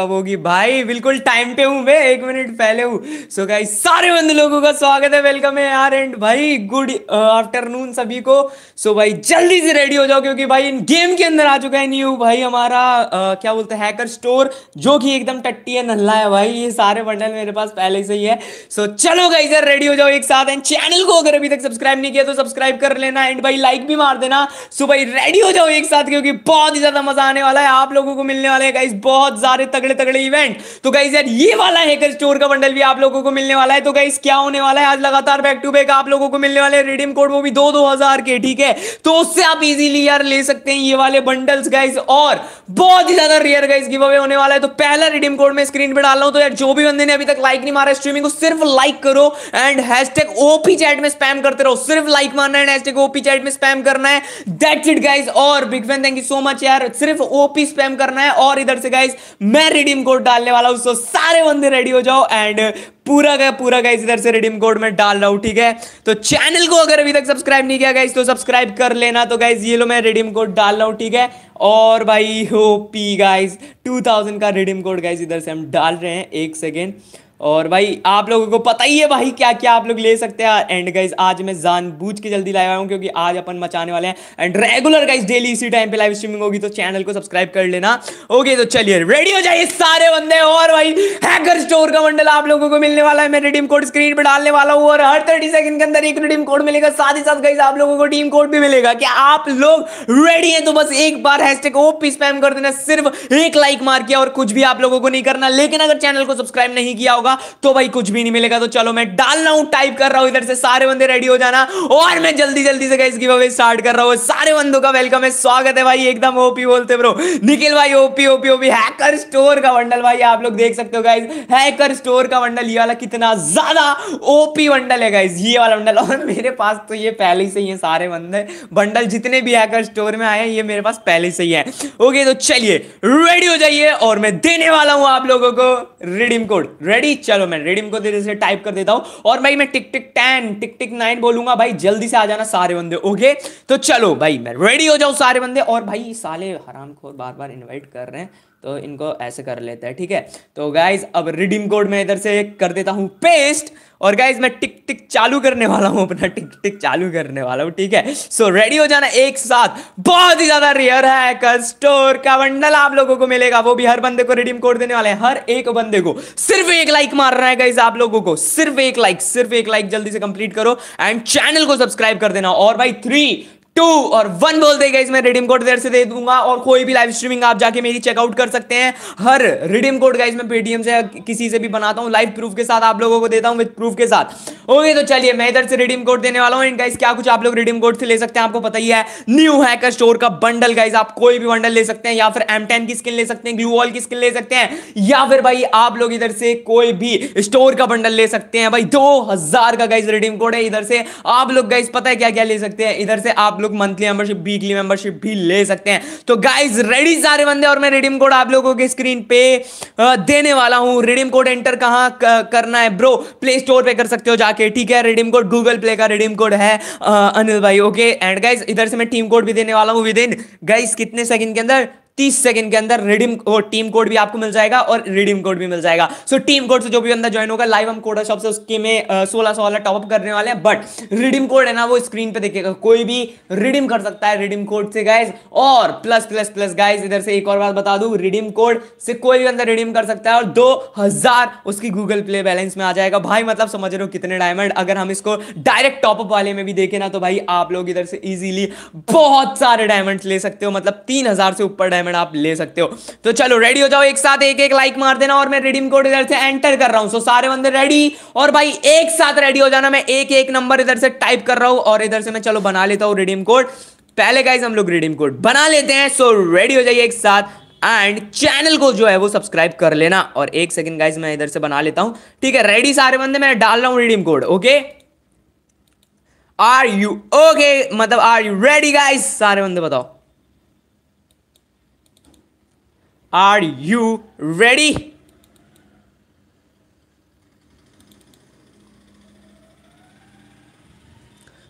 कब होगी भाई बिल्कुल टाइम पे हूँ मैं एक मिनट पहले हूँ सो गाइस सारे बंद लोगों का स्वागत है वेलकम है यार एंड भाई गुड आफ्टरनून uh, सभी को सो भाई जल्दी से रेडी हो जाओ क्योंकि भाई इन गेम के अंदर आ चुका है न्यू भाई हमारा आ, uh, क्या बोलते हैं हैकर स्टोर जो कि एकदम टट्टी है नल्ला है भाई ये सारे बंडल मेरे पास पहले से ही है सो so, चलो गाई सर रेडी हो जाओ एक साथ एंड चैनल को अगर अभी तक सब्सक्राइब नहीं किया तो सब्सक्राइब कर लेना एंड भाई लाइक भी मार देना सो भाई रेडी हो जाओ एक साथ क्योंकि बहुत ही ज्यादा मजा आने वाला है आप लोगों को मिलने वाले है गाइस बहुत सारे तगड़े तगड़े तगड़े इवेंट तो गाइज यार ये वाला हैकर स्टोर का बंडल भी आप लोगों को मिलने वाला है तो गाइज क्या होने वाला है आज लगातार बैक टू बैक आप लोगों को मिलने वाले रिडीम कोड वो भी दो दो हजार के ठीक है तो उससे आप इजीली यार ले सकते हैं ये वाले बंडल्स गाइज और बहुत ही ज्यादा रियर गाइज गिव अवे होने वाला है तो पहला रिडीम कोड मैं स्क्रीन पर डाल रहा हूं तो यार जो भी बंदे ने अभी तक लाइक नहीं मारा स्ट्रीमिंग को सिर्फ लाइक करो एंड हैशटैग ओपी चैट में स्पैम करते रहो सिर्फ लाइक मारना है हैशटैग ओपी चैट में स्पैम करना है दैट्स इट गाइज और big fan thank you so much यार सिर्फ ओपी स्पैम करना है और इधर से गाइज मैं रिडीम कोड डालने वाला हूं सो सारे बंदे रेडी हो जाओ एंड पूरा का पूरा का इधर से रिडीम कोड में डाल रहा हूं ठीक है तो चैनल को अगर अभी तक सब्सक्राइब नहीं किया गाइस तो सब्सक्राइब कर लेना तो गाइज ये लो मैं रिडीम कोड डाल रहा हूं ठीक है और भाई हो पी गाइज टू का रिडीम कोड गाइज इधर से हम डाल रहे हैं एक सेकेंड और भाई आप लोगों को पता ही है भाई क्या क्या आप लोग ले सकते हैं एंड गाइज आज मैं जानबूझ के जल्दी लाया हूँ क्योंकि आज अपन मचाने वाले हैं एंड रेगुलर गाइज डेली इसी टाइम पे लाइव स्ट्रीमिंग होगी तो चैनल को सब्सक्राइब कर लेना ओके तो चलिए रेडी हो जाइए सारे बंदे और भाई हैकर स्टोर का मंडल आप लोगों को मिलने वाला है मैं रिडीम कोड स्क्रीन पर डालने वाला हूँ और हर थर्टी सेकंड के अंदर एक रिडीम कोड मिलेगा साथ ही साथ गाइज आप लोगों को टीम कोड भी मिलेगा क्या आप लोग रेडी है तो बस एक बार हैशटैग ओपी स्पैम कर देना सिर्फ एक लाइक मार किया और कुछ भी आप लोगों को नहीं करना लेकिन अगर चैनल को सब्सक्राइब नहीं किया होगा होगा तो भाई कुछ भी नहीं मिलेगा तो चलो मैं डाल रहा हूं टाइप कर रहा हूं इधर से सारे बंदे रेडी हो जाना और मैं जल्दी जल्दी से गाइस गिव अवे स्टार्ट कर रहा हूं सारे बंदों का वेलकम है स्वागत है भाई एकदम ओपी बोलते ब्रो निखिल भाई OP OP OP hacker store का बंडल भाई आप लोग देख सकते हो गाइस हैकर स्टोर का बंडल ये वाला कितना ज्यादा ओपी बंडल है गाइस ये वाला बंडल और मेरे पास तो ये पहले से ही है सारे बंदे बंडल जितने भी हैकर स्टोर में आए हैं ये मेरे पास पहले से ही है ओके तो चलिए रेडी हो जाइए और मैं देने वाला हूं आप लोगों को रिडीम कोड रेडी चलो मैं रिडीम को धीरे से टाइप कर देता हूं और भाई मैं टिक टिक टेन टिक टिक नाइन बोलूंगा भाई जल्दी से आ जाना सारे बंदे ओके तो चलो भाई मैं रेडी हो जाऊ सारे बंदे और भाई साले हराम को बार बार इन्वाइट कर रहे हैं तो इनको ऐसे कर लेते हैं ठीक है तो गाइज अब रिडीम कोड मैं इधर से कर देता हूँ पेस्ट और गाइज मैं टिक टिक चालू करने वाला हूँ अपना टिक टिक चालू करने वाला हूँ ठीक है सो so, रेडी हो जाना एक साथ बहुत ही ज्यादा रेयर है स्टोर का बंडल आप लोगों को मिलेगा वो भी हर बंदे को रिडीम कोड देने वाले हैं हर एक बंदे को सिर्फ एक लाइक मार रहा है गाइज आप लोगों को सिर्फ एक लाइक सिर्फ एक लाइक जल्दी से कंप्लीट करो एंड चैनल को सब्सक्राइब कर देना और भाई थ्री टू और वन बोल देगा इसमें रिडीम कोड देर से दे दूंगा और कोई भी लाइव स्ट्रीमिंग आप जाके मेरी चेकआउट कर सकते हैं हर रिडीम कोड गाइज मैं पेटीएम से किसी से भी बनाता हूँ लाइव प्रूफ के साथ आप लोगों को देता हूँ विद प्रूफ के साथ ओके तो चलिए मैं इधर से रिडीम कोड देने वाला हूँ एंड गाइज क्या कुछ आप लोग रिडीम कोड से ले सकते हैं आपको पता ही है न्यू हैकर स्टोर का बंडल गाइज आप कोई भी बंडल ले सकते हैं या फिर एम की स्किन ले सकते हैं ग्लू वॉल की स्किन ले सकते हैं या फिर भाई आप लोग इधर से कोई भी स्टोर का बंडल ले सकते हैं भाई दो का गाइज रिडीम कोड है इधर से आप लोग गाइज पता है क्या क्या ले सकते हैं इधर से आप लोग लोग मंथली मेंबरशिप वीकली मेंबरशिप भी ले सकते हैं तो गाइज रेडी सारे बंदे और मैं रिडीम कोड आप लोगों के स्क्रीन पे देने वाला हूँ रिडीम कोड एंटर कहाँ करना है ब्रो प्ले स्टोर पे कर सकते हो जाके ठीक है रिडीम कोड गूगल प्ले का रिडीम कोड है अनिल भाई ओके एंड गाइज इधर से मैं टीम कोड भी देने वाला हूँ विद इन गाइज कितने सेकंड के अंदर तीस सेकंड के अंदर रिडीम टीम कोड भी आपको मिल जाएगा और रिडीम कोड भी मिल जाएगा सो so, टीम कोड से जो भी अंदर ज्वाइन होगा लाइव हम कोडा शॉप से उसके में सोलह सौ वाला टॉपअप करने वाले हैं बट रिडीम कोड है ना वो स्क्रीन पे देखिएगा कोई भी रिडीम कर सकता है रिडीम कोड से गाइज और प्लस प्लस प्लस गाइज इधर से एक और बात बता दू रिडीम कोड से कोई भी अंदर रिडीम कर सकता है और दो उसकी गूगल प्ले बैलेंस में आ जाएगा भाई मतलब समझ रहे हो कितने डायमंड अगर हम इसको डायरेक्ट टॉपअप वाले में भी देखे ना तो भाई आप लोग इधर से इजिली बहुत सारे डायमंड ले सकते हो मतलब तीन से ऊपर डायमंड आप ले सकते हो तो चलो रेडी हो जाओ एक साथ एक एक लाइक मार देना और मैं रिडीम कोड इधर से एंटर कर रहा हूँ सो सारे बंदे रेडी और भाई एक साथ रेडी हो जाना मैं एक एक नंबर इधर से टाइप कर रहा हूँ और इधर से मैं चलो बना लेता हूँ रिडीम कोड पहले गाइज हम लोग रिडीम कोड बना लेते हैं सो रेडी हो जाइए एक साथ एंड चैनल को जो है वो सब्सक्राइब कर लेना और एक सेकंड गाइज मैं इधर से बना लेता हूँ ठीक है रेडी सारे बंदे मैं डाल रहा हूँ redeem code okay are you okay मतलब आर यू रेडी गाइज सारे बंदे बताओ आर यू रेडी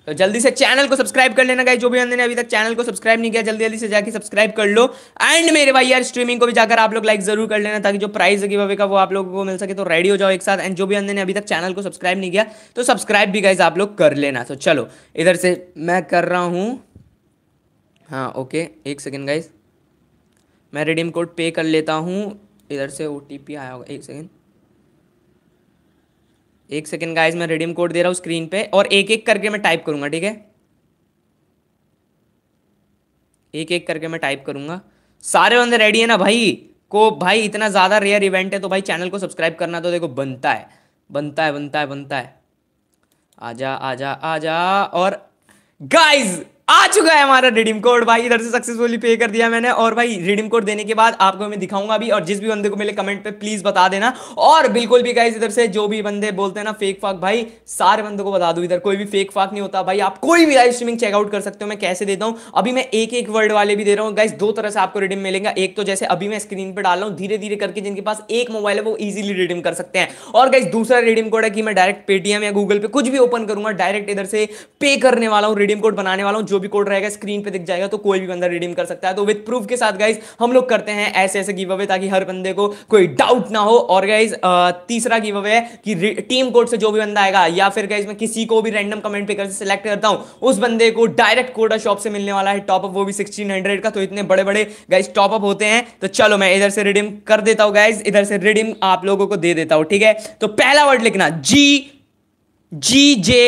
तो जल्दी से चैनल को सब्सक्राइब कर लेना जो भी ने अभी तक चैनल को सब्सक्राइब नहीं किया जल्दी जल्दी से जाके सब्सक्राइब कर लो एंड मेरे भाई यार स्ट्रीमिंग को भी जाकर आप लोग लाइक जरूर कर लेना ताकि जो प्राइस गिव अवे का वो आप लोगों को मिल सके तो रेडी हो जाओ एक साथ एंड जो भी अंदर ने अभी तक चैनल को सब्सक्राइब नहीं किया तो सब्सक्राइब भी गाइज आप लोग कर लेना तो चलो इधर से मैं कर रहा हूं हाँ ओके एक सेकेंड गाइज़ मैं रिडीम कोड पे कर लेता हूँ इधर से ओ आया होगा एक सेकेंड एक सेकेंड गाइज मैं रिडीम कोड दे रहा हूँ स्क्रीन पे और एक एक करके मैं टाइप करूँगा ठीक है एक एक करके मैं टाइप करूँगा सारे बंदे रेडी है ना भाई को भाई इतना ज़्यादा रेयर इवेंट है तो भाई चैनल को सब्सक्राइब करना तो देखो बनता है बनता है बनता है बनता है आजा आजा आजा और गाइज आ चुका है हमारा रिडीम कोड भाई इधर से सक्सेसफुली पे कर दिया मैंने और भाई रिडीम कोड देने के बाद आपको मैं दिखाऊंगा भी और जिस भी बंदे को मेरे कमेंट पे प्लीज बता देना और बिल्कुल भी गाइज इधर से जो भी बंदे बोलते हैं ना फेक फाक भाई सारे बंदों को बता दू इधर कोई भी फेक फाक नहीं होता भाई आप कोई भी लाइव स्ट्रीमिंग चेकआउट कर सकते हो मैं कैसे देता हूँ अभी मैं एक एक वर्ड वाले भी दे रहा हूँ गाइज दो तरह से आपको रिडीम मिलेगा एक तो जैसे अभी मैं स्क्रीन पर डाल रहा हूँ धीरे धीरे करके जिनके पास एक मोबाइल है वो इजिली रिडीम कर सकते हैं और गाइज दूसरा रिडीम कोड है कि मैं डायरेक्ट पेटीएम या गूगल पे कुछ भी ओपन करूंगा डायरेक्ट इधर से पे करने वाला हूँ रिडीम कोड बनाने वाला हूँ जो भी कोड रहेगा स्क्रीन पे दिख जाएगा तो कोई भी बंदा रिडीम कर सकता है तो विद प्रूफ के साथ गाइज हम लोग करते हैं ऐसे ऐसे गिव अवे ताकि हर बंदे को कोई डाउट ना हो और गाइज तीसरा गिव अवे है कि टीम कोड से जो भी बंदा आएगा या फिर गाइज मैं किसी को भी रैंडम कमेंट पे करके सिलेक्ट करता हूँ उस बंदे को डायरेक्ट कोडा शॉप से मिलने वाला है टॉपअप वो भी सिक्सटीन का तो इतने बड़े बड़े गाइज टॉपअप होते हैं तो चलो मैं इधर से रिडीम कर देता हूँ गाइज इधर से रिडीम आप लोगों को दे देता हूँ ठीक है तो पहला वर्ड लिखना जी जी जे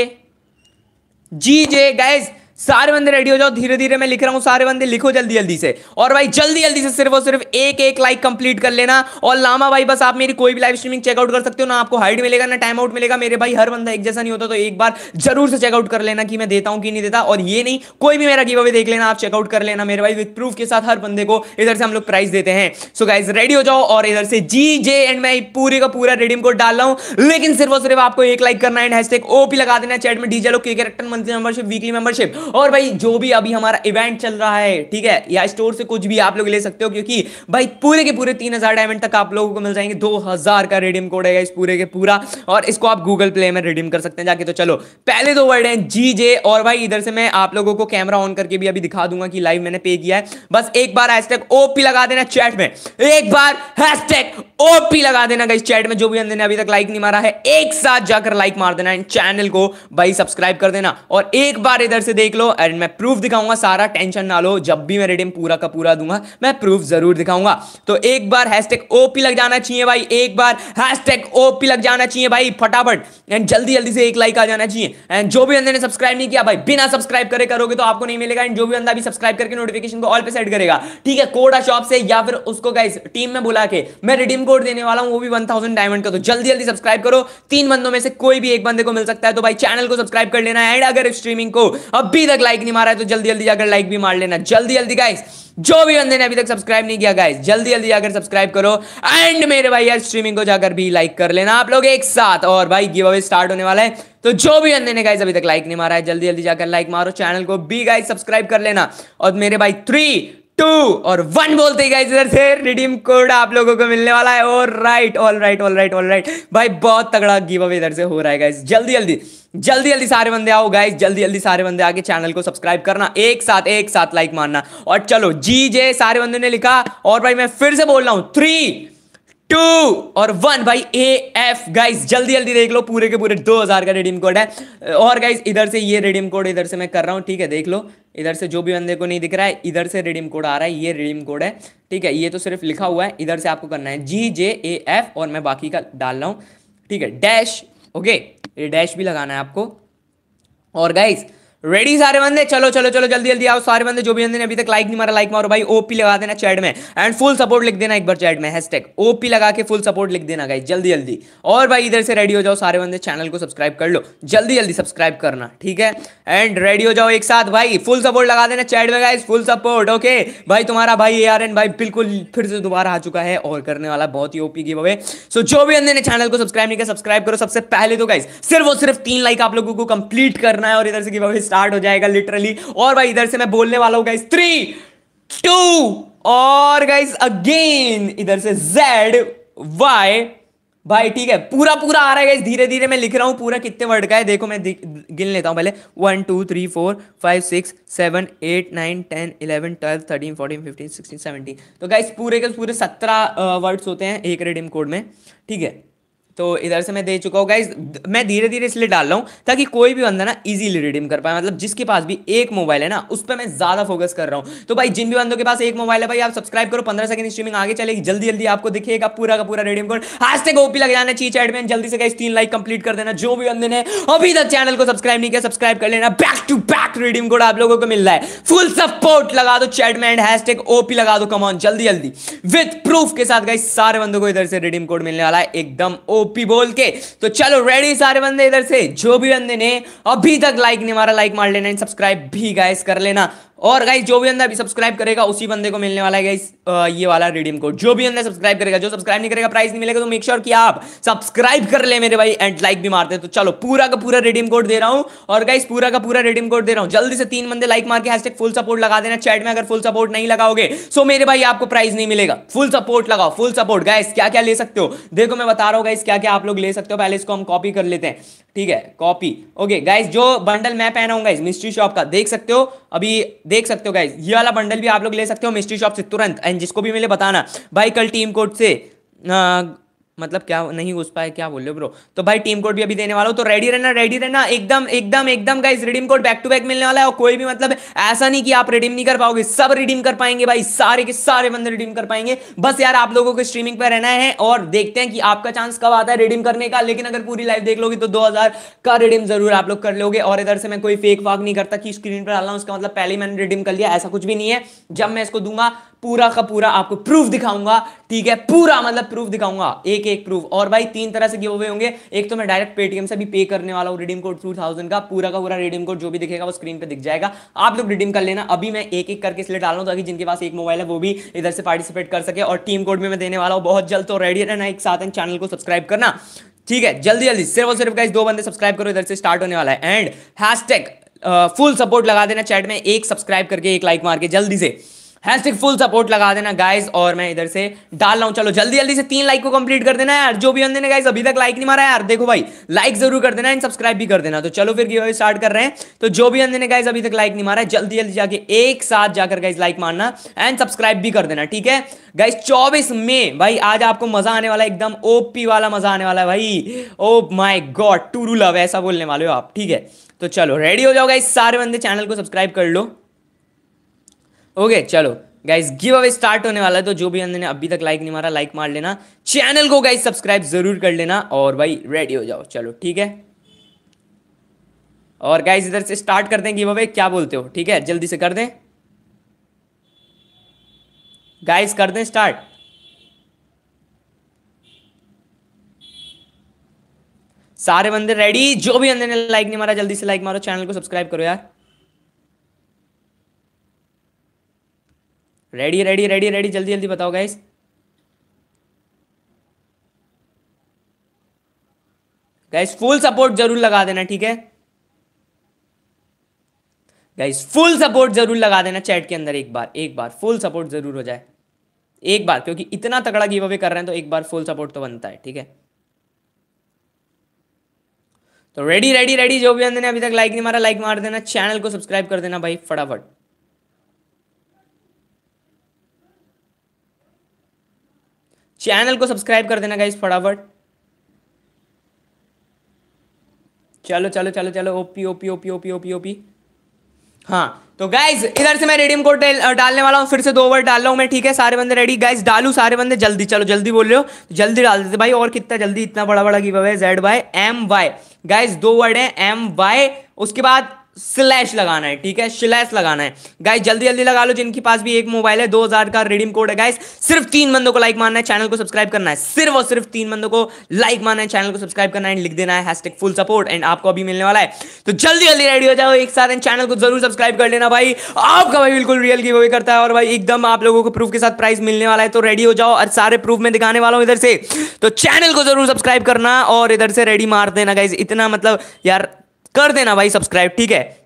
जी जे गाइज सारे बंदे रेडी हो जाओ धीरे धीरे मैं लिख रहा हूँ सारे बंदे लिखो जल्दी जल्दी से और भाई जल्दी जल्दी से सिर्फ और सिर्फ एक एक लाइक कंप्लीट कर लेना और लामा भाई बस आप मेरी कोई भी लाइव स्ट्रीमिंग चेकआउट कर सकते हो ना आपको हाइड मिलेगा ना टाइम आउट मिलेगा मेरे भाई हर बंदा एक जैसा नहीं होता तो एक बार जरूर से चेकआउट कर लेना कि मैं देता हूँ कि नहीं देता और ये नहीं कोई भी मेरा गिव देख लेना आप चेकआउट कर लेना मेरे भाई विथ प्रूफ के साथ हर बंदे को इधर से हम लोग प्राइस देते हैं सो गाइज रेडी हो जाओ और इधर से जी जे एंड मैं पूरे का पूरा रेडीम कोड डाल रहा हूँ लेकिन सिर्फ और सिर्फ आपको एक लाइक करना एंड हैशटैग ओपी लगा देना चैट में डीजे लोग के मंथली मेंबरशिप वीकली मेंबरशिप और भाई जो भी अभी हमारा इवेंट चल रहा है ठीक है या स्टोर से कुछ भी आप लोग ले सकते हो क्योंकि भाई पूरे के पूरे तीन हजार डायमंड तक आप लोगों को मिल जाएंगे दो हजार का रिडीम कोड है इस पूरे के पूरा और इसको आप गूगल प्ले में रिडीम कर सकते हैं जाके तो चलो पहले दो वर्ड है जी जे और भाई इधर से मैं आप लोगों को कैमरा ऑन करके भी अभी दिखा दूंगा कि लाइव मैंने पे किया है बस एक बार हैश ओपी लगा देना चैट में एक बार हैशटैग ओपी लगा देना गाइस चैट में जो भी अंदर ने अभी तक लाइक नहीं मारा है एक साथ जाकर लाइक मार देना एंड चैनल को भाई सब्सक्राइब कर देना और एक बार इधर से देख लो एंड मैं प्रूफ दिखाऊंगा सारा टेंशन ना लो जब भी मैं रिडीम पूरा का पूरा दूंगा मैं प्रूफ जरूर दिखाऊंगा तो एक बार हैशटैग ओपी लग जाना चाहिए भाई एक बार हैशटैग ओपी लग जाना चाहिए भाई फटाफट एंड जल्दी जल्दी से एक लाइक आ जाना चाहिए एंड जो भी अंदर ने सब्सक्राइब नहीं किया भाई बिना सब्सक्राइब करे करोगे तो आपको नहीं मिलेगा एंड जो भी अंदर अभी सब्सक्राइब करके नोटिफिकेशन को ऑल पे सेट करेगा ठीक है कोडा शॉप से या फिर उसको गाइस टीम में बुला के मैं रिडीम को कोड देने वाला हूँ वो भी वन थाउजेंड डायमंड का तो जल्दी जल्दी सब्सक्राइब करो तीन बंदों में से कोई भी एक बंदे को मिल सकता है तो भाई चैनल को सब्सक्राइब कर लेना एंड अगर स्ट्रीमिंग को अभी तक लाइक नहीं मारा है तो जल्दी जल्दी जाकर लाइक भी मार लेना जल्दी जल्दी गाइस जो भी बंदे ने अभी तक सब्सक्राइब नहीं किया गाइस जल्दी जल्दी जाकर सब्सक्राइब करो एंड मेरे भाई यार स्ट्रीमिंग को जाकर भी लाइक कर लेना आप लोग एक साथ और भाई गिव अवे स्टार्ट होने वाला है तो जो भी बंदे ने गाइस अभी तक लाइक नहीं मारा है जल्दी जल्दी जाकर लाइक मारो चैनल को भी गाइस सब्सक्राइब कर लेना और मेरे भाई थ्री टू और वन बोलते ही इधर से रिडीम कोड आप लोगों को मिलने वाला है और right all right all right all right भाई बहुत तगड़ा गिव अवे इधर से हो रहा है गाइज जल्दी जल्दी जल्दी जल्दी सारे बंदे आओ गाइज जल्दी जल्दी सारे बंदे आके चैनल को सब्सक्राइब करना एक साथ एक साथ लाइक मारना और चलो जी जे सारे बंदे ने लिखा और भाई मैं फिर से बोल रहा हूँ थ्री टू और वन भाई ए एफ गाइस जल्दी जल्दी देख लो पूरे के पूरे दो हजार का रिडीम कोड है और गाइस इधर से ये रिडीम कोड इधर से मैं कर रहा हूँ ठीक है देख लो इधर से जो भी बंदे को नहीं दिख रहा है इधर से रिडीम कोड आ रहा है ये रिडीम कोड है ठीक है ये तो सिर्फ लिखा हुआ है इधर से आपको करना है जी जे ए एफ और मैं बाकी का डाल रहा हूँ ठीक है डैश ओके ये डैश भी लगाना है आपको और गाइज़ रेडी सारे बंदे चलो चलो चलो जल्दी जल्दी आओ सारे बंदे जो भी बंदे ने अभी तक लाइक नहीं मारा लाइक मारो भाई ओपी लगा देना चैट में एंड फुल सपोर्ट लिख देना एक बार चैट में हैशटैग ओपी लगा के फुल सपोर्ट लिख देना गाइस जल्दी जल्दी और भाई इधर से रेडी हो जाओ सारे बंदे चैनल को सब्सक्राइब कर लो जल्दी जल्दी सब्सक्राइब करना ठीक है एंड रेडी हो जाओ एक साथ भाई फुल सपोर्ट लगा देना चैट में गाइस फुल सपोर्ट ओके भाई तुम्हारा भाई ए भाई बिल्कुल फिर से दोबारा आ चुका है और करने वाला बहुत ही ओपी की अवे सो जो भी बंदे ने चैनल को सब्सक्राइब नहीं किया सब्सक्राइब करो सबसे पहले तो गाइस सिर्फ और सिर्फ तीन लाइक आप लोगों को कंप्लीट करना है और इधर से गिव स्टार्ट हो जाएगा लिटरली और भाई इधर से मैं बोलने वाला हूँ गाइस थ्री टू और गाइस अगेन इधर से जेड वाई भाई ठीक है पूरा पूरा आ रहा है धीरे धीरे मैं लिख रहा हूँ पूरा कितने वर्ड का है देखो मैं गिन लेता हूँ पहले one two three four five six seven eight nine ten eleven twelve thirteen fourteen fifteen sixteen seventeen तो गाइस पूरे के पूरे सत्रह वर्ड्स होते हैं एक रेडिम कोड में ठीक है तो इधर से मैं दे चुका हूँ गाइज मैं धीरे धीरे इसलिए डाल रहा हूँ ताकि कोई भी बंदा ना इजीली रिडीम कर पाए मतलब जिसके पास भी एक मोबाइल है ना उस पर मैं ज़्यादा फोकस कर रहा हूँ तो भाई जिन भी बंदों के पास एक मोबाइल है भाई आप सब्सक्राइब करो पंद्रह सेकंड स्ट्रीमिंग आगे चलेगी जल्दी जल्दी आपको दिखेगा पूरा का पूरा रिडीम कोड आज तक गोपी लग जाना चाहिए चैट में जल्दी से गाइज तीन लाइक कंप्लीट कर देना जो भी बंदे ने अभी तक चैनल को सब्सक्राइब नहीं किया सब्सक्राइब कर लेना back to back redeem code आप लोगों को मिल रहा है फुल सपोर्ट लगा दो चैट में एंड हैश ओपी लगा दो कमॉन जल्दी जल्दी विथ प्रूफ के साथ गाइज सारे बंदों को इधर से रिडीम कोड मिलने वाला है एकदम ओ ओपी बोल के तो चलो रेडी सारे बंदे इधर से जो भी बंदे ने अभी तक लाइक नहीं मारा लाइक मार लेना सब्सक्राइब भी गाइस कर लेना और गाइस जो भी अंदर अभी सब्सक्राइब करेगा उसी बंदे को मिलने वाला है गाइस ये वाला रिडीम कोड जो भी अंदर सब्सक्राइब करेगा जो सब्सक्राइब नहीं करेगा प्राइस नहीं मिलेगा तो मेक श्योर sure कि आप सब्सक्राइब कर ले मेरे भाई एंड लाइक भी मारते तो चलो पूरा का पूरा रिडीम कोड दे रहा हूँ और गाइस पूरा का पूरा रिडीम कोड दे रहा हूँ जल्दी से तीन बंदे लाइक मार के हैशटैग फुल सपोर्ट लगा देना चैट में अगर फुल सपोर्ट नहीं लगाओगे सो मेरे भाई आपको प्राइस नहीं मिलेगा फुल सपोर्ट लगाओ फुल सपोर्ट गाइस क्या क्या ले सकते हो देखो मैं बता रहा हूँ गाइस क्या क्या आप लोग ले सकते हो पहले इसको हम कॉपी कर लेते हैं ठीक है कॉपी ओके गाइज जो बंडल मैं पहना हूँ गाइज मिस्ट्री शॉप का देख सकते हो अभी देख सकते हो गाइज ये वाला बंडल भी आप लोग ले सकते हो मिस्ट्री शॉप से तुरंत एंड जिसको भी मिले बताना भाई कल टीम कोड से मतलब क्या नहीं घुस पाए क्या बोल रहे हो ब्रो तो भाई टीम कोड भी अभी देने वाला हूँ तो रेडी रहना रेडी रहना एकदम एकदम एकदम का redeem code back to back मिलने वाला है और कोई भी मतलब ऐसा नहीं कि आप रिडीम नहीं कर पाओगे सब रिडीम कर पाएंगे भाई सारे के सारे बंदे रिडीम कर पाएंगे बस यार आप लोगों को स्ट्रीमिंग पर रहना है और देखते हैं कि आपका चांस कब आता है रिडीम करने का लेकिन अगर पूरी लाइव देख लोगे तो दो का रिडीम जरूर आप लोग कर लोगे और इधर से मैं कोई फेक वाक नहीं करता कि स्क्रीन पर डालना उसका मतलब पहले मैंने रिडीम कर लिया ऐसा कुछ भी नहीं है जब मैं इसको दूंगा पूरा का पूरा आपको प्रूफ दिखाऊंगा ठीक है पूरा मतलब प्रूफ दिखाऊंगा एक एक प्रूफ और भाई तीन तरह से गिव अवे होंगे एक तो मैं डायरेक्ट पेटीएम से भी पे करने वाला हूँ रिडीम कोड टू थाउजेंड का पूरा का पूरा रिडीम कोड जो भी दिखेगा वो स्क्रीन पर दिख जाएगा आप लोग रिडीम कर लेना अभी मैं एक एक करके इसलिए डाल रहा हूँ ताकि जिनके पास एक मोबाइल है वो भी इधर से पार्टिसिपेट कर सके और टीम कोड में मैं देने वाला हूँ बहुत जल्द तो रेडी रहना एक साथ चैनल को सब्सक्राइब करना ठीक है जल्दी जल्दी सिर्फ और सिर्फ गाइस दो बंदे सब्सक्राइब करो इधर से स्टार्ट होने वाला है एंड हैशटैग फुल सपोर्ट लगा देना चैट में एक सब्सक्राइब करके एक लाइक मार के जल्दी से हैशटैग फुल सपोर्ट लगा देना गाइस और मैं इधर से डाल रहा हूँ चलो जल्दी जल्दी से तीन लाइक को कंप्लीट कर देना यार जो भी बंदे ने गाइस अभी तक लाइक नहीं मारा यार देखो भाई लाइक जरूर कर देना एंड सब्सक्राइब भी कर देना तो चलो फिर गिव स्टार्ट कर रहे हैं तो जो भी बंदे ने गाइस अभी तक लाइक नहीं मारा है जल्दी जल्दी जाके एक साथ जाकर गाइस लाइक मारना एंड सब्सक्राइब भी कर देना ठीक है गाइस चौबीस मे भाई आज आपको मजा आने वाला एकदम ओपी वाला मजा आने वाला है भाई oh my god to love ऐसा बोलने वाले हो आप ठीक है तो चलो रेडी हो जाओ गाइस सारे बंदे चैनल को सब्सक्राइब कर लो ओके चलो गाइज गिव अवे स्टार्ट होने वाला है तो जो भी अंदर ने अभी तक लाइक नहीं मारा लाइक मार लेना चैनल को गाइज सब्सक्राइब जरूर कर लेना और भाई रेडी हो जाओ चलो ठीक है और गाइज इधर से स्टार्ट करते हैं गिव अवे क्या बोलते हो ठीक है जल्दी से कर दें गाइज कर दें स्टार्ट सारे बंदे रेडी जो भी अंदर ने लाइक नहीं मारा जल्दी से लाइक मारो चैनल को सब्सक्राइब करो यार रेडी रेडी रेडी रेडी जल्दी जल्दी बताओ गाइस गाइस फुल सपोर्ट जरूर लगा देना ठीक है गाइस फुल सपोर्ट जरूर लगा देना चैट के अंदर एक बार एक बार फुल सपोर्ट जरूर हो जाए एक बार क्योंकि इतना तगड़ा गिव अवे कर रहे हैं तो एक बार फुल सपोर्ट तो बनता है ठीक है तो रेडी रेडी रेडी जो भी अंदर ने अभी तक लाइक नहीं मारा लाइक मार देना चैनल को सब्सक्राइब कर देना भाई फटाफट चैनल को सब्सक्राइब कर देना गाइस फटाफट चलो चलो चलो चलो OP OP OP OP OP OP हाँ तो गाइज इधर से मैं रेडियम कोड डालने वाला हूँ फिर से दो ओवर डाल रहा हूँ मैं ठीक है सारे बंदे रेडी गाइज डालू सारे बंदे जल्दी चलो जल्दी बोल रहे हो तो जल्दी डाल देते भाई और कितना जल्दी इतना बड़ा बड़ा giveaway Z Y M Y guys दो वर्ड है एम वाई उसके बाद स्लैश लगाना है ठीक है स्लैश लगाना है गाइस जल्दी जल्दी लगा लो जिनके पास भी एक मोबाइल है 2000 का रिडीम कोड है गाइस सिर्फ तीन बंदों को लाइक मारना है चैनल को सब्सक्राइब करना है सिर्फ और सिर्फ तीन बंदों को लाइक मारना है चैनल को सब्सक्राइब करना है लिख देना है हैशटैग फुल सपोर्ट एंड आपको अभी मिलने वाला है तो जल्दी जल्दी रेडी हो जाओ एक साथ एंड चैनल को जरूर सब्सक्राइब कर लेना भाई आपका भाई बिल्कुल रियल गिव अवे करता है और भाई एकदम आप लोगों को प्रूफ के साथ प्राइस मिलने वाला है तो रेडी हो जाओ और सारे प्रूफ में दिखाने वाला हूँ इधर से तो चैनल को जरूर सब्सक्राइब करना और इधर से रेडी मार देना गाइज इतना मतलब यार कर देना भाई सब्सक्राइब ठीक है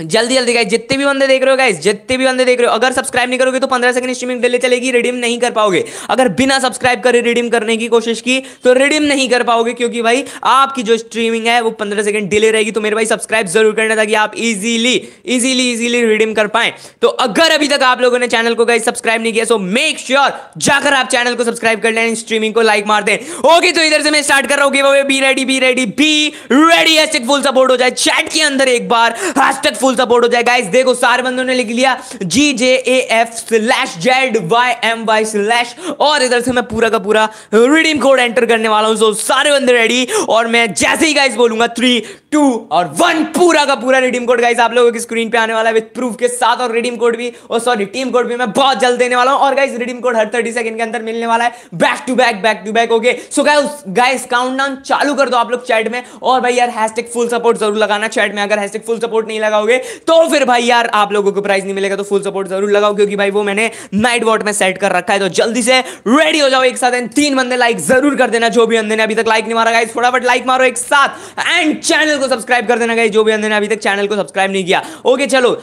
जल्दी जल्दी गाइस जितने भी बंदे देख रहे हो गाइस जितने भी बंदे देख रहे हो अगर सब्सक्राइब नहीं करोगे तो 15 सेकंड स्ट्रीमिंग डेली चलेगी रिडीम नहीं कर पाओगे अगर बिना सब्सक्राइब करे रिडीम करने की कोशिश की तो रिडीम नहीं कर पाओगे क्योंकि भाई आपकी जो स्ट्रीमिंग है वो 15 सेकंड डिले रहेगी तो मेरे भाई सब्सक्राइब जरूर करना ताकि आप इजिली इजिली इजिली रिडीम कर पाए तो अगर अभी तक आप लोगों ने चैनल को गाइस सब्सक्राइब नहीं किया सो मेक श्योर जाकर आप चैनल को सब्सक्राइब कर लें स्ट्रीमिंग को लाइक मार दें ओके तो इधर से मैं स्टार्ट कर रहा हूँ be ready be ready be ready full support हो जाए चैट के अंदर एक बार हैशटैग फुल सपोर्ट हो जाए गाइस देखो सारे बंदों ने लिख लिया G J A F slash Z Y M Y slash और इधर से मैं पूरा का पूरा रिडीम कोड एंटर करने वाला हूँ सो सारे बंदे रेडी और मैं जैसे ही गाइस बोलूंगा थ्री टू और वन पूरा का पूरा रिडीम कोड गाइस आप लोगों की स्क्रीन पे आने वाला है विद प्रूफ के साथ और रिडीम कोड भी और सॉरी टीम कोड भी मैं बहुत जल्द देने वाला हूँ और गाइस रिडीम कोड हर थर्टी सेकंड के अंदर मिलने वाला है back to back back to back okay so guys guys countdown चालू कर दो आप लोग चैट में और भाई यार हैशटैग फुल सपोर्ट जरूर लगाना चैट में अगर हैशटैग फुल सपोर्ट नहीं लगाओगे हुए तो फिर भाई यार आप लोगों को प्राइज नहीं मिलेगा तो फुल सपोर्ट जरूर लगाओ क्योंकि भाई वो मैंने नाइट वॉट में सेट कर रखा है तो जल्दी से रेडी हो जाओ एक साथ एंड तीन बंदे लाइक जरूर कर देना जो भी बंदे ने अभी तक लाइक नहीं मारा गाइज फटाफट लाइक मारो एक साथ एंड चैनल को सब्सक्राइब कर देना गाइज जो भी बंदे ने अभी तक चैनल को सब्सक्राइब नहीं किया ओके चलो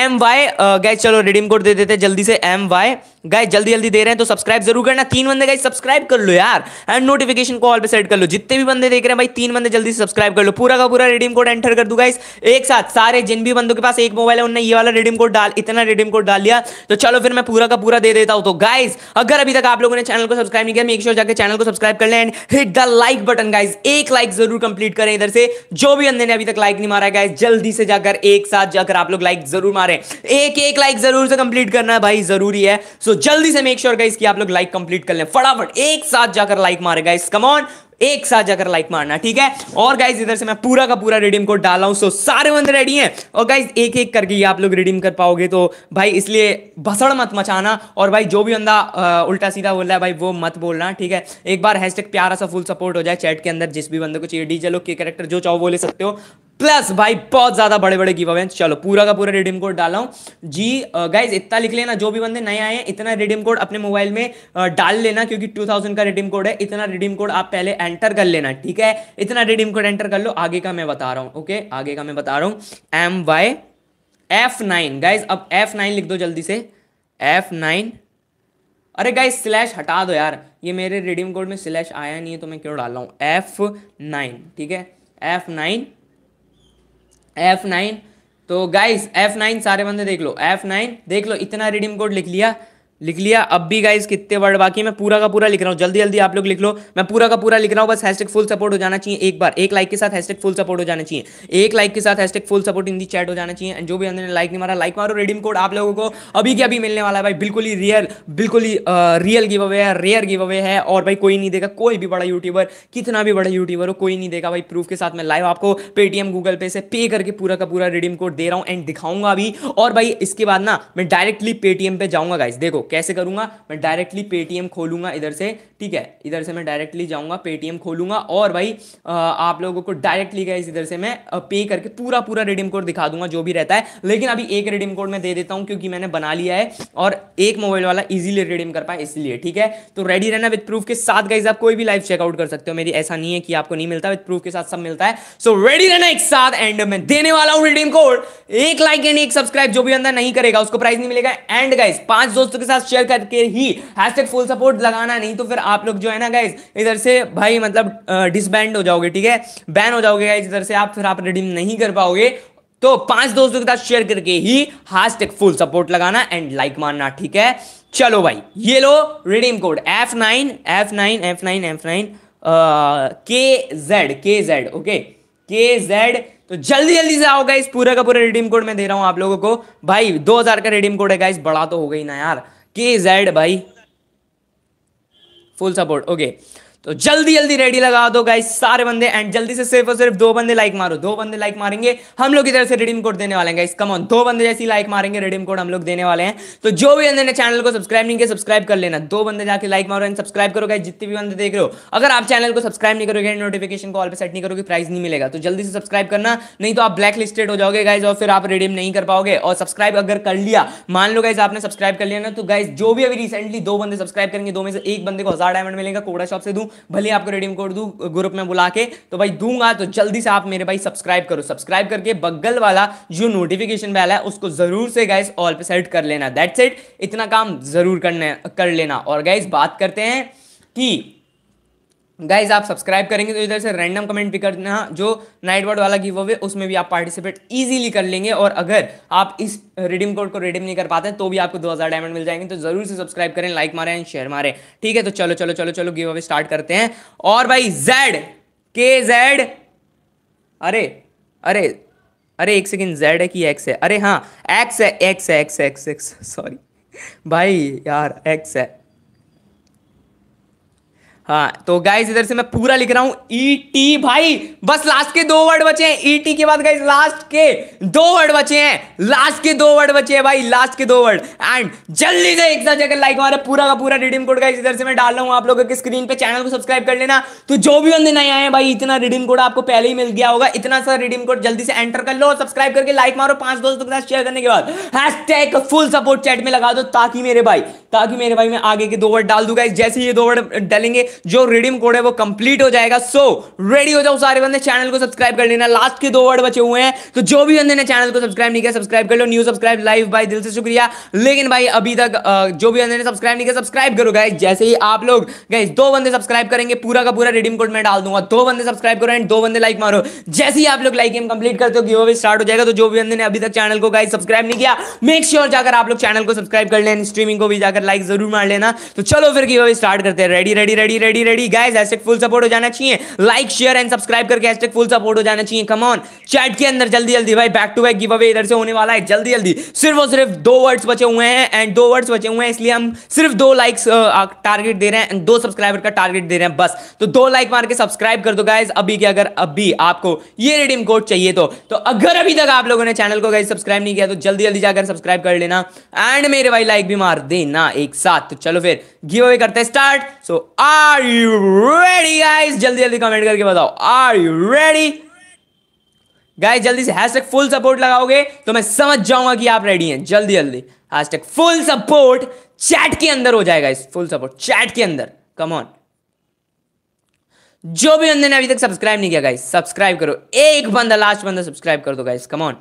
एम वाई गाइस चलो रिडीम कोड दे देते जल्दी से एम वाई गाइस जल्दी जल्दी दे रहे हैं तो सब्सक्राइब जरूर करना तीन बंदे गाइस सब्सक्राइब कर लो यार एंड नोटिफिकेशन को ऑल पे सेट कर लो जितने भी बंदे देख रहे हैं भाई तीन बंदे जल्दी से सब्सक्राइब कर लो पूरा का पूरा रिडीम कोड एंटर कर दू गाइस एक साथ सारे जिन भी बंदों के पास एक मोबाइल है उन्होंने ये वाला रिडीम कोड डाल इतना रिडीम कोड डाल लिया तो चलो फिर मैं पूरा का पूरा दे देता हूं तो गाइज अगर अभी तक आप लोगों ने चैनल को सब्सक्राइब नहीं किया मेक श्योर जाकर चैनल को सब्सक्राइब कर लें and hit the like button guys एक लाइक जरूर कंप्लीट करें इधर से जो भी बंदे ने अभी तक लाइक नहीं मारा गाइज जल्दी से जाकर एक साथ जाकर आप लोग लाइक जरूर मारे एक एक लाइक जरूर से कंप्लीट करना भाई जरूरी है सो जल्दी से मेक श्योर गाइस कि आप लोग लाइक कंप्लीट कर लें फटाफट एक साथ जाकर लाइक मारे गाइस कमॉन एक साथ जाकर लाइक मारना ठीक है और गाइज इधर से मैं पूरा का पूरा रिडीम कोड डाल रहा हूं सो सारे बंद रेडी हैं और गाइज एक एक करके ये आप लोग रिडीम कर पाओगे तो भाई इसलिए भसड़ मत मचाना और भाई जो भी बंदा उल्टा सीधा बोल रहा है भाई वो मत बोलना ठीक है एक बार हैशटैग प्यारा सा फुल सपोर्ट हो जाए चैट के अंदर जिस भी बंदे को चाहिए डीजे लोग के करेक्टर जो चाहो वो ले सकते हो प्लस भाई बहुत ज्यादा बड़े बड़े गिव अवे चलो पूरा का पूरा रिडीम कोड डाला हूं जी गाइज इतना लिख लेना जो भी बंदे नए आए हैं इतना रिडीम कोड अपने मोबाइल में डाल लेना क्योंकि 2000 का रिडीम कोड है इतना रिडीम कोड आप पहले एंटर कर लेना ठीक है इतना रिडीम कोड एंटर कर लो आगे का मैं बता रहा हूँ ओके आगे का मैं बता रहा हूँ M Y F nine guys अब एफ नाइन लिख दो जल्दी से एफ नाइन अरे गाइज स्लैश हटा दो यार ये मेरे रिडीम कोड में स्लैश आया नहीं है तो मैं क्यों डाल रहा हूँ एफ नाइन ठीक है एफ नाइन एफ नाइन तो गाइस एफ नाइन सारे बंदे देख लो एफ नाइन देख लो इतना रिडीम कोड लिख लिया लिख लिया अब भी गाइज कितने वर्ड बाकी मैं पूरा का पूरा लिख रहा हूँ जल्दी जल्दी आप लोग लिख लो मैं पूरा का पूरा लिख रहा हूँ बस हैशटैग फुल सपोर्ट हो जाना चाहिए एक बार एक लाइक के साथ हैशटैग फुल सपोर्ट हो जाना चाहिए एक लाइक के साथ hashtag full support in the chat हो जाना चाहिए एंड जो भी अंदर ने लाइक नहीं मारा लाइक मारो रिडीम कोड आप लोगों को अभी क्या अभी मिलने वाला है भाई बिल्कुल ही रियल बिल्कुल ही रियल गिव अवे है रेयर गिव अवे है और भाई कोई नहीं देगा कोई भी बड़ा यूट्यूबर कितना भी बड़ा यूट्यूबर हो कोई नहीं देगा भाई प्रूफ के साथ मैं लाइव आपको पेटीएम गूगल पे से पे करके पूरा का पूरा रिडीम कोड दे रहा हूँ एंड दिखाऊंगा अभी और भाई इसके बाद ना मैं डायरेक्टली पेटीएम पे जाऊँगा गाइज देखो कैसे करूंगा मैं डायरेक्टली पेटीएम खोलूंगा इधर से ठीक है इधर से मैं डायरेक्टली जाऊंगा पेटीएम खोलूंगा और भाई आप लोगों को डायरेक्टली गाइज इधर से मैं पे करके पूरा पूरा रिडीम कोड दिखा दूंगा जो भी रहता है लेकिन अभी एक रिडीम कोड मैं दे देता हूँ क्योंकि मैंने बना लिया है और एक मोबाइल वाला इजीली रिडीम कर पाए इसलिए ठीक है तो रेडी रहना विथ प्रूफ के साथ गाइज आप कोई भी लाइव चेकआउट कर सकते हो मेरी ऐसा नहीं है कि आपको नहीं मिलता विथ प्रूफ के साथ सब मिलता है सो रेडी रहना एक साथ एंड में देने वाला हूँ रिडीम कोड एक लाइक एंड एक सब्सक्राइब जो भी अंदर नहीं करेगा उसको प्राइज नहीं मिलेगा एंड गाइज पांच दोस्तों के साथ शेयर करके ही हैशटैग फुल सपोर्ट लगाना नहीं तो फिर आप लोग जो है ना गाइज इधर से भाई मतलब डिसबैंड हो जाओगे ठीक है बैन हो जाओगे गाइज इधर से आप फिर आप रिडीम नहीं कर पाओगे तो पांच दोस्तों के साथ शेयर करके ही हाश टेक फुल सपोर्ट लगाना एंड लाइक मारना ठीक है चलो भाई ये लो redeem code F nine F nine F nine F nine K Z K Z okay K Z तो जल्दी जल्दी से आओ गाइस पूरा का पूरा रिडीम कोड मैं दे रहा हूं आप लोगों को भाई 2000 का रिडीम कोड है गाइस बड़ा तो हो गई ना यार के जेड भाई फुल सपोर्ट ओके तो जल्दी जल्दी रेडी लगा दो गाइस सारे बंदे एंड जल्दी से सिर्फ और सिर्फ दो बंदे लाइक मारो दो बंदे लाइक मारेंगे हम लोग इधर से रिडीम कोड देने वाले हैं गाइस कम ऑन दो बंदे जैसे लाइक मारेंगे रिडीम कोड हम लोग देने वाले हैं तो जो भी बंदे ने चैनल को सब्सक्राइब नहीं किया सब्सक्राइब कर लेना दो बंदे जाके लाइक मारो एंड सब्सक्राइब करो गाइस जितने भी बंदे देख रहे हो अगर आप चैनल को सब्सक्राइब नहीं करोगे नोटिफिकेशन को ऑल पे सेट नहीं करोगे प्राइज नहीं मिलेगा तो जल्दी से सब्सक्राइब करना नहीं तो आप ब्लैक लिस्टेड हो जाओगे गाइज और फिर आप रिडीम नहीं कर पाओगे और सब्सक्राइब अगर कर लिया मान लो गाइज आपने सब्सक्राइब कर लिया ना तो गाइज जो भी अभी रिसेंटली दो बंदे सब्सक्राइब करेंगे दो में से एक बंदे को हजार डायमंड मिलेगा कोड़ा शॉप से दूँ भले आपको रिडीम कोड दू ग्रुप में बुला के तो भाई दूंगा तो जल्दी से आप मेरे भाई सब्सक्राइब करो सब्सक्राइब करके बगल वाला जो नोटिफिकेशन बैल है उसको ज़रूर से गैस ऑल पे सेट कर लेना दैट सेट इतना काम ज़रूर करने कर लेना और गैस बात करते हैं कि गाइज आप सब्सक्राइब करेंगे तो इधर से रैंडम कमेंट भी करना जो नाइट वर्ड वाला गिव अवे उसमें भी आप पार्टिसिपेट इजीली कर लेंगे और अगर आप इस रिडीम कोड को रिडीम नहीं कर पाते तो भी आपको 2000 डायमंड मिल जाएंगे तो जरूर से सब्सक्राइब करें लाइक मारें एंड शेयर मारें ठीक है तो चलो चलो चलो चलो गिव अवे स्टार्ट करते हैं और भाई जेड के जेड अरे अरे अरे एक सेकेंड जेड है कि एक्स है अरे हाँ एक्स है एक्स है एक्स एक्स एक्स सॉरी भाई यार एक्स है हाँ तो गाइज इधर से मैं पूरा लिख रहा हूं ईटी e भाई बस लास्ट के दो वर्ड बचे हैं ईटी e टी के बाद गाइज लास्ट के दो वर्ड बचे हैं लास्ट के दो वर्ड बचे हैं भाई लास्ट के दो वर्ड एंड जल्दी से एक साथ जगह लाइक मारे पूरा का पूरा रिडीम कोड गाइज इधर से मैं डाल रहा हूँ आप लोगों के स्क्रीन पे चैनल को सब्सक्राइब कर लेना तो जो भी बंदे नए आए भाई इतना रिडीम कोड आपको पहले ही मिल गया होगा इतना सा रिडीम कोड जल्दी से एंटर कर लो सब्सक्राइब करके लाइक मारो पांच दोस्तों के साथ शेयर करने के बाद हैश फुल सपोर्ट चैट में लगा दो ताकि मेरे भाई ताकि मेरे भाई मैं आगे के दो वर्ड डाल दूंगा जैसे ये दो वर्ड डालेंगे जो रिडीम कोड है वो कंप्लीट हो जाएगा सो so, रेडी हो जाओ सारे बंदे चैनल को सब्सक्राइब कर लेना लास्ट के दो वर्ड बचे हुए हैं तो जो भी बंदे ने चैनल को सब्सक्राइब नहीं किया सब्सक्राइब कर लो न्यू सब्सक्राइब लाइव भाई दिल से शुक्रिया लेकिन भाई अभी तक जो भी बंदे ने सब्सक्राइब नहीं किया सब्सक्राइब करो गाइज जैसे ही आप लोग गाइज दो बंदे सब्सक्राइब करेंगे पूरा का पूरा रिडीम कोड मैं डाल दूंगा दो बंदे सब्सक्राइब करो एंड दो बंदे लाइक मारो जैसे ही आप लोग लाइक गेम कंप्लीट करते हो गिव अवे स्टार्ट हो जाएगा तो जो भी बंदे ने अभी तक चैनल को गाइज सब्सक्राइब नहीं किया मेक श्योर जाकर आप लोग चैनल को सब्सक्राइब कर लेना स्ट्रीमिंग को भी जाकर लाइक जरूर मार लेना तो चलो फिर गिव अवे स्टार्ट करते हैं ready ready ready ready ready guys hashtag full support हो जाना चाहिए लाइक शेयर एंड सब्सक्राइब करके हैशटैग फुल सपोर्ट हो जाना चाहिए कमॉन चैट के अंदर जल्दी जल्दी भाई back to back giveaway इधर से होने वाला है जल्दी जल्दी सिर्फ और सिर्फ दो वर्ड्स बचे हुए हैं एंड दो वर्ड्स बचे हुए हैं इसलिए हम सिर्फ दो लाइक्स टारगेट दे रहे हैं दो सब्सक्राइबर का टारगेट दे रहे हैं बस तो दो लाइक मार के सब्सक्राइब कर दो गाइज अभी के अगर अभी आपको ये रिडीम कोड चाहिए तो तो अगर अभी तक आप लोगों ने चैनल को गाइज सब्सक्राइब नहीं किया तो जल्दी जल्दी जाकर सब्सक्राइब कर लेना एंड मेरे भाई लाइक भी मार देना एक साथ तो चलो फिर गिव अवे करते हैं स्टार्ट सो so, आठ आर यू रेडी गाइस जल्दी जल्दी कमेंट करके बताओ आर यू रेडी गाइस जल्दी से हैशटैग फुल सपोर्ट लगाओगे तो मैं समझ जाऊंगा कि आप रेडी हैं जल्दी जल्दी हैशटैग फुल सपोर्ट चैट के अंदर हो जाएगा इस फुल सपोर्ट चैट के अंदर कम ऑन जो भी बंदे ने अभी तक सब्सक्राइब नहीं किया गाइस सब्सक्राइब करो एक बंदा लास्ट बंदा सब्सक्राइब कर दो गाइस कम ऑन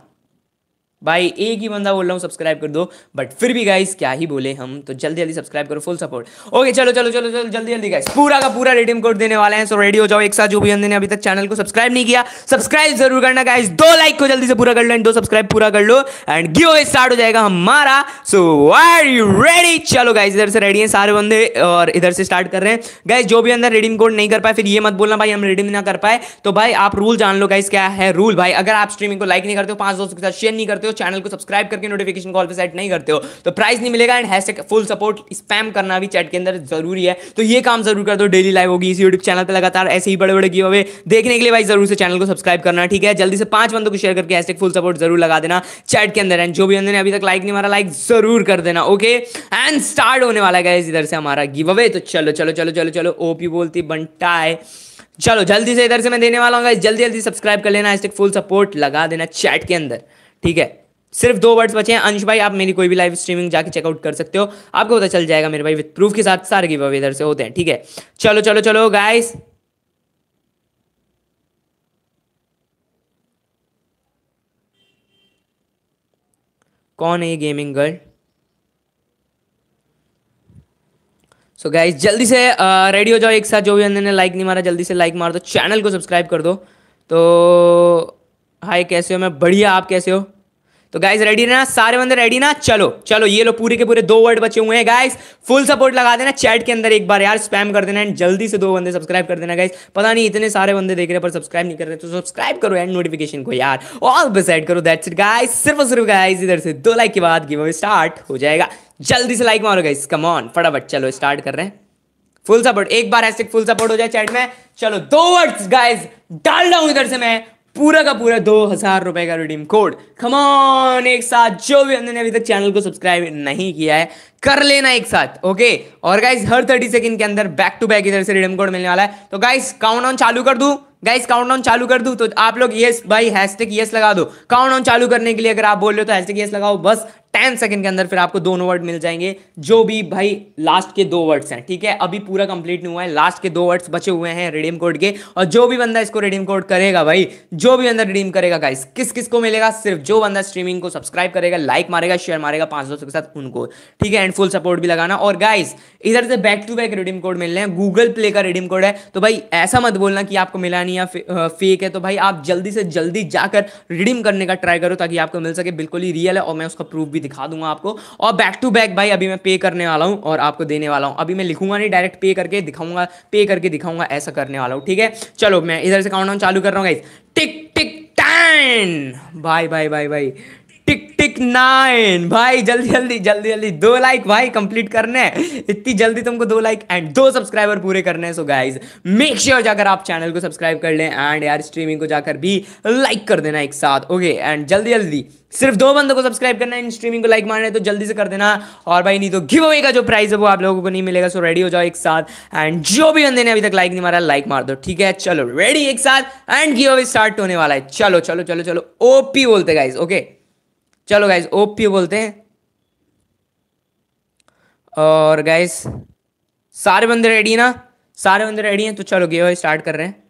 भाई एक ही बंदा बोल रहा हूँ सब्सक्राइब कर दो बट फिर भी गाइस क्या ही बोले हम तो जल्दी जल्दी सब्सक्राइब करो फुल सपोर्ट ओके चलो चलो चलो चलो जल्दी जल्दी गाइस पूरा का पूरा रिडीम कोड देने वाले हैं सो रेडी हो जाओ एक साथ जो भी बंदे ने अभी तक चैनल को सब्सक्राइब नहीं किया सब्सक्राइब जरूर करना गाइस दो लाइक को जल्दी से पूरा कर लो एंड दो सब्सक्राइब पूरा कर लो एंड गिव स्टार्ट हो जाएगा हमारा सो आर यू रेडी चलो गाइज इधर से रेडी है सारे बंदे और इधर से स्टार्ट कर रहे हैं गाइज जो भी अंदर रिडीम कोड नहीं कर पाए फिर ये मत बोलना भाई हम रिडीम ना कर पाए तो भाई आप रूल जान लो गाइस क्या है रूल भाई अगर आप स्ट्रीमिंग को लाइक नहीं करते हो पांच दोस्तों के साथ शेयर नहीं करते करते हो चैनल को सब्सक्राइब करके नोटिफिकेशन कॉल पर सेट नहीं करते हो तो प्राइस नहीं मिलेगा and hashtag full support spam करना भी चैट के अंदर जरूरी है तो ये काम जरूर कर दो डेली लाइव होगी इस यूट्यूब चैनल पर लगातार ऐसे ही बड़े बड़े गिव अवे देखने के लिए भाई जरूर से चैनल को सब्सक्राइब करना ठीक है जल्दी से पांच बंदों को शेयर करके हैशटैग फुल सपोर्ट जरूर लगा देना चैट के अंदर एंड जो भी बंदे ने अभी तक लाइक नहीं मारा लाइक जरूर कर देना ओके एंड स्टार्ट होने वाला है इधर से हमारा गिव अवे तो चलो चलो चलो चलो चलो ओपी बोलती बंटा है चलो जल्दी से इधर से मैं देने वाला हूँ जल्दी जल्दी सब्सक्राइब कर लेना फुल सपोर्ट लगा देना चैट के अंदर ठीक है सिर्फ दो वर्ड्स बचे हैं अंश भाई आप मेरी कोई भी लाइव स्ट्रीमिंग जाके चेकआउट कर सकते हो आपको पता चल जाएगा मेरे भाई विद प्रूफ के साथ सारे गिव अवे इधर से होते हैं ठीक है चलो चलो चलो गाइस कौन है ये गेमिंग गर्ल सो गाइस जल्दी से रेडी हो जाओ एक साथ जो भी अंदर ने लाइक नहीं मारा जल्दी से लाइक मार दो चैनल को सब्सक्राइब कर दो तो हाय कैसे हो मैं बढ़िया आप कैसे हो तो गाइज रेडी रहना सारे बंदे रेडी ना चलो चलो ये लो पूरे के पूरे दो वर्ड बचे हुए हैं गाइज फुल सपोर्ट लगा देना चैट के अंदर एक बार यार स्पैम कर देना एंड जल्दी से दो बंदे सब्सक्राइब कर देना गाइज पता नहीं इतने सारे बंदे देख रहे पर सब्सक्राइब नहीं कर रहे तो सब्सक्राइब करो एंड नोटिफिकेशन को यार ऑल डिसाइड करो दैट्स इट गाइज सिर्फ और सिर्फ गाइज इधर से दो लाइक के बाद गिव स्टार्ट हो जाएगा जल्दी से लाइक मारो गाइज कम ऑन फटाफट चलो स्टार्ट कर रहे हैं फुल सपोर्ट एक बार ऐसे फुल सपोर्ट हो जाए चैट में चलो दो वर्ड्स गाइज डाल रहा हूं इधर से मैं पूरा का पूरा दो हजार रुपए का रिडीम कोड खमान एक साथ जो भी हमने अभी तक चैनल को सब्सक्राइब नहीं किया है कर लेना एक साथ ओके और गाइस हर थर्टी सेकंड के अंदर बैक टू बैक इधर से रिडीम कोड मिलने वाला है तो गाइस काउंट ऑन चालू कर दू गाइस काउंट ऑन चालू कर दू तो आप लोग यस भाई हैशटैग यस लगा दो काउंट ऑन चालू करने के लिए अगर आप बोल रहे हो तो हैशटैग यस लगाओ बस टेन सेकंड के अंदर फिर आपको दोनों वर्ड मिल जाएंगे जो भी भाई लास्ट के दो वर्ड्स हैं ठीक है अभी पूरा कंप्लीट नहीं हुआ है लास्ट के दो वर्ड्स बचे हुए हैं रिडीम कोड के और जो भी बंदा इसको रिडीम कोड करेगा भाई जो भी बंदा रिडीम करेगा गाइस किस किस को मिलेगा सिर्फ जो बंदा स्ट्रीमिंग को सब्सक्राइब करेगा लाइक मारेगा शेयर मारेगा पांच दोस्तों के साथ उनको ठीक है एंड फुल सपोर्ट भी लगाना और गाइस इधर से back to back redeem code मिल रहे हैं गूगल प्ले का रिडीम कोड है तो भाई ऐसा मत बोलना कि आपको मिला नहीं या फेक है तो भाई आप जल्दी से जल्दी जाकर रिडीम करने का ट्राई करो ताकि आपको मिल सके बिल्कुल ही रियल है और मैं उसका प्रूफ भी दिखा दूंगा आपको और बैक टू बैक भाई अभी मैं पे करने वाला हूँ और आपको देने वाला हूँ अभी मैं लिखूंगा नहीं डायरेक्ट पे करके दिखाऊंगा पे करके दिखाऊंगा ऐसा करने वाला हूँ ठीक है चलो मैं इधर से काउंट चालू कर रहा हूँ टिक टिक टैन भाई भाई भाई भाई टिक टिक नाइन भाई जल्दी जल्दी जल्दी जल्दी दो लाइक भाई कंप्लीट करने हैं इतनी जल्दी तुमको दो लाइक एंड दो सब्सक्राइबर पूरे करने हैं सो गाइज मेक श्योर जाकर आप चैनल को सब्सक्राइब कर लें एंड यार स्ट्रीमिंग को जाकर भी लाइक कर देना एक साथ ओके एंड जल्दी जल्दी सिर्फ दो बंदों को सब्सक्राइब करना है इन स्ट्रीमिंग को लाइक मारना है तो जल्दी से कर देना और भाई नहीं तो गिव अवे का जो प्राइस है वो आप लोगों को नहीं मिलेगा सो रेडी हो जाओ एक साथ एंड जो भी बंदे ने अभी तक लाइक नहीं मारा लाइक मार दो ठीक है चलो रेडी एक साथ एंड गिव अवे स्टार्ट होने वाला है चलो चलो चलो चलो ओपी बोलते गाइज ओके चलो गाइज ओपी पी बोलते हैं और गाइज सारे बंदे रेडी ना सारे बंदे रेडी हैं तो चलो गे स्टार्ट कर रहे हैं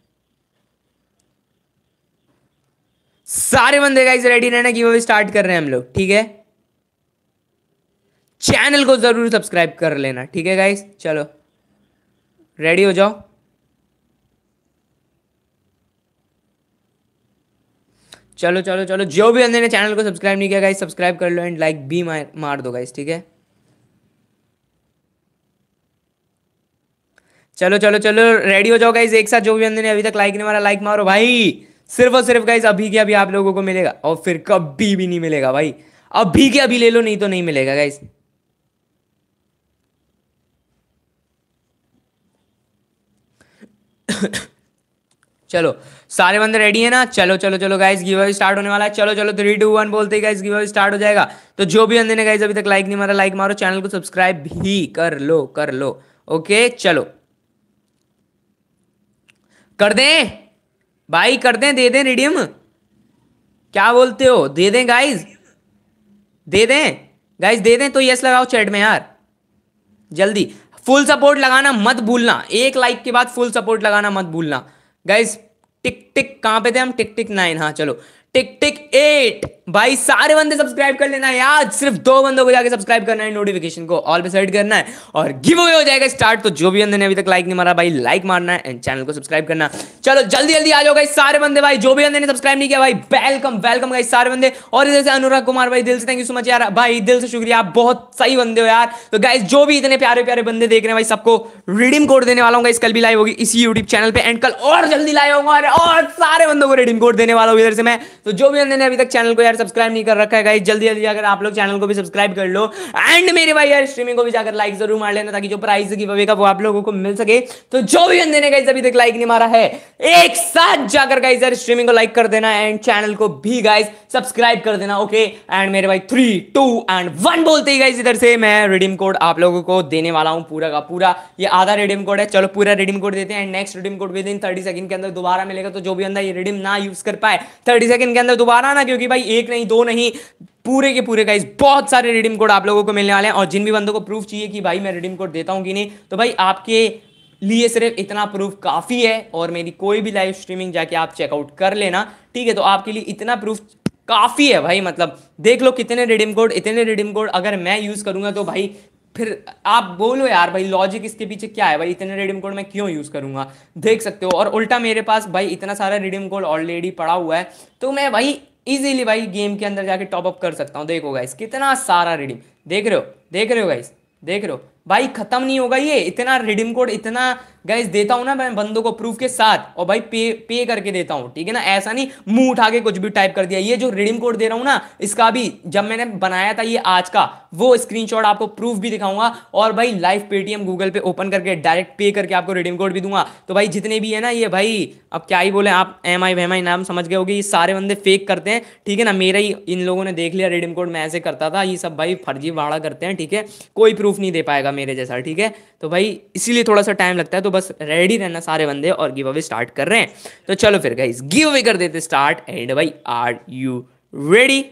सारे बंदे गाइज रेडी रहना कि वो स्टार्ट कर रहे हैं हम लोग ठीक है चैनल को जरूर सब्सक्राइब कर लेना ठीक है गाइज चलो रेडी हो जाओ चलो चलो चलो जो भी अंदर ने चैनल को सब्सक्राइब नहीं किया गाइस सब्सक्राइब कर लो एंड लाइक भी मार, मार दो गाइस ठीक है चलो चलो चलो रेडी हो जाओ गाइस एक साथ जो भी अंदर ने अभी तक लाइक नहीं मारा लाइक मारो भाई सिर्फ और सिर्फ गाइस अभी के अभी आप लोगों को मिलेगा और फिर कभी भी नहीं मिलेगा भाई अभी के अभी ले लो नहीं तो नहीं मिलेगा गाइज चलो सारे बंदे रेडी है ना चलो चलो चलो गाइस गिव अवे स्टार्ट होने वाला है चलो चलो थ्री टू वन बोलते ही गाइस गिव अवे स्टार्ट हो जाएगा तो जो भी बंदे ने गाइस अभी तक लाइक नहीं मारा लाइक मारो चैनल को सब्सक्राइब भी कर लो कर लो ओके चलो कर दें भाई कर दें दे दें रिडियम क्या बोलते हो दे दें गाइज दे दें गाइज दे दें तो यस लगाओ चैट में यार जल्दी फुल सपोर्ट लगाना मत भूलना एक लाइक के बाद फुल सपोर्ट लगाना मत भूलना गाइज टिक टिक कहां पे थे हम टिक टिक नाइन हाँ चलो टिक टिक एट भाई सारे बंदे सब्सक्राइब कर लेना यार सिर्फ दो बंदों को जाके सब्सक्राइब करना है नोटिफिकेशन को ऑल पे सेट करना है और गिव अवे हो जाएगा स्टार्ट तो जो भी बंदे ने अभी तक लाइक नहीं मारा भाई लाइक मारना है एंड चैनल को सब्सक्राइब करना चलो जल्दी जल्दी आ जाओ गाइस सारे बंदे भाई जो भी बंदे ने सब्सक्राइब नहीं किया भाई वेलकम वेलकम गाइस सारे बंदे और इधर से अनुराग कुमार भाई दिल से थैंक यू सो मच यार भाई दिल से शुक्रिया आप बहुत सही बंदे हो यार तो गाइस जो भी इतने प्यारे प्यारे बंदे देख रहे हैं भाई सबको रिडीम कोड देने वाला हूं गाइस कल भी लाइव होगी इसी यूट्यूब चैनल पर एंड कल और जल्दी लाइव होगा और सारे बंदों को रिडीम कोड देने वाला हूं इधर से मैं तो जो भी बंदे ने अभी तक चैनल को यार यार सब्सक्राइब नहीं कर रखा है गाइस जल्दी जल्दी अगर आप लोग चैनल को भी सब्सक्राइब कर लो एंड मेरे भाई यार स्ट्रीमिंग को भी जाकर लाइक जरूर मार लेना ताकि जो प्राइस की वे का वो आप लोगों को मिल सके तो जो भी बंदे ने गाइज अभी तक लाइक नहीं मारा है एक साथ जाकर गाइज यार स्ट्रीमिंग को लाइक कर देना एंड चैनल को भी गाइज सब्सक्राइब कर देना ओके एंड मेरे भाई थ्री टू एंड वन बोलते ही गाइज इधर से मैं रिडीम कोड आप लोगों को देने वाला हूँ पूरा का पूरा ये आधा रिडीम कोड है चलो पूरा रिडीम कोड देते हैं next redeem code within thirty second के अंदर दोबारा मिलेगा तो जो भी अंदर ये रिडीम ना यूज कर पाए थर्टी सेकंड के अंदर दोबारा ना क्योंकि भाई एक एक नहीं दो नहीं पूरे के पूरे गाइस बहुत सारे रिडीम कोड आप लोगों को मिलने वाले हैं और जिन भी बंदों को प्रूफ चाहिए कि भाई मैं रिडीम कोड देता हूँ कि नहीं तो भाई आपके लिए सिर्फ इतना प्रूफ काफ़ी है और मेरी कोई भी लाइव स्ट्रीमिंग जाके आप चेकआउट कर लेना ठीक है तो आपके लिए इतना प्रूफ काफ़ी है भाई मतलब देख लो कितने रिडीम कोड इतने रिडीम कोड अगर मैं यूज़ करूँगा तो भाई फिर आप बोलो यार भाई लॉजिक इसके पीछे क्या है भाई इतने रिडीम कोड मैं क्यों यूज़ करूँगा देख सकते हो और उल्टा मेरे पास भाई इतना सारा रिडीम कोड ऑलरेडी पड़ा हुआ है तो मैं भाई इजीली भाई गेम के अंदर जाके टॉप अप कर सकता हूँ देखो गाइस कितना सारा रिडीम देख रहे हो देख रहे हो गाइस देख रहे हो भाई खत्म नहीं होगा ये इतना रिडीम कोड इतना गैस देता हूँ ना मैं बंदों को प्रूफ के साथ और भाई पे पे करके देता हूँ ठीक है ना ऐसा नहीं मुंह उठा के कुछ भी टाइप कर दिया ये जो रिडीम कोड दे रहा हूँ ना इसका भी जब मैंने बनाया था ये आज का वो स्क्रीनशॉट आपको प्रूफ भी दिखाऊंगा और भाई live Paytm Google Pay open करके डायरेक्ट पे करके आपको रिडीम कोड भी दूंगा तो भाई जितने भी है ना ये भाई अब क्या ही बोले आप एम आई वेम आई नाम समझ गए होगी ये सारे बंदे फेक करते हैं ठीक है ना मेरा ही इन लोगों ने देख लिया रिडीम कोड मैं ऐसे करता था ये सब भाई फर्जी भाड़ा करते हैं ठीक है कोई प्रूफ नहीं दे पाएगा मेरे जैसा ठीक है तो भाई इसीलिए थोड़ा सा टाइम लगता है तो बस रेडी रहना सारे बंदे और गिव अवे स्टार्ट कर रहे हैं तो चलो फिर गाइज गिव अवे कर देते स्टार्ट एंड भाई आर यू रेडी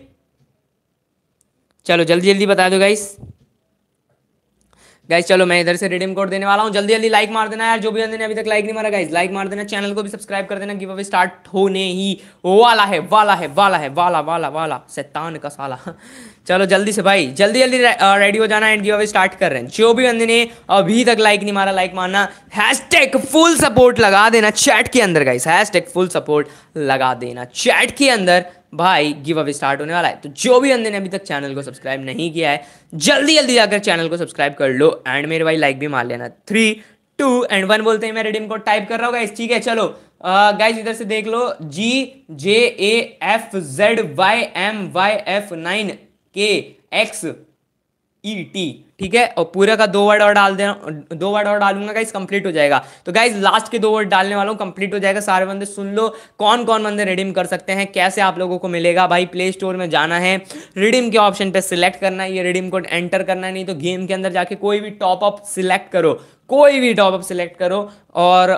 चलो जल्दी जल्दी बता दो गाइस गाइज चलो मैं इधर से रिडीम कोड देने वाला हूँ जल्दी जल्दी लाइक मार देना यार जो भी बंदे ने अभी तक लाइक नहीं मारा गाइज लाइक मार देना चैनल को भी सब्सक्राइब कर देना गिव अवे स्टार्ट होने ही वाला है वाला है वाला है वाला वाला वाला सैतान का साला चलो जल्दी से भाई जल्दी जल्दी रेडी uh, हो जाना एंड गिव अवे स्टार्ट कर रहे हैं जो भी बंदे ने अभी तक लाइक नहीं मारा लाइक मारना हैशटैग फुल सपोर्ट लगा देना चैट के अंदर गाइस हैशटैग फुल सपोर्ट लगा देना चैट के अंदर भाई गिव अवे स्टार्ट होने वाला है तो जो भी अंदर ने अभी तक चैनल को सब्सक्राइब नहीं किया है जल्दी जल्दी जाकर चैनल को सब्सक्राइब कर लो एंड मेरे भाई लाइक भी मार लेना थ्री टू एंड वन बोलते हैं मैं रिडीम कोड टाइप कर रहा हूँ गाइस ठीक है चलो गाइस इधर से देख लो G J A F Z Y M Y F nine K X E T ठीक है और पूरे का दो वर्ड और डाल देना दो वर्ड और डालूंगा गाइज कंप्लीट हो जाएगा तो गाइज लास्ट के दो वर्ड डालने वाला हूँ कंप्लीट हो जाएगा सारे बंदे सुन लो कौन कौन बंदे रिडीम कर सकते हैं कैसे आप लोगों को मिलेगा भाई प्ले स्टोर में जाना है रिडीम के ऑप्शन पर सिलेक्ट करना है ये रिडीम कोड एंटर करना है नहीं तो गेम के अंदर जाके कोई भी टॉप अप सिलेक्ट करो कोई भी टॉप अप सिलेक्ट करो और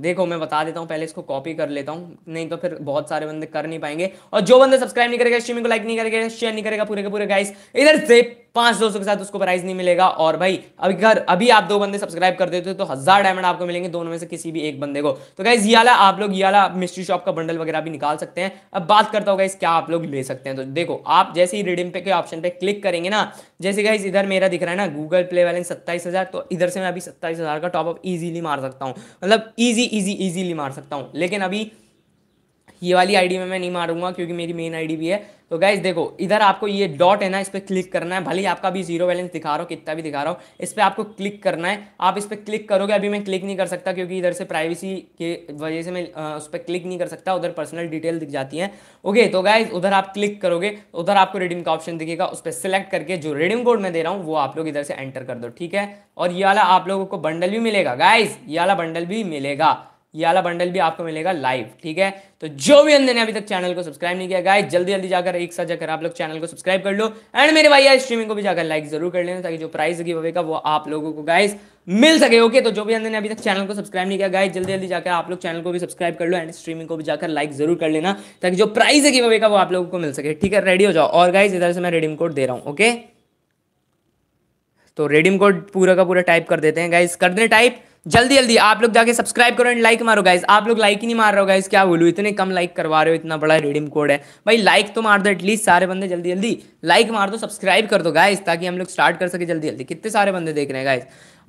देखो मैं बता देता हूँ पहले इसको कॉपी कर लेता हूँ नहीं तो फिर बहुत सारे बंदे कर नहीं पाएंगे और जो बंदे सब्सक्राइब नहीं करेगा स्ट्रीमिंग को लाइक नहीं करेगा शेयर नहीं करेगा पूरे के पूरे गाइस इधर से पांच दोस्तों के साथ उसको प्राइज नहीं मिलेगा और भाई अभी घर अभी आप दो बंदे सब्सक्राइब कर देते हो तो हजार डायमंड आपको मिलेंगे दोनों में से किसी भी एक बंदे को तो गाइज याला आप लोग याला मिस्ट्री शॉप का बंडल वगैरह भी निकाल सकते हैं अब बात करता हूँ गाइज क्या आप लोग ले सकते हैं तो देखो आप जैसे ही रिडीम पे के ऑप्शन पे क्लिक करेंगे ना जैसे गाइज इधर मेरा दिख रहा है ना गूगल प्ले बैलेंस सत्ताईस तो इधर से मैं अभी सत्ताईस सत्ताईस हज़ार का टॉपअप इजीली मार सकता हूँ मतलब ईजी ईजी इजीली मार सकता हूँ लेकिन अभी ये वाली आईडी में मैं नहीं मारूंगा क्योंकि मेरी मेन आईडी भी है तो गाइज देखो इधर आपको ये डॉट है ना इस पर क्लिक करना है भले ही आपका भी जीरो बैलेंस दिखा रहा हूँ कितना भी दिखा रहा हूँ इस पर आपको क्लिक करना है आप इस पर क्लिक करोगे अभी मैं क्लिक नहीं कर सकता क्योंकि इधर से प्राइवेसी के वजह से मैं उस पर क्लिक नहीं कर सकता उधर पर्सनल डिटेल दिख जाती है ओके तो गाइज उधर आप क्लिक करोगे उधर आपको रिडीम का ऑप्शन दिखेगा उस पर सिलेक्ट करके जो रिडीम कोड मैं दे रहा हूँ वो आप लोग इधर से एंटर कर दो ठीक है और ये वाला आप लोगों को बंडल भी मिलेगा गाइज ये वाला बंडल भी मिलेगा ये वाला बंडल भी आपको मिलेगा लाइव ठीक है तो जो भी अंदर ने अभी तक चैनल को सब्सक्राइब नहीं किया गाइस जल्दी जल्दी जाकर एक साथ जाकर आप लोग चैनल को सब्सक्राइब कर लो एंड मेरे भाई यार स्ट्रीमिंग को भी जाकर लाइक जरूर कर लेना ताकि जो प्राइस की होगा वो आप लोगों को गाइस मिल सके ओके तो जो भी अंदर ने अभी तक चैनल को सब्सक्राइब नहीं किया गाइस जल्दी जल्दी जाकर आप लोग चैनल को भी सब्सक्राइब कर लो एंड स्ट्रीमिंग को भी जाकर लाइक जरूर कर लेना ताकि जो प्राइस की होगा वो आप लोगों को मिल सके ठीक है रेडी हो जाओ और गाइज इधर से मैं रेडीम कोड दे रहा हूँ ओके तो रेडीम कोड पूरा का पूरा टाइप कर देते हैं गाइज कर दे टाइप जल्दी जल्दी आप लोग जाके सब्सक्राइब करो एंड लाइक मारो गाइज आप लोग लाइक ही नहीं मार रहे हो गाइज क्या बोलू इतने कम लाइक करवा रहे हो इतना बड़ा रिडीम कोड है भाई लाइक तो मार दो एटलीस्ट सारे बंदे जल्दी जल्दी लाइक मार दो सब्सक्राइब कर दो गाइज ताकि हम लोग स्टार्ट कर सके जल्दी जल्दी कितने सारे बंदे देख रहे हैं गाइज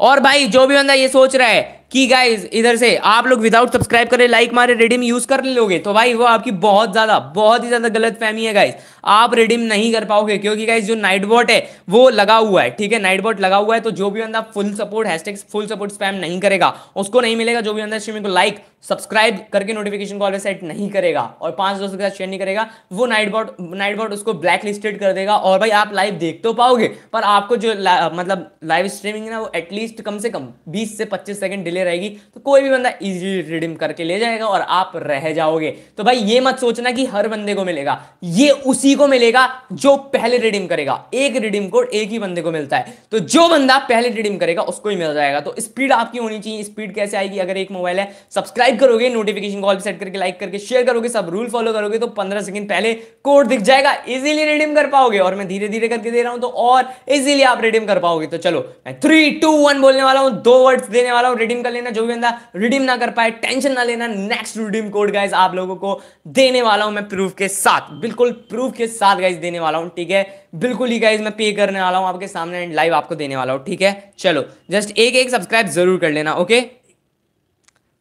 और भाई जो भी बंदा ये सोच रहा है कि गाइज इधर से आप लोग विदाउट सब्सक्राइब करें लाइक मारे रिडीम यूज कर लोगे तो भाई वो आपकी बहुत ज्यादा बहुत ही ज्यादा गलत फहमी है गाइज आप रिडीम नहीं कर पाओगे क्योंकि गाइज जो नाइट बॉट है वो लगा हुआ है ठीक है नाइट बॉट लगा हुआ है तो जो भी बंदा full support hashtag full support spam नहीं करेगा उसको नहीं मिलेगा जो भी बंदा स्ट्रीमिंग को लाइक सब्सक्राइब करके नोटिफिकेशन को ऑलवेज सेट नहीं करेगा और पांच दोस्तों के साथ शेयर नहीं करेगा वो नाइट बॉट नाइट बॉट उसको ब्लैक लिस्टेड कर देगा और भाई आप लाइव देख तो पाओगे पर आपको जो ला, मतलब लाइव स्ट्रीमिंग है ना वो एटलीस्ट कम से कम 20 से 25 सेकंड डिले रहेगी तो कोई भी बंदा इजीली रिडीम करके ले जाएगा और आप रह जाओगे तो भाई ये मत सोचना कि हर बंदे को मिलेगा ये उसी को मिलेगा जो पहले रिडीम करेगा एक रिडीम कोड एक ही बंदे को मिलता है तो जो बंदा पहले रिडीम करेगा उसको ही मिल जाएगा तो स्पीड आपकी होनी चाहिए स्पीड कैसे आएगी अगर एक मोबाइल है सब्सक्राइब लाइक करोगे नोटिफिकेशन कॉल सेट करके लाइक करके शेयर करोगे सब रूल फॉलो करोगे तो पंद्रह सेकंड पहले कोड दिख जाएगा इजीली रिडीम कर पाओगे और मैं धीरे धीरे करके दे रहा हूं तो और इजीली आप रिडीम कर पाओगे तो चलो मैं थ्री टू वन बोलने वाला हूँ दो वर्ड देने वाला हूँ रिडीम कर लेना जो भी बंदा रिडीम ना कर पाए टेंशन ना लेना नेक्स्ट रिडीम कोड गाइज आप लोगों को देने वाला हूँ मैं प्रूफ के साथ बिल्कुल प्रूफ के साथ गाइज देने वाला हूँ ठीक है बिल्कुल ही गाइज मैं पे करने वाला हूँ आपके सामने एंड लाइव आपको देने वाला हूँ ठीक है चलो जस्ट एक एक सब्सक्राइब जरूर कर लेना ओके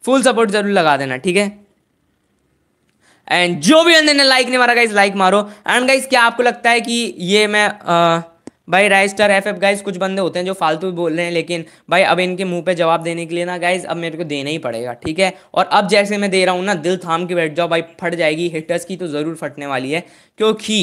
फुल सपोर्ट जरूर लगा देना ठीक है एंड जो भी अंदर ने लाइक नहीं मारा गाइज लाइक मारो एंड गाइज क्या आपको लगता है कि ये मैं आ, भाई राइस्टर एफ एफ गाइज कुछ बंदे होते हैं जो फालतू बोल रहे हैं लेकिन भाई अब इनके मुंह पे जवाब देने के लिए ना गाइज अब मेरे को देना ही पड़ेगा ठीक है और अब जैसे मैं दे रहा हूँ ना दिल थाम के बैठ जाओ भाई फट जाएगी हिटर्स की तो ज़रूर फटने वाली है क्योंकि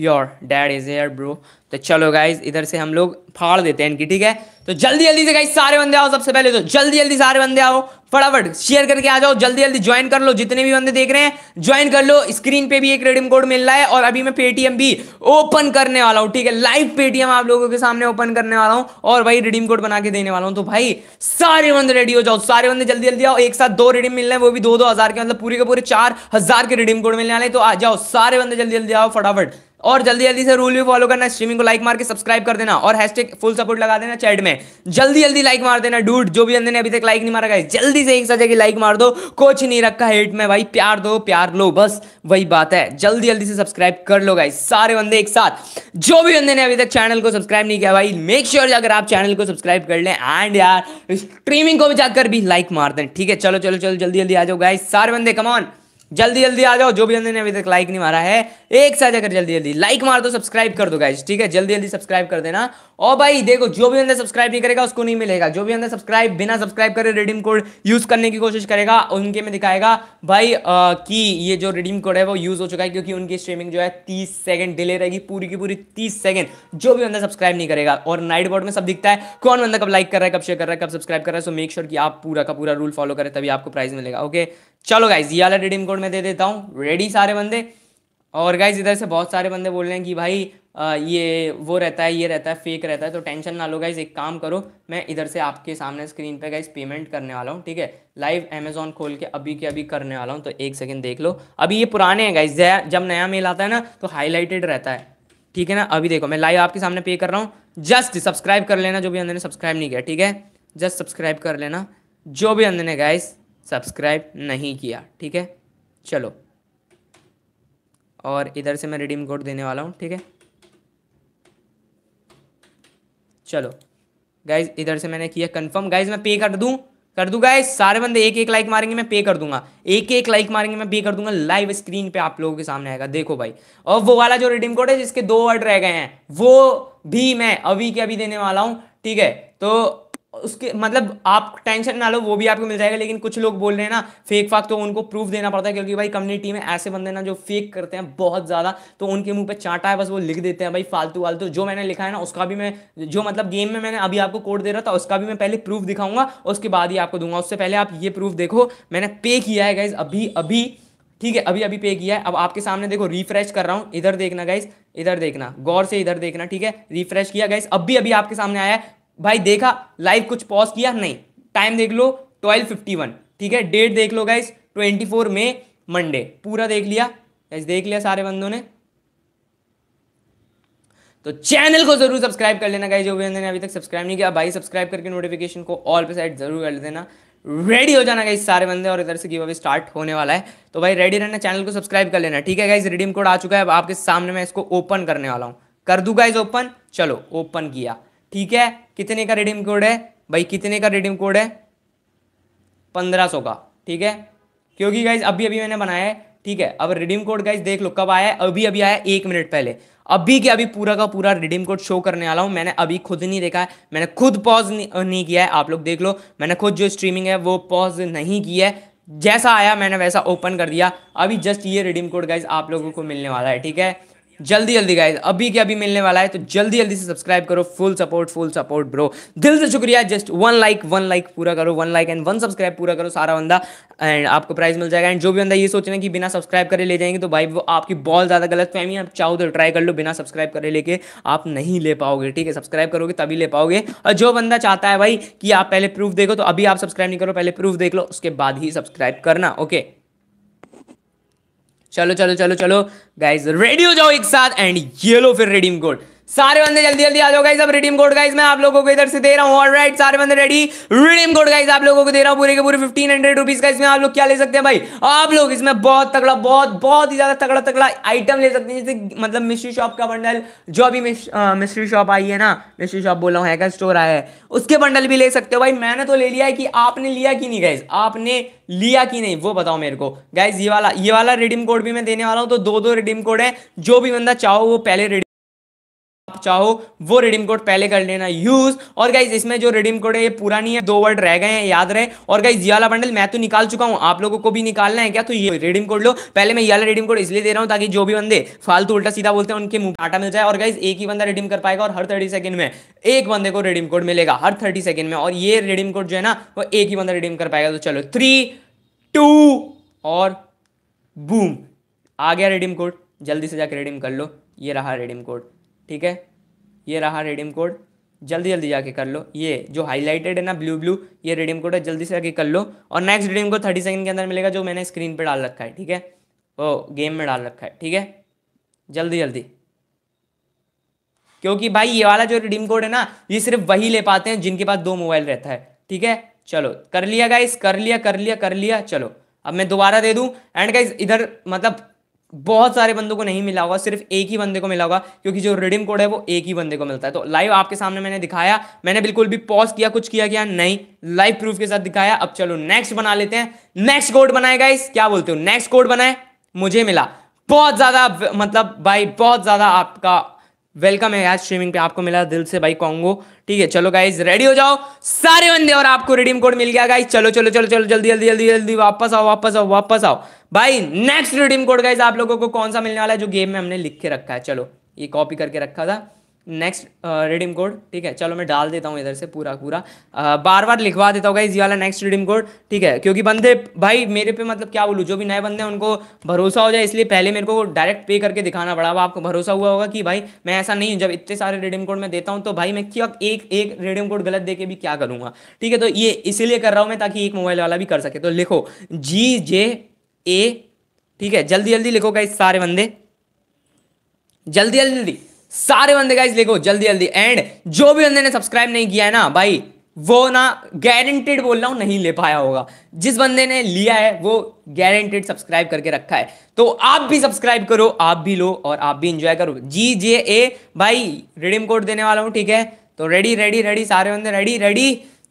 your dad is air bro तो चलो गाइज इधर से हम लोग फाड़ देते हैं इनकी ठीक है तो जल्दी जल्दी से गाइज सारे बंदे आओ सबसे पहले तो जल्दी जल्दी सारे बंदे आओ फटाफट शेयर करके आ जाओ जल्दी जल्दी ज्वाइन कर लो जितने भी बंदे देख रहे हैं ज्वाइन कर लो स्क्रीन पे भी एक रेडिम कोड मिल रहा है और अभी मैं पेटीएम भी ओपन करने वाला हूँ ठीक है लाइव पेटीएम आप लोगों के सामने ओपन करने वाला हूँ और भाई रिडीम कोड बना के देने वाला हूँ तो भाई सारे बंदे रेडी हो जाओ सारे बंदे जल्दी जल्दी आओ एक साथ दो रिडीम मिल रहे हैं वो भी दो दो हजार के मतलब पूरे के पूरे चार हजार के रिडीम कोड मिलने वाले तो आ जाओ सारे बंदे जल्दी जल्दी आओ फटाफट और जल्दी जल्दी से रूल भी फॉलो करना स्ट्रीमिंग को लाइक मार के सब्सक्राइब कर देना और हैशटैग फुल सपोर्ट लगा देना चैट में जल्दी जल्दी लाइक मार देना डूड जो भी अंदर ने अभी तक लाइक नहीं मारा गया जल्दी से एक सजे की लाइक मार दो कुछ नहीं रखा हेट में भाई प्यार दो प्यार लो बस वही बात है जल्दी जल्दी से सब्सक्राइब कर लो गाई सारे बंदे एक साथ जो भी बंदे ने अभी तक चैनल को सब्सक्राइब नहीं किया भाई मेक श्योर अगर आप चैनल को सब्सक्राइब कर लें एंड यार स्ट्रीमिंग को भी जाकर भी लाइक मार दें ठीक है चलो चलो चलो जल्दी जल्दी आ जाओ गाई सारे बंदे कमॉन जल्दी जल्दी आ जाओ जो भी अंदर ने अभी तक लाइक नहीं मारा है एक साथ अगर जल्दी जल्दी लाइक मार दो सब्सक्राइब कर दो गाइज ठीक है जल्दी जल्दी सब्सक्राइब कर देना और भाई देखो जो भी अंदर सब्सक्राइब नहीं करेगा उसको नहीं मिलेगा जो भी अंदर सब्सक्राइब बिना सब्सक्राइब करे रिडीम कोड यूज करने की कोशिश करेगा उनके में दिखाएगा भाई आ, ये जो रिडीम कोड है वो यूज हो चुका है क्योंकि उनकी स्ट्रीमिंग जो है तीस सेकंड डिले रहेगी पूरी की पूरी तीस सेकंड जो भी अंदर सब्सक्राइब नहीं करेगा और नाइट बोर्ड में सब दिखता है कौन बंदा कब लाइक कर रहा है कब शेयर कर रहा है कब सब्सक्राइब कर रहा है सो मेक श्योर की आप पूरा का पूरा रूल फॉलो करें तभी आपको प्राइज मिलेगा ओके चलो गाइज ये रिडीम कोड मोड में दे देता हूँ रेडी सारे बंदे और गाइज इधर से बहुत सारे बंदे बोल रहे हैं कि भाई आ, ये वो रहता है ये रहता है फेक रहता है तो टेंशन ना लो गाइज एक काम करो मैं इधर से आपके सामने स्क्रीन पे गाइज पेमेंट करने वाला हूँ ठीक है लाइव अमेजोन खोल के अभी के अभी करने वाला हूँ तो एक सेकेंड देख लो अभी ये पुराने हैं गाइज जब नया मेल आता है ना तो हाईलाइटेड रहता है ठीक है ना अभी देखो मैं लाइव आपके सामने पे कर रहा हूँ जस्ट सब्सक्राइब कर लेना जो भी अंदर ने सब्सक्राइब नहीं किया ठीक है जस्ट सब्सक्राइब कर लेना जो भी अंदर ने गाइज सब्सक्राइब नहीं किया ठीक है चलो और इधर से मैं रिडीम कोड देने वाला हूँ ठीक है चलो गाइज इधर से मैंने किया कंफर्म गाइज मैं पे कर दूँ कर दूँ गाइज सारे बंदे एक एक लाइक मारेंगे मैं पे कर दूंगा एक एक लाइक मारेंगे मैं पे कर दूंगा लाइव स्क्रीन पे आप लोगों के सामने आएगा देखो भाई और वो वाला जो रिडीम कोड है जिसके दो वर्ड रह गए हैं वो भी मैं अभी के अभी देने वाला हूँ ठीक है तो उसके मतलब आप टेंशन ना लो वो भी आपको मिल जाएगा लेकिन कुछ लोग बोल रहे हैं ना फेक फाक तो उनको प्रूफ देना पड़ता है क्योंकि भाई कम्युनिटी में ऐसे बंदे ना जो फेक करते हैं बहुत ज़्यादा तो उनके मुंह पे चांटा है बस वो लिख देते हैं भाई फालतू वालतू जो मैंने लिखा है ना उसका भी मैं जो मतलब गेम में मैंने अभी आपको कोड दे रहा था उसका भी मैं पहले प्रूफ दिखाऊंगा उसके बाद ही आपको दूंगा उससे पहले आप ये प्रूफ देखो मैंने पे किया है गाइज अभी अभी ठीक है अभी अभी पे किया है अब आपके सामने देखो रिफ्रेश कर रहा हूँ इधर देखना गाइस इधर देखना गौर से इधर देखना ठीक है रिफ्रेश किया गाइस अब भी अभी आपके सामने आया है भाई देखा लाइव कुछ पॉज किया नहीं टाइम देख लो ट्वेल्व फिफ्टी वन ठीक है डेट देख लो guys twenty four May Monday पूरा देख लिया गाइस देख लिया सारे बंदों ने तो चैनल को जरूर सब्सक्राइब कर लेना गाइस जो भी ने अभी तक सब्सक्राइब नहीं किया भाई सब्सक्राइब करके नोटिफिकेशन को ऑल पे साइड जरूर कर देना रेडी हो जाना गाइस सारे बंदे और इधर से गिव अभी स्टार्ट होने वाला है तो भाई रेडी रहना चैनल को सब्सक्राइब कर लेना ठीक है गाइज रिडीम कोड आ चुका है अब आपके सामने मैं इसको ओपन करने वाला हूँ कर दूंगा गाइज ओपन चलो ओपन किया ठीक है कितने का रिडीम कोड है भाई कितने का रिडीम कोड है पंद्रह सौ का ठीक है क्योंकि गाइज अभी अभी मैंने बनाया है ठीक है अब रिडीम कोड गाइज देख लो कब आया है अभी अभी आया एक मिनट पहले अभी के अभी पूरा का पूरा रिडीम कोड शो करने वाला हूँ मैंने अभी खुद नहीं देखा है मैंने खुद पॉज नहीं, नहीं किया है आप लोग देख लो मैंने खुद जो स्ट्रीमिंग है वो पॉज नहीं की है जैसा आया मैंने वैसा ओपन कर दिया अभी जस्ट ये रिडीम कोड गाइज आप लोगों को मिलने वाला है ठीक है जल्दी जल्दी गाइज अभी क्या अभी मिलने वाला है तो जल्दी जल्दी से सब्सक्राइब करो full support full support bro दिल से शुक्रिया just one like one like पूरा करो one like and one subscribe पूरा करो सारा बंदा एंड आपको प्राइज मिल जाएगा एंड जो भी बंदा ये हैं कि बिना सब्सक्राइब करे ले जाएंगे तो भाई वो आपकी बहुत ज़्यादा गलत फैमी आप चाहो तो ट्राई कर लो बिना सब्सक्राइब करे लेके आप नहीं ले पाओगे ठीक है सब्सक्राइब करोगे तभी ले पाओगे और जो बंदा चाहता है भाई कि आप पहले प्रूफ देखो तो अभी आप सब्सक्राइब नहीं करो पहले प्रूफ देख लो उसके बाद ही सब्सक्राइब करना ओके चलो चलो चलो चलो गाइज रेडी हो जाओ एक साथ एंड ये लो फिर रेडीम गोल्ड सारे बंदे जल्दी जल्दी आ जाओ गाइस अब रिडीम कोड गाइज मैं आप लोगों को इधर से दे रहा हूँ ऑल राइट सारे बंदे रेडी रिडीम कोड गाइज आप लोगों को दे रहा हूँ पूरे के पूरे फिफ्टीन हंड्रेड रुपीज का इसमें आप लोग क्या ले सकते हैं भाई आप लोग इसमें बहुत तगड़ा बहुत बहुत ही ज्यादा तगड़ा तगड़ा आइटम ले सकते हैं जैसे मतलब मिस्ट्री शॉप का बंडल जो अभी मिस्ट्री शॉप आई है ना मिस्ट्री शॉप बोला हूँ हैकर स्टोर आया है उसके बंडल भी ले सकते हो भाई मैंने तो ले लिया है कि आपने लिया कि नहीं गाइज आपने लिया कि नहीं वो बताओ मेरे को गाइज ये वाला ये वाला रिडीम कोड भी मैं देने वाला हूँ तो दो दो रिडीम कोड है जो भी बंदा चाहो वो पहले चाहो वो रिडीम कोड पहले कर लेना यूज और गाइज इसमें जो रिडीम कोड है ये पूरा नहीं है दो वर्ड रह गए हैं याद रहे और गाइज ये वाला बंडल मैं तो निकाल चुका हूँ आप लोगों को भी निकालना है क्या तो ये रिडीम कोड लो पहले मैं ये वाला रिडीम कोड इसलिए दे रहा हूँ ताकि जो भी बंदे फालतू उल्टा सीधा बोलते हैं उनके मुंह आटा मिल जाए और गाइज एक ही बंदा रिडीम कर पाएगा और हर थर्टी सेकंड में एक बंदे को रिडीम कोड मिलेगा हर थर्टी सेकंड में और ये रिडीम कोड जो है ना वो एक ही बंदा रिडीम कर पाएगा तो चलो थ्री टू और बूम आ गया रिडीम कोड जल्दी से जाकर रिडीम कर लो ये रहा रिडीम कोड ठीक है ये रहा रिडीम कोड जल्दी जल्दी जाके कर लो ये जो हाईलाइटेड है ना ब्लू ब्लू ये रिडीम कोड है जल्दी से जाके कर लो और next redeem code thirty second के अंदर मिलेगा जो मैंने स्क्रीन पर डाल रखा है ठीक है ओ गेम में डाल रखा है ठीक है जल्दी जल्दी क्योंकि भाई ये वाला जो रिडीम कोड है ना ये सिर्फ वही ले पाते हैं जिनके पास दो मोबाइल रहता है ठीक है चलो कर लिया गाइस कर लिया कर लिया कर लिया चलो अब मैं दोबारा दे दूं एंड गाइस इधर मतलब बहुत सारे बंदों को नहीं मिला होगा सिर्फ एक ही बंदे को मिला होगा क्योंकि जो रिडीम कोड है वो एक ही बंदे को मिलता है तो लाइव आपके सामने मैंने दिखाया मैंने बिल्कुल भी पॉज किया कुछ किया क्या नहीं लाइव प्रूफ के साथ दिखाया अब चलो नेक्स्ट बना लेते हैं नेक्स्ट कोड बनाएगा इस क्या बोलते हो नेक्स्ट कोड बनाए मुझे मिला बहुत ज़्यादा मतलब भाई बहुत ज़्यादा आपका वेलकम है यार स्ट्रीमिंग पे आपको मिला दिल से भाई कॉन्गो ठीक है चलो गाइज रेडी हो जाओ सारे बंदे और आपको रिडीम कोड मिल गया गाइज चलो चलो चलो चलो जल्दी जल्दी जल्दी जल्दी वापस आओ वापस आओ वापस आओ भाई नेक्स्ट रिडीम कोड गाइज आप लोगों को कौन सा मिलने वाला है जो गेम में हमने लिख के रखा है चलो ये कॉपी करके रखा था नेक्स्ट रिडीम कोड ठीक है चलो मैं डाल देता हूँ इधर से पूरा पूरा uh, बार बार लिखवा देता हूँ गाइज ये वाला नेक्स्ट रिडीम कोड ठीक है क्योंकि बंदे भाई मेरे पे मतलब क्या बोलूँ जो भी नए बंदे हैं उनको भरोसा हो जाए इसलिए पहले मेरे को डायरेक्ट पे करके दिखाना पड़ा अब आपको भरोसा हुआ होगा कि भाई मैं ऐसा नहीं हूँ जब इतने सारे रिडीम कोड मैं देता हूँ तो भाई मैं क्या एक एक रिडीम कोड गलत दे के भी क्या करूँगा ठीक है तो ये इसीलिए कर रहा हूँ मैं ताकि एक मोबाइल वाला भी कर सके तो लिखो जी जे ए ठीक है जल्दी जल्दी लिखो गाइज सारे बंदे जल्दी जल्दी सारे बंदे गाइज लिखो जल्दी जल्दी एंड जो भी बंदे ने सब्सक्राइब नहीं किया है ना भाई वो ना गारंटेड बोल रहा हूँ नहीं ले पाया होगा जिस बंदे ने लिया है वो गारंटेड सब्सक्राइब करके रखा है तो आप भी सब्सक्राइब करो आप भी लो और आप भी इंजॉय करो जी जे ए भाई रिडीम कोड देने वाला हूँ ठीक है तो रेडी रेडी रेडी सारे बंदे रेडी रेडी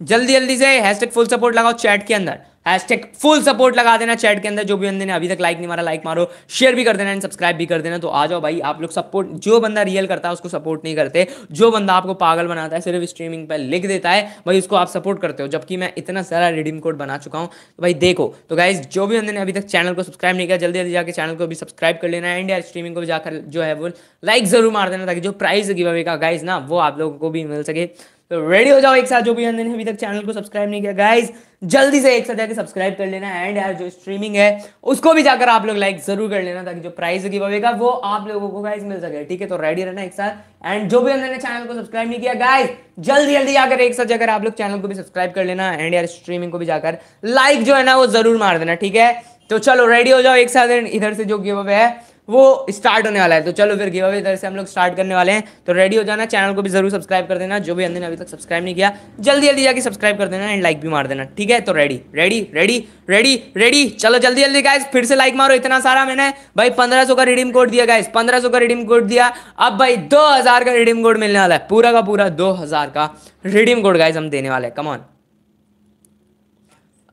जल्दी जल्दी से हैशटैग फुल सपोर्ट लगाओ चैट के अंदर हैशटैग फुल सपोर्ट लगा देना चैट के अंदर जो भी बंदे ने अभी तक लाइक नहीं मारा लाइक मारो शेयर भी कर देना एंड सब्सक्राइब भी कर देना तो आ जाओ भाई आप लोग सपोर्ट जो बंदा रियल करता है उसको सपोर्ट नहीं करते जो बंदा आपको पागल बनाता है सिर्फ स्ट्रीमिंग पर लिख देता है भाई उसको आप सपोर्ट करते हो जबकि मैं इतना सारा रिडीम कोड बना चुका हूँ तो भाई देखो तो गाइज जो भी बंदे ने अभी तक चैनल को सब्सक्राइब नहीं किया जल्दी जल्दी जाकर चैनल को भी सब्सक्राइब कर लेना एंड स्ट्रीमिंग को भी जाकर जो है वो लाइक जरूर मार देना ताकि जो प्राइज गिवे का गाइज ना वो आप लोगों को भी मिल सके तो रेडी हो जाओ एक साथ जो भी ने अभी तक चैनल को सब्सक्राइब नहीं किया गाइज जल्दी से एक साथ जाकर सब्सक्राइब कर लेना एंड यार जो स्ट्रीमिंग है उसको भी जाकर आप लोग लाइक जरूर कर लेना ताकि जो प्राइस गिव अवे का वो आप लोगों को गाइज मिल सके ठीक है तो रेडी रहना एक साथ एंड जो भी ने चैनल को सब्सक्राइब नहीं किया गाइज जल्दी जल्दी जाकर एक साथ जाकर आप लोग चैनल को भी सब्सक्राइब कर लेना एंड यार स्ट्रीमिंग को भी जाकर लाइक जो है ना वो जरूर मार देना ठीक है तो चलो रेडी हो जाओ एक साथ इधर से जो गिव अवे है वो स्टार्ट होने वाला है तो चलो फिर गिव अवे इधर से हम लोग स्टार्ट करने वाले हैं तो रेडी हो जाना चैनल को भी जरूर सब्सक्राइब कर देना जो भी अंदर ने अभी तक सब्सक्राइब नहीं किया जल्दी जल्दी जाके सब्सक्राइब कर देना एंड लाइक भी मार देना ठीक है तो ready ready ready ready ready चलो जल्दी जल्दी गाइज फिर से लाइक मारो इतना सारा मैंने भाई पंद्रह का रिडीम कोड दिया गाइज पंद्रह का रिडीम कोड दिया अब भाई दो का रिडीम कोड मिलने वाला है पूरा का पूरा दो का रिडीम कोड गाइज हम देने वाले कमॉन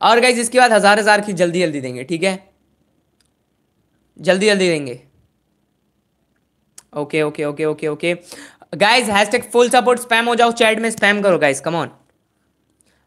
और गाइज इसके बाद हजार हजार की जल्दी जल्दी देंगे ठीक है जल्दी जल्दी देंगे okay okay okay okay okay guys hashtag full support spam हो जाओ चैट में स्पैम करो गाइज कम ऑन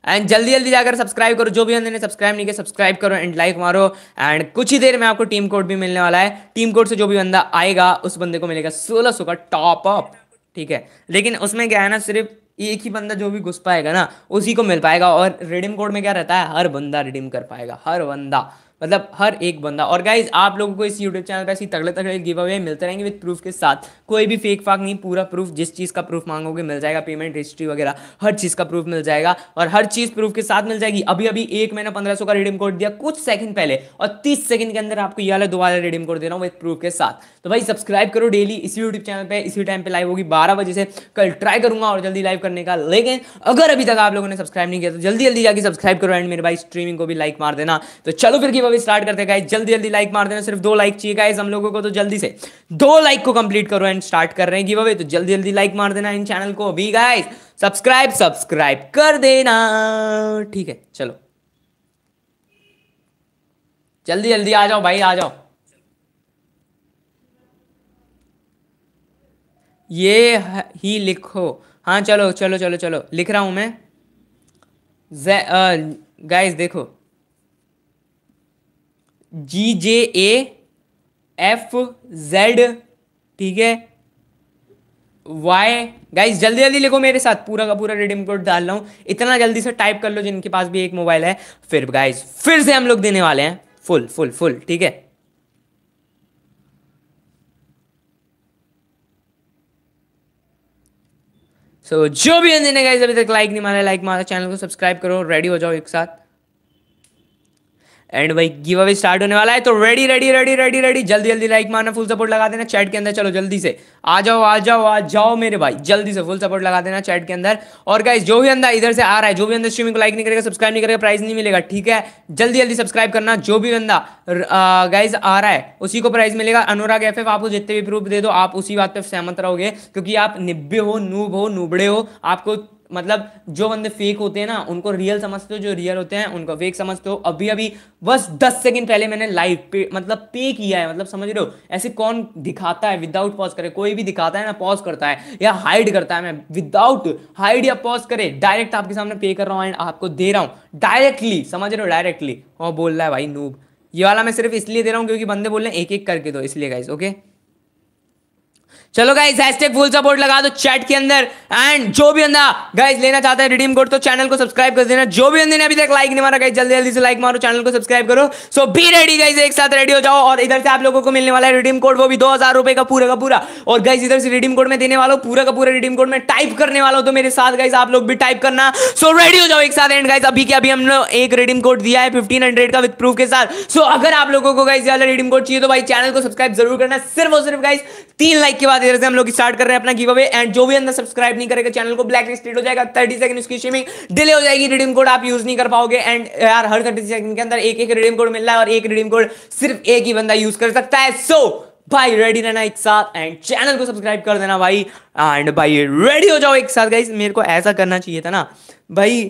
एंड जल्दी जल्दी जाकर सब्सक्राइब करो जो भी बंदे ने सब्सक्राइब नहीं किया सब्सक्राइब करो एंड लाइक मारो एंड कुछ ही देर में आपको टीम कोड भी मिलने वाला है टीम कोड से जो भी बंदा आएगा उस बंदे को मिलेगा सोलह सौ का टॉप अप ठीक है लेकिन उसमें क्या है ना सिर्फ एक ही बंदा जो भी घुस पाएगा ना उसी को मिल पाएगा और रिडीम कोड में क्या रहता है हर बंदा रिडीम कर पाएगा हर बंदा मतलब हर एक बंदा और गाइज आप लोगों को इस यूट्यूब चैनल पर ऐसी तगड़े तगड़े गिव अवे मिलते रहेंगे विद प्रूफ के साथ कोई भी फेक फाक नहीं पूरा प्रूफ जिस चीज़ का प्रूफ मांगोगे मिल जाएगा पेमेंट हिस्ट्री वगैरह हर चीज़ का प्रूफ मिल जाएगा और हर चीज़ प्रूफ के साथ मिल जाएगी अभी अभी एक मैंने पंद्रह का रिडीम कोड दिया कुछ सेकंड पहले और तीस सेकंड के अंदर आपको ये वाला दोबारा रिडीम कोड दे रहा हूँ विद प्रूफ के साथ तो भाई सब्सक्राइब करो डेली इसी यूट्यूब चैनल पर इसी टाइम पर लाइव होगी बारह बजे से कल ट्राई करूंगा और जल्दी लाइव करने का लेकिन अगर अभी तक आप लोगों ने सब्सक्राइब नहीं किया तो जल्दी जल्दी जाकर सब्सक्राइब करो एंड मेरे भाई स्ट्रीमिंग को भी लाइक मार देना तो चलो फिर को भी स्टार्ट करते गाइज जल्दी जल्दी लाइक मार देना सिर्फ दो लाइक चाहिए गाइज हम लोगों को तो जल्दी से दो लाइक को कंप्लीट करो एंड स्टार्ट कर रहे हैं गिव अवे तो जल्दी जल्दी लाइक मार देना इन चैनल को अभी गाइज सब्सक्राइब सब्सक्राइब कर देना ठीक है चलो जल्दी जल्दी आ जाओ भाई आ जाओ ये ही लिखो हाँ चलो चलो चलो चलो लिख रहा हूं मैं गाइस देखो जी जे ए एफ जेड ठीक है वाई गाइस जल्दी जल्दी लिखो मेरे साथ पूरा का पूरा रिडीम कोड डाल रहा हूँ इतना जल्दी से टाइप कर लो जिनके पास भी एक मोबाइल है फिर गाइस फिर से हम लोग देने वाले हैं फुल फुल फुल ठीक है सो so, जो भी देने गाइस अभी तक लाइक नहीं मारा लाइक मारा चैनल को सब्सक्राइब करो रेडी हो जाओ एक साथ एंड भाई गिव अवे स्टार्ट होने वाला है तो ready ready ready ready ready जल्दी जल्दी लाइक मारना फुल सपोर्ट लगा देना चैट के अंदर चलो जल्दी से आ जाओ आ जाओ आ जाओ मेरे भाई जल्दी से फुल सपोर्ट लगा देना चैट के अंदर और गाइस जो भी अंदर इधर से आ रहा है जो भी अंदर स्ट्रीमिंग को लाइक नहीं करेगा सब्सक्राइब नहीं करेगा प्राइज नहीं मिलेगा ठीक है जल्दी जल्दी सब्सक्राइब करना जो भी बंदा गाइज आ रहा है उसी को प्राइज मिलेगा अनुराग एफ आपको जितने भी प्रूफ दे दो आप उसी बात पर सहमत रहोगे क्योंकि आप निब्बे हो नूब हो नूबड़े हो आपको मतलब जो बंदे फेक होते हैं ना उनको रियल समझते हो जो रियल होते हैं उनको फेक समझते हो अभी अभी बस दस सेकंड पहले मैंने लाइव पे मतलब पे किया है मतलब समझ रहे हो ऐसे कौन दिखाता है विदाउट पॉज करे कोई भी दिखाता है ना पॉज करता है या हाइड करता है मैं विदाउट हाइड या पॉज करे डायरेक्ट आपके सामने पे कर रहा हूँ एंड आपको दे रहा हूँ डायरेक्टली समझ रहे हो डायरेक्टली और बोल रहा है भाई नूब ये वाला मैं सिर्फ इसलिए दे रहा हूँ क्योंकि बंदे बोल रहे हैं एक एक करके दो इसलिए गाइज ओके चलो गाइज हैशटैग फुल सपोर्ट लगा दो चैट के अंदर एंड जो भी अंदा गाइज लेना चाहता है रिडीम कोड तो चैनल को सब्सक्राइब कर देना जो भी अंदर ने अभी तक लाइक नहीं मारा गाइज जल्दी जल्दी से लाइक मारो चैनल को सब्सक्राइब करो सो भी रेडी गाइज एक साथ रेडी हो जाओ और इधर से आप लोगों को मिलने वाला है रिडीम कोड वो भी दो हजार रुपए का पूरा का पूरा और गाइज इधर से रिडीम कोड में देने वाला हूँ पूरा का पूरा रिडीम कोड में टाइप करने वाला हूँ तो मेरे साथ गाइज आप लोग भी टाइप करना सो रेडी हो जाओ एक साथ एंड गाइज अभी के अभी हमने एक रिडीम कोड दिया है फिफ्टीन का विद प्रूफ के साथ सो अगर आप लोगों को गाइज रिडीम कोड चाहिए तो भाई चैनल को सब्सक्राइब जरूर करना सिर्फ और सिर्फ गाइज तीन लाइक के बाद बाद इधर से हम लोग स्टार्ट कर रहे हैं अपना गिव अवे एंड जो भी अंदर सब्सक्राइब नहीं करेगा चैनल को ब्लैक लिस्टेड हो जाएगा थर्टी सेकंड उसकी स्ट्रीमिंग डिले हो जाएगी रिडीम कोड आप यूज नहीं कर पाओगे एंड यार हर थर्टी सेकंड के अंदर एक एक रिडीम कोड मिल रहा है और एक रिडीम कोड सिर्फ एक ही बंदा यूज कर सकता है सो भाई रेडी रहना एक साथ एंड चैनल को सब्सक्राइब कर देना भाई एंड भाई रेडी हो जाओ एक साथ गाइस मेरे को ऐसा करना चाहिए था ना भाई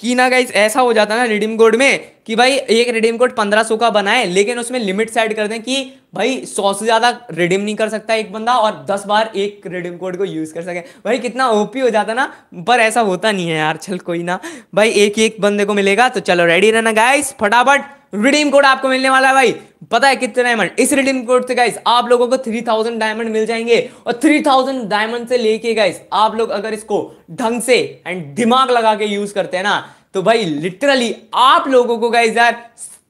कि ना गाइज ऐसा हो जाता है ना रिडीम कोड में कि भाई एक रिडीम कोड पंद्रह सौ का बनाए लेकिन उसमें लिमिट सेट कर दें कि भाई सौ से ज़्यादा रिडीम नहीं कर सकता एक बंदा और दस बार एक रिडीम कोड को यूज़ कर सके भाई कितना ओपी हो जाता ना पर ऐसा होता नहीं है यार चल कोई ना भाई एक एक बंदे को मिलेगा तो चलो रेडी रहना गाइस फटाफट रिडीम कोड आपको मिलने वाला है भाई पता है कितने डायमंड इस रिडीम कोड से गाइस आप लोगों को 3000 डायमंड मिल जाएंगे और 3000 डायमंड से लेके गाइस आप लोग अगर इसको ढंग से एंड दिमाग लगा के यूज करते हैं ना तो भाई लिटरली आप लोगों को गाइस यार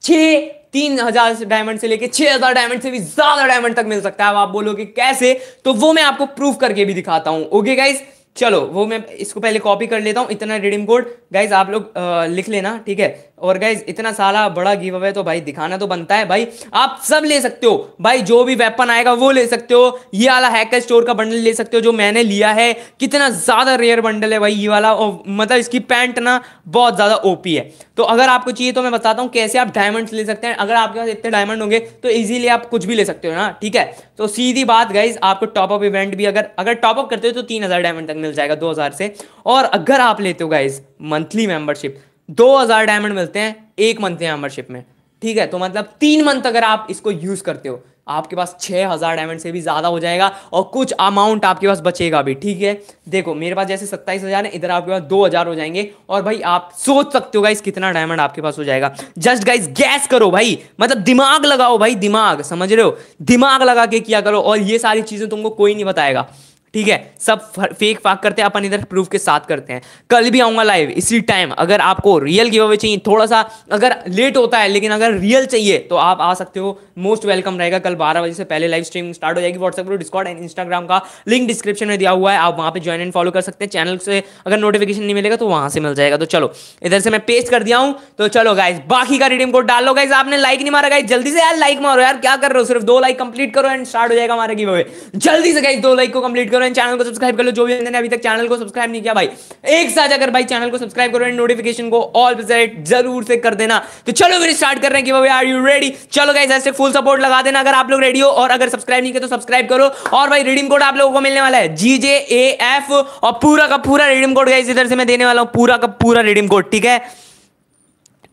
छः तीन हजार डायमंड से लेके छह हजार डायमंड से भी ज्यादा डायमंड तक मिल सकता है आप बोलोगे कैसे तो वो मैं आपको प्रूफ करके भी दिखाता हूं ओके गाइस चलो वो मैं इसको पहले कॉपी कर लेता हूं इतना रिडीम कोड गाइस आप लोग लिख लेना ठीक है और गाइज इतना साला बड़ा गिव अवे तो भाई दिखाना तो बनता है भाई आप सब ले सकते हो भाई जो भी वेपन आएगा वो ले सकते हो ये वाला हैकर स्टोर का बंडल ले सकते हो जो मैंने लिया है कितना ज़्यादा रेयर बंडल है भाई ये वाला और मतलब इसकी पैंट ना बहुत ज़्यादा ओपी है तो अगर आपको चाहिए तो मैं बताता हूँ कैसे आप डायमंड ले सकते हैं अगर आपके पास इतने डायमंड होंगे तो ईजिली आप कुछ भी ले सकते हो ना ठीक है तो सीधी बात गाइज आपको टॉपअप इवेंट भी अगर अगर टॉपअप करते हो तो तीन हज़ार डायमंड तक मिल जाएगा दो हज़ार से और अगर आप लेते हो गाइज मंथली मेंबरशिप दो हजार डायमंड मिलते हैं एक मंथ मेंबरशिप में ठीक है तो मतलब तीन मंथ अगर आप इसको यूज करते हो आपके पास छः हज़ार डायमंड से भी ज़्यादा हो जाएगा और कुछ अमाउंट आपके पास बचेगा भी ठीक है देखो मेरे पास जैसे सत्ताईस हज़ार है इधर आपके पास दो हज़ार हो जाएंगे और भाई आप सोच सकते हो गाइस कितना डायमंड आपके पास हो जाएगा जस्ट गाइस गैस करो भाई मतलब दिमाग लगाओ भाई दिमाग समझ रहे हो दिमाग लगा के किया करो और ये सारी चीज़ें तुमको कोई नहीं बताएगा ठीक है सब फेक फाक करते हैं अपन इधर प्रूफ के साथ करते हैं कल भी आऊंगा लाइव इसी टाइम अगर आपको रियल गिव अवे चाहिए थोड़ा सा अगर लेट होता है लेकिन अगर रियल चाहिए तो आप आ सकते हो मोस्ट वेलकम रहेगा कल बारह बजे से पहले लाइव स्ट्रीम स्टार्ट हो जाएगी WhatsApp group Discord and Instagram का लिंक डिस्क्रिप्शन में दिया हुआ है आप वहां पर ज्वाइन एंड फॉलो कर सकते हैं चैनल से अगर नोटिफिकेशन नहीं मिलेगा तो वहां से मिल जाएगा तो चलो इधर से मैं पेस्ट कर दिया हूं तो चलो गाइज बाकी का रिडीम कोड डाल लो गाइज आपने लाइक नहीं मारा गाइज जल्दी से यार लाइक मारो यार क्या कर रहे हो सिर्फ दो लाइक कंप्लीट करो एंड स्टार्ट हो जाएगा हमारे गिव अवे जल्दी से गाइज दो लाइक को कंप्लीट करो मैंने चैनल को सब्सक्राइब कर लो जो भी ने अभी तक चैनल को सब्सक्राइब नहीं किया भाई एक साथ अगर भाई चैनल को सब्सक्राइब करो एंड नोटिफिकेशन को ऑल सेट जरूर से कर देना तो चलो फिर स्टार्ट कर रहे हैं कि भाई आर यू रेडी चलो गाइस ऐसे फुल सपोर्ट लगा देना अगर आप लोग रेडी हो और अगर सब्सक्राइब नहीं किया तो सब्सक्राइब करो और भाई रिडीम कोड आप लोगों को मिलने वाला है जी जे ए एफ और पूरा का पूरा रिडीम कोड गाइस इधर से मैं देने वाला हूँ पूरा का पूरा रिडीम कोड ठीक है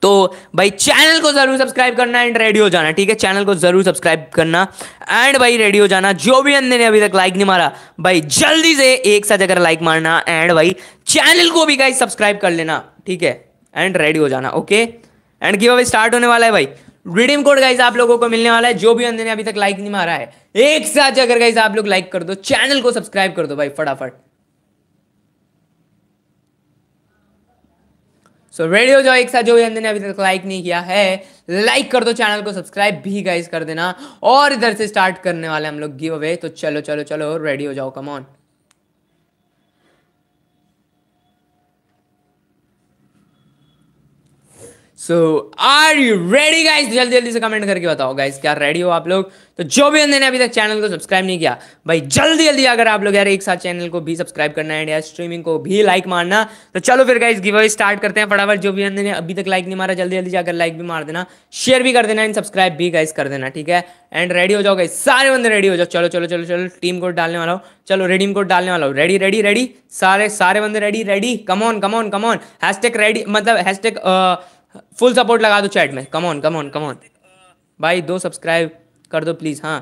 तो भाई चैनल को जरूर सब्सक्राइब करना एंड रेडियो जाना ठीक है चैनल को जरूर सब्सक्राइब करना एंड भाई रेडियो जाना जो भी अंदर ने अभी तक लाइक नहीं मारा भाई जल्दी से एक साथ अगर लाइक मारना एंड भाई चैनल को भी गाइस सब्सक्राइब कर लेना ठीक है एंड रेडियो जाना okay and giveaway start होने वाला है भाई रिडीम कोड गाइस आप लोगों को मिलने वाला है जो भी अंदर ने अभी तक लाइक नहीं मारा है एक साथ अगर गाइस आप लोग लाइक कर दो चैनल को सब्सक्राइब कर दो भाई फटाफट सो रेडियो जो एक साथ जो भी हमने ने अभी तक लाइक नहीं किया है लाइक कर दो चैनल को सब्सक्राइब भी गाइज कर देना और इधर से स्टार्ट करने वाले हम लोग गिव अवे तो चलो चलो चलो रेडियो जाओ come on so are you ready guys जल्दी जल्दी से कमेंट करके बताओ गाइस क्या रेडी हो आप लोग तो जो भी अंदर ने अभी तक चैनल को सब्सक्राइब नहीं किया भाई जल्दी जल्दी अगर आप लोग यार एक साथ चैनल को भी सब्सक्राइब करना है इंडिया स्ट्रीमिंग को भी लाइक मारना तो चलो फिर गाइस गिव अवे स्टार्ट करते हैं फटाफट जो भी अंदर ने अभी तक लाइक नहीं मारा जल्दी जल्दी जाकर लाइक भी मार देना शेयर भी कर देना एंड सब्सक्राइब भी गाइस कर देना ठीक है एंड रेडी हो जाओ गाइस सारे बंदे रेडी हो जाओ चलो चलो चलो चलो टीम कोड डालने वाला हो चलो रेडीम कोड डालने वाला हो रेडी रेडी रेडी सारे सारे बंदे ready ready come on come on come on hashtag ready मतलब हैशटैग फुल सपोर्ट लगा दो चैट में कमॉन कमॉन कमॉन भाई दो सब्सक्राइब कर दो प्लीज़ हाँ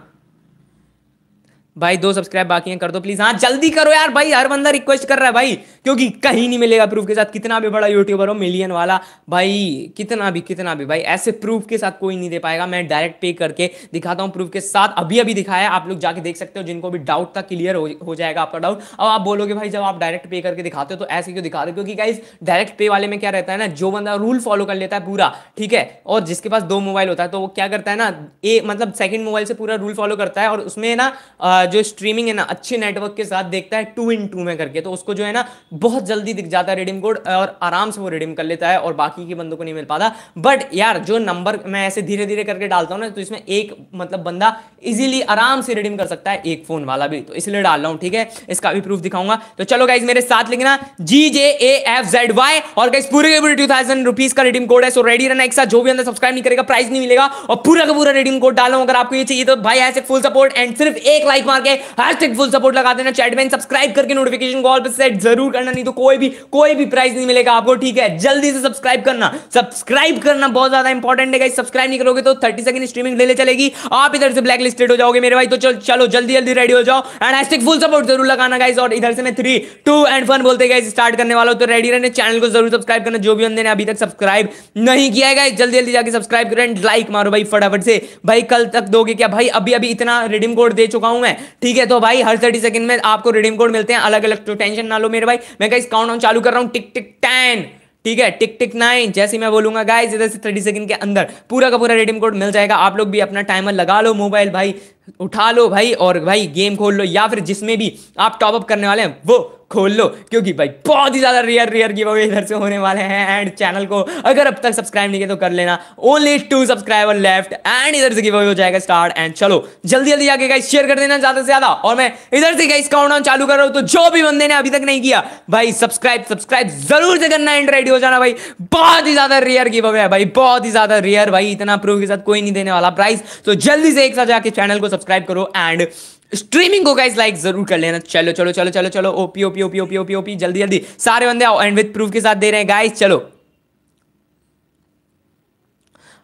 भाई दो सब्सक्राइब बाकी हैं कर दो प्लीज हाँ जल्दी करो यार भाई हर बंदा रिक्वेस्ट कर रहा है भाई क्योंकि कहीं नहीं मिलेगा प्रूफ के साथ कितना भी बड़ा यूट्यूबर हो मिलियन वाला भाई कितना भी कितना भी भाई ऐसे प्रूफ के साथ कोई नहीं दे पाएगा मैं डायरेक्ट पे करके दिखाता हूँ प्रूफ के साथ अभी अभी दिखाया आप लोग जाके देख सकते हो जिनको भी डाउट था क्लियर हो, हो जाएगा आपका डाउट अब आप बोलोगे भाई जब आप डायरेक्ट पे करके दिखाते हो तो ऐसे क्यों दिखा रहे हो क्योंकि क्या डायरेक्ट पे वाले में क्या रहता है ना जो बंदा रूल फॉलो कर लेता है पूरा ठीक है और जिसके पास दो मोबाइल होता है तो वो क्या करता है ना ए मतलब सेकेंड मोबाइल से पूरा रूल फॉलो करता है और उसमें ना जो स्ट्रीमिंग है ना अच्छे नेटवर्क के साथ देखता है टू इन टू में करके तो उसको जो है ना बहुत जल्दी दिख जाता है रिडीम कोड और आराम से वो रिडीम कर लेता है और बाकी के बंदों को नहीं मिल पाता बट यार जो नंबर मैं ऐसे धीरे धीरे करके डालता हूँ ना तो इसमें एक मतलब बंदा इजिली आराम से रिडीम कर सकता है एक फोन वाला भी तो इसलिए डाल रहा हूँ ठीक है इसका भी प्रूफ दिखाऊंगा तो चलो गाइज मेरे साथ लिखना G J A F Z Y और गाइज पूरे के पूरे टू थाउजेंड रुपीज का रिडीम कोड है सो रेडी रहना एक साथ जो भी अंदर सब्सक्राइब नहीं करेगा प्राइस नहीं मिलेगा और पूरा का पूरा रिडीम कोड डालो अगर आपको ये चाहिए तो भाई ऐसे फुल सपोर्ट एंड सिर्फ एक लाइक मार के हैशटैग फुल सपोर्ट लगा देना चैटमैन सब्सक्राइब करके नोटिफिकेशन कॉल पर सेट जरूर करना नहीं तो कोई भी कोई भी प्राइस नहीं मिलेगा आपको ठीक है जल्दी से सब्सक्राइब करना सब्सक्राइब करना बहुत ज्यादा इंपॉर्टेंट है सब्सक्राइब नहीं करोगे तो थर्टी सेकंड स्ट्रीमिंग ले चलेगी आप इधर से ब्लैक लिस्टेड हो जाओगे मेरे भाई तो चल चलो जल्दी जल्दी रेडी हो जाओ एंड हैशटैग फुल सपोर्ट जरूर लगाना गाइस और इधर से मैं थ्री टू एंड वन बोलते गाइस स्टार्ट करने वाला हूं तो रेडी रहने चैनल को जरूर सब्सक्राइब करना जो भी बंदे ने अभी तक सब्सक्राइब नहीं किया है गाइस जल्दी जल्दी जाके सब्सक्राइब करें एंड लाइक मारो भाई फटाफट से भाई कल तक दोगे क्या भाई अभी अभी इतना रिडीम कोड दे चुका हूं मैं ठीक है तो भाई हर थर्टी सेकंड में आपको रिडीम कोड मिलते हैं अलग अलग तो टेंशन ना लो मेरे भाई मैं कहीं काउंट डाउन चालू कर रहा हूँ टिक टिक टेन ठीक है टिक टिक नाइन जैसे मैं बोलूंगा गाइस इधर से थर्टी सेकंड के अंदर पूरा का पूरा रिडीम कोड मिल जाएगा आप लोग भी अपना टाइमर लगा लो मोबाइल भाई उठा लो भाई और भाई गेम खोल लो या फिर जिसमें भी आप टॉपअप करने वाले हैं वो खोल लो क्योंकि भाई बहुत ही ज़्यादा रेयर रेयर गिव अवे इधर से होने वाले हैं एंड चैनल को अगर अब तक सब्सक्राइब नहीं किया तो कर लेना only two subscriber left and इधर से गिव अवे हो जाएगा स्टार्ट एंड चलो जल्दी जल्दी आगे गाइस शेयर कर देना ज़्यादा से ज़्यादा और मैं इधर से गाइस काउंटडाउन चालू कर रहा हूं तो जो भी बंदे ने अभी तक नहीं किया भाई सब्सक्राइब सब्सक्राइब जरूर से करना एंड रेडी हो जाना भाई बहुत ही ज़्यादा रेयर गिव अवे है भाई बहुत ही ज़्यादा रेयर भाई इतना प्रूफ के साथ कोई नहीं देने वाला प्राइस तो जल्दी से एक साथ जाके चैनल को सब्सक्राइब करो एंड स्ट्रीमिंग को गाइज लाइक जरूर कर लेना चलो चलो चलो चलो चलो OP OP OP OP OP OP जल्दी जल्दी सारे बंदे आओ एंड विद प्रूफ के साथ दे रहे हैं गाइज चलो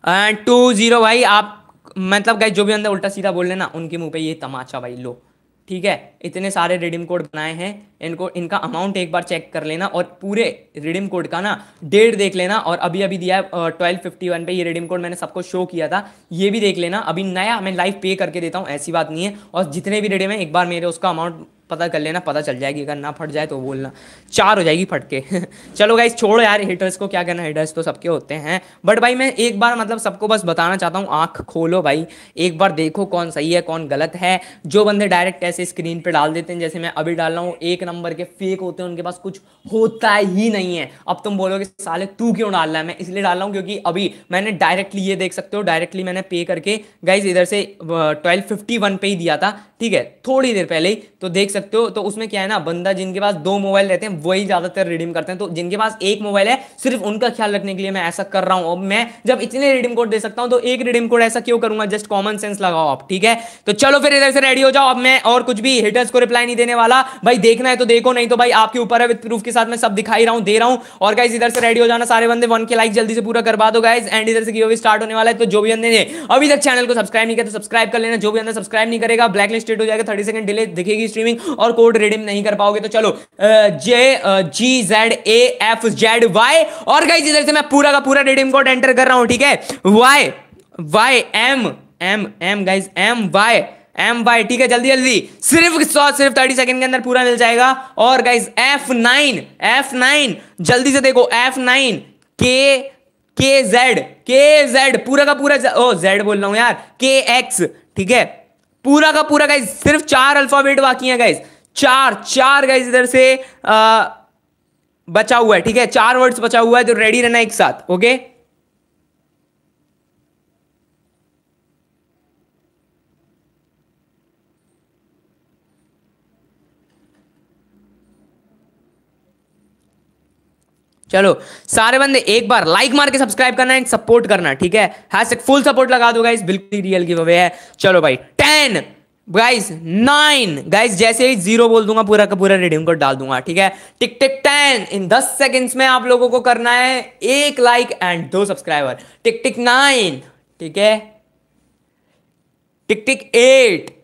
एंड टू जीरो भाई आप मतलब गाइज जो भी बंदे उल्टा सीधा बोल लेना उनके मुंह पे ये तमाचा भाई लो ठीक है इतने सारे रिडीम कोड बनाए हैं इनको इनका अमाउंट एक बार चेक कर लेना और पूरे रिडीम कोड का ना डेट देख लेना और अभी अभी दिया है ट्वेल्व फिफ्टी वन पर ये रिडीम कोड मैंने सबको शो किया था ये भी देख लेना अभी नया मैं लाइव पे करके देता हूँ ऐसी बात नहीं है और जितने भी रिडीम है एक बार मेरे उसका अमाउंट पता कर लेना पता चल जाएगी अगर ना फट जाए तो बोलना चार हो जाएगी फट के चलो भाई छोड़ो यार हिटर्स को क्या करना हिटर्स तो सबके होते हैं बट भाई मैं एक बार मतलब सबको बस बताना चाहता हूँ आंख खोलो भाई एक बार देखो कौन सही है कौन गलत है जो बंदे डायरेक्ट ऐसे स्क्रीन पर डाल देते हैं जैसे मैं अभी डाल रहा हूँ एक नंबर के फेक होते हैं उनके पास कुछ होता ही नहीं है अब तुम बोलोगे साले तू क्यों डाल रहा है मैं इसलिए डाल रहा हूँ क्योंकि अभी मैंने डायरेक्टली ये देख सकते हो डायरेक्टली मैंने पे करके गाइज इधर से ट्वेल्व फिफ्टी वन पे ही दिया था ठीक है थोड़ी देर पहले ही तो देख सकते हो तो उसमें क्या है ना बंदा जिनके पास दो मोबाइल रहते हैं वही ज़्यादातर रिडीम करते हैं तो जिनके पास एक मोबाइल है सिर्फ उनका ख्याल रखने के लिए मैं ऐसा कर रहा हूँ अब मैं जब इतने रिडीम कोड दे सकता हूँ तो एक रिडीम कोड ऐसा क्यों करूँगा जस्ट कॉमन सेंस लगाओ आप ठीक है तो चलो फिर इधर से रेडी हो जाओ अब मैं और कुछ भी हिटर्स को रिप्लाई नहीं देने वाला भाई देखना है तो देखो नहीं तो भाई आपके ऊपर है विद प्रूफ के साथ मैं सब दिखाई रहा हूँ दे रहा हूँ और गाइज इधर से रेडी हो जाना सारे बंदे वन के लाइक जल्दी से पूरा करवा दो गाइज एंड इधर से गिव स्टार्ट होने वाला है तो जो भी अंदर ने अभी तक चैनल को सब्सक्राइब नहीं किया तो सब्सक्राइब कर लेना जो भी अंदर सब्सक्राइब नहीं करेगा ब्लैक लिस्टेड हो जाएगा थर्टी सेकंड डिले दिखेगी स्ट्रीमिंग और कोड रिडीम नहीं कर पाओगे तो चलो J G Z A F Z Y और गाइज इधर से मैं पूरा का पूरा रिडीम कोड एंटर कर रहा हूँ ठीक है Y Y M M M guys M Y M Y ठीक है जल्दी जल्दी सिर्फ सौ सिर्फ थर्टी सेकंड के अंदर पूरा मिल जाएगा और guys F nine F nine जल्दी से देखो एफ नाइन के के जेड के जेड पूरा का पूरा ओ जेड बोल रहा हूं यार के एक्स ठीक है पूरा का पूरा गाइज सिर्फ चार अल्फाबेट बाकी है गाइज चार चार गाइज इधर से आ, बचा हुआ है ठीक है चार वर्ड्स बचा हुआ है जो तो रेडी रहना एक साथ ओके चलो सारे बंदे एक बार लाइक मार के सब्सक्राइब करना एंड सपोर्ट करना ठीक है हैशटैग फुल सपोर्ट लगा दो गाइस बिल्कुल रियल गिव अवे है चलो भाई टेन गाइस नाइन गाइस जैसे ही जीरो बोल दूंगा पूरा का पूरा रिडीम कोड डाल दूंगा ठीक है टिक टिक टेन इन दस सेकंड्स में आप लोगों को करना है एक लाइक एंड दो सब्सक्राइबर टिक टिक नाइन ठीक है टिक टिक एट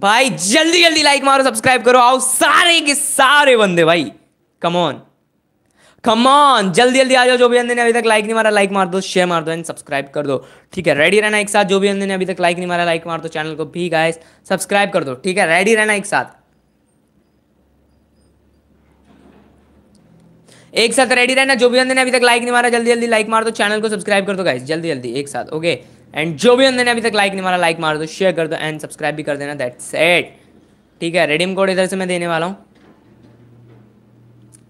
भाई जल्दी जल्दी लाइक मारो सब्सक्राइब करो आओ सारे के सारे बंदे भाई कमॉन कमान जल्दी जल्दी आ जाओ जो भी अंदर ने अभी तक लाइक नहीं मारा लाइक मार दो शेयर मार दो एंड सब्सक्राइब कर दो ठीक है रेडी रहना एक साथ जो भी अंदर ने अभी तक लाइक नहीं मारा लाइक मार दो चैनल को भी गाइस सब्सक्राइब कर दो ठीक है रेडी रहना एक साथ एक साथ रेडी रहना जो भी अंदर ने अभी तक लाइक नहीं मारा जल्दी जल्दी लाइक मार दो चैनल को सब्सक्राइब कर दो गाइस जल्दी जल्दी एक साथ ओके एंड जो भी अंदर ने अभी तक लाइक नहीं मारा लाइक मार दो शेयर कर दो एंड सब्सक्राइब भी कर देना दैट सेट ठीक है रेडीम कोड इधर से मैं देने वाला हूँ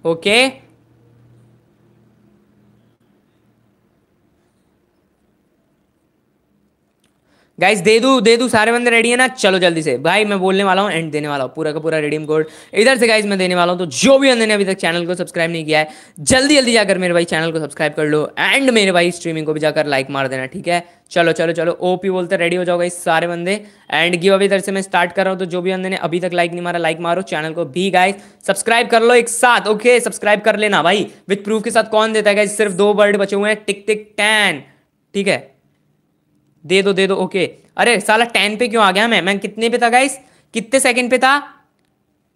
ओके okay. गाइस दे दू दे दू सारे बंदे रेडी है ना चलो जल्दी से भाई मैं बोलने वाला हूँ एंड देने वाला हूँ पूरा का पूरा रेडीम कोड इधर से गाइस मैं देने वाला हूँ तो जो भी बंदे ने अभी तक चैनल को सब्सक्राइब नहीं किया है जल्दी जल्दी जाकर मेरे भाई चैनल को सब्सक्राइब कर लो एंड मेरे भाई स्ट्रीमिंग को भी जाकर लाइक मार देना ठीक है चलो चलो चलो ओपी बोलते रेडी हो जाओ गाइस सारे बंदे एंड गिव अभी इधर से मैं स्टार्ट कर रहा हूँ तो जो भी बंदे ने अभी तक लाइक नहीं मारा लाइक मारो चैनल को भी गाइस सब्सक्राइब कर लो एक साथ ओके सब्सक्राइब कर लेना भाई विथ प्रूफ के साथ कौन देता है सिर्फ दो वर्ड बचे हुए हैं टिक टिक टैन ठीक है दे दो दे दो ओके अरे साला टेन पे क्यों आ गया मैं मैं कितने पे था गाइस कितने सेकंड पे था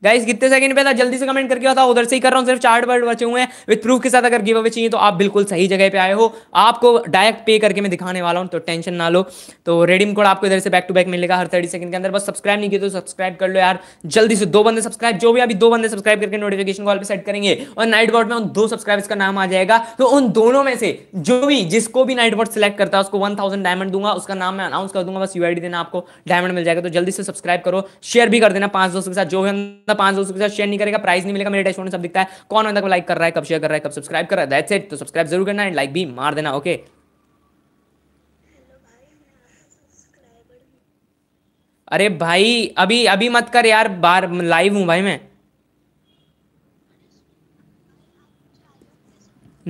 गाइस कितने सेकंड पे था जल्दी से कमेंट करके बताओ उधर से ही कर रहा हूँ सिर्फ चार्ट वर्ड बचे हुए हैं विद प्रूफ के साथ अगर गिव अवे चाहिए तो आप बिल्कुल सही जगह पे आए हो आपको डायरेक्ट पे करके मैं दिखाने वाला हूँ तो टेंशन ना लो तो रेडीम कोड आपको इधर से बैक टू बैक मिलेगा हर थर्टी सेकंड के अंदर बस सब्सक्राइब नहीं किया तो सब्सक्राइब कर लो यार जल्दी से दो बंदे सब्सक्राइब जो भी अभी दो बंदे सब्सक्राइब करके नोटिफिकेशन कॉल पर सेट करेंगे और नाइट बॉट में उन दो सब्सक्राइबर्स का नाम आ जाएगा तो उन दोनों में से जो भी जिसको भी नाइट बॉट सेलेक्ट करता है उसको वन डायमंड दूंगा उसका नाम मैं अनाउंस कर दूंगा बस यू देना आपको डायमंड मिल जाएगा तो जल्दी से सब्सक्राइब करो शेयर भी कर देना पांच दोस्तों के साथ जो भी तब मतलब पांच दोस्तों के साथ शेयर नहीं करेगा प्राइस नहीं मिलेगा मेरे डैशबोर्ड में सब दिखता है कौन बंदा को लाइक कर रहा है कब शेयर कर रहा है कब सब्सक्राइब कर रहा है दैट्स इट तो सब्सक्राइब जरूर करना एंड लाइक भी मार देना ओके अरे भाई अभी अभी मत कर यार बार लाइव हूं भाई मैं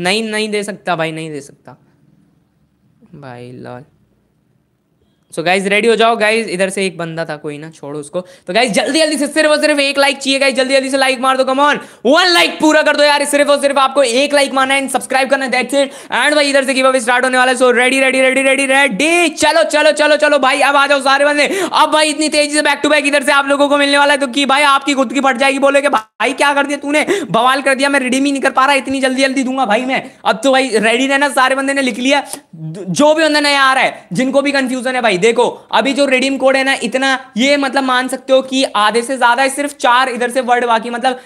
नहीं नहीं दे सकता भाई नहीं दे सकता भाई लाल सो गाइज रेडी हो जाओ गाइज इधर से एक बंदा था कोई ना छोड़ो उसको तो गाइज जल्दी जल्दी से सिर्फ और सिर्फ एक लाइक चाहिए गाइज जल्दी जल्दी से लाइक मार दो कमॉन वन लाइक पूरा कर दो यार सिर्फ और सिर्फ आपको एक लाइक मारना है सब्सक्राइब करना है एंड भाई इधर से की स्टार्ट होने वाला है so ready ready ready ready ready चलो चलो चलो चलो भाई अब आ जाओ सारे बंदे अब भाई इतनी तेजी से बैक टू बैक इधर से आप लोगों को मिलने वाला है तो की भाई आपकी खुद की फट जाएगी बोले कि भाई क्या कर दिया तूने बवाल कर दिया मैं रिडीम ही नहीं कर पा रहा इतनी जल्दी जल्दी दूंगा भाई मैं अब तो भाई रेडी रहना सारे बंदे ने लिख लिया जो भी बंदा नया आ रहा है जिनको भी कंफ्यूजन है भाई देखो अभी जो रिडीम कोड है ना इतना ये मतलब मान सकते हो कि आधे से ज्यादा है सिर्फ चार इधर से वर्ड बाकी मतलब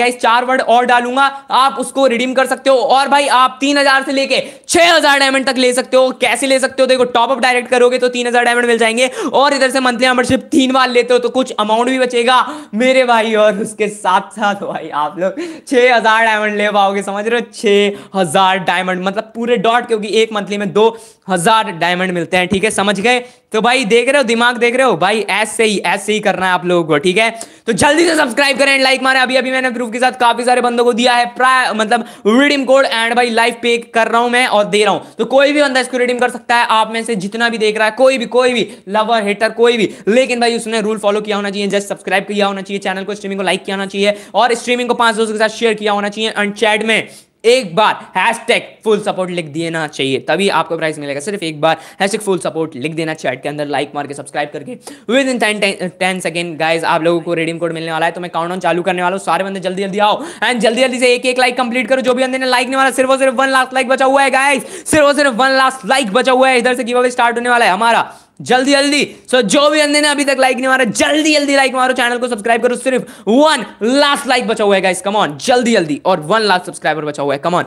गैस चार वर्ड और डालूंगा आप उसको रिडीम कर सकते हो और भाई आप तीन हजार से लेके छह हजार डायमंड तक ले सकते हो कैसे ले सकते हो देखो टॉपअप डायरेक्ट करोगे तो तीन डायमंड मिल जाएंगे और इधर से मंथली मेंबरशिप तीन बार लेते हो तो कुछ अमाउंट भी बचेगा मेरे भाई और उसके साथ साथ भाई आप लोग छह डायमंड ले पाओगे समझ रहे हो छह डायमंड मतलब पूरे डॉट क्योंकि एक मंथली में दो हजार डायमंड मिलते हैं ठीक है समझ गए तो भाई देख रहे हो दिमाग देख रहे हो भाई ऐसे ही ऐसे ही करना है आप लोगों को ठीक है तो जल्दी से सब्सक्राइब करें लाइक मारे अभी अभी मैंने प्रूफ के साथ काफी सारे बंदों को दिया है मतलब रिडीम कोड एंड भाई लाइफ पे कर रहा हूं मैं और दे रहा हूं तो कोई भी बंदा इसको रिडीम कर सकता है आप में से जितना भी देख रहा है कोई भी कोई भी लवर हेटर कोई भी लेकिन भाई उसने रूल फॉलो किया होना चाहिए जस्ट सब्सक्राइब किया होना चाहिए चैनल को स्ट्रीमिंग को लाइक किया होना चाहिए और स्ट्रीमिंग को पांच दोस्तों के साथ शेयर किया होना चाहिए एंड चैट में एक बार हैशटैग फुल सपोर्ट लिख देना चाहिए तभी आपको प्राइस मिलेगा सिर्फ एक बार हैशटैग फुल सपोर्ट लिख देना चैट के अंदर लाइक मार के सब्सक्राइब करके within ten ten second guys आप लोगों को रिडीम कोड मिलने वाला है तो मैं काउंट चालू करने वाला हूँ सारे बंदे जल्दी जल्दी आओ एंड जल्दी जल्दी से एक एक लाइक कंप्लीट करो जो भी बंदे ने लाइक नहीं वाला सिर्फ और सिर्फ वन लास्ट लाइक बचा हुआ है गाइज सिर्फ और सिर्फ वन लास्ट लाइक बचा हुआ है इधर से गिव अवे स्टार्ट होने वाला है हमारा जल्दी जल्दी सो जो भी अंधे ने अभी तक लाइक नहीं मारा जल्दी जल्दी लाइक मारो चैनल को सब्सक्राइब करो सिर्फ वन लास्ट लाइक बचा हुआ है गाइस कमॉन जल्दी जल्दी और वन लास्ट सब्सक्राइबर बचा हुआ है कमॉन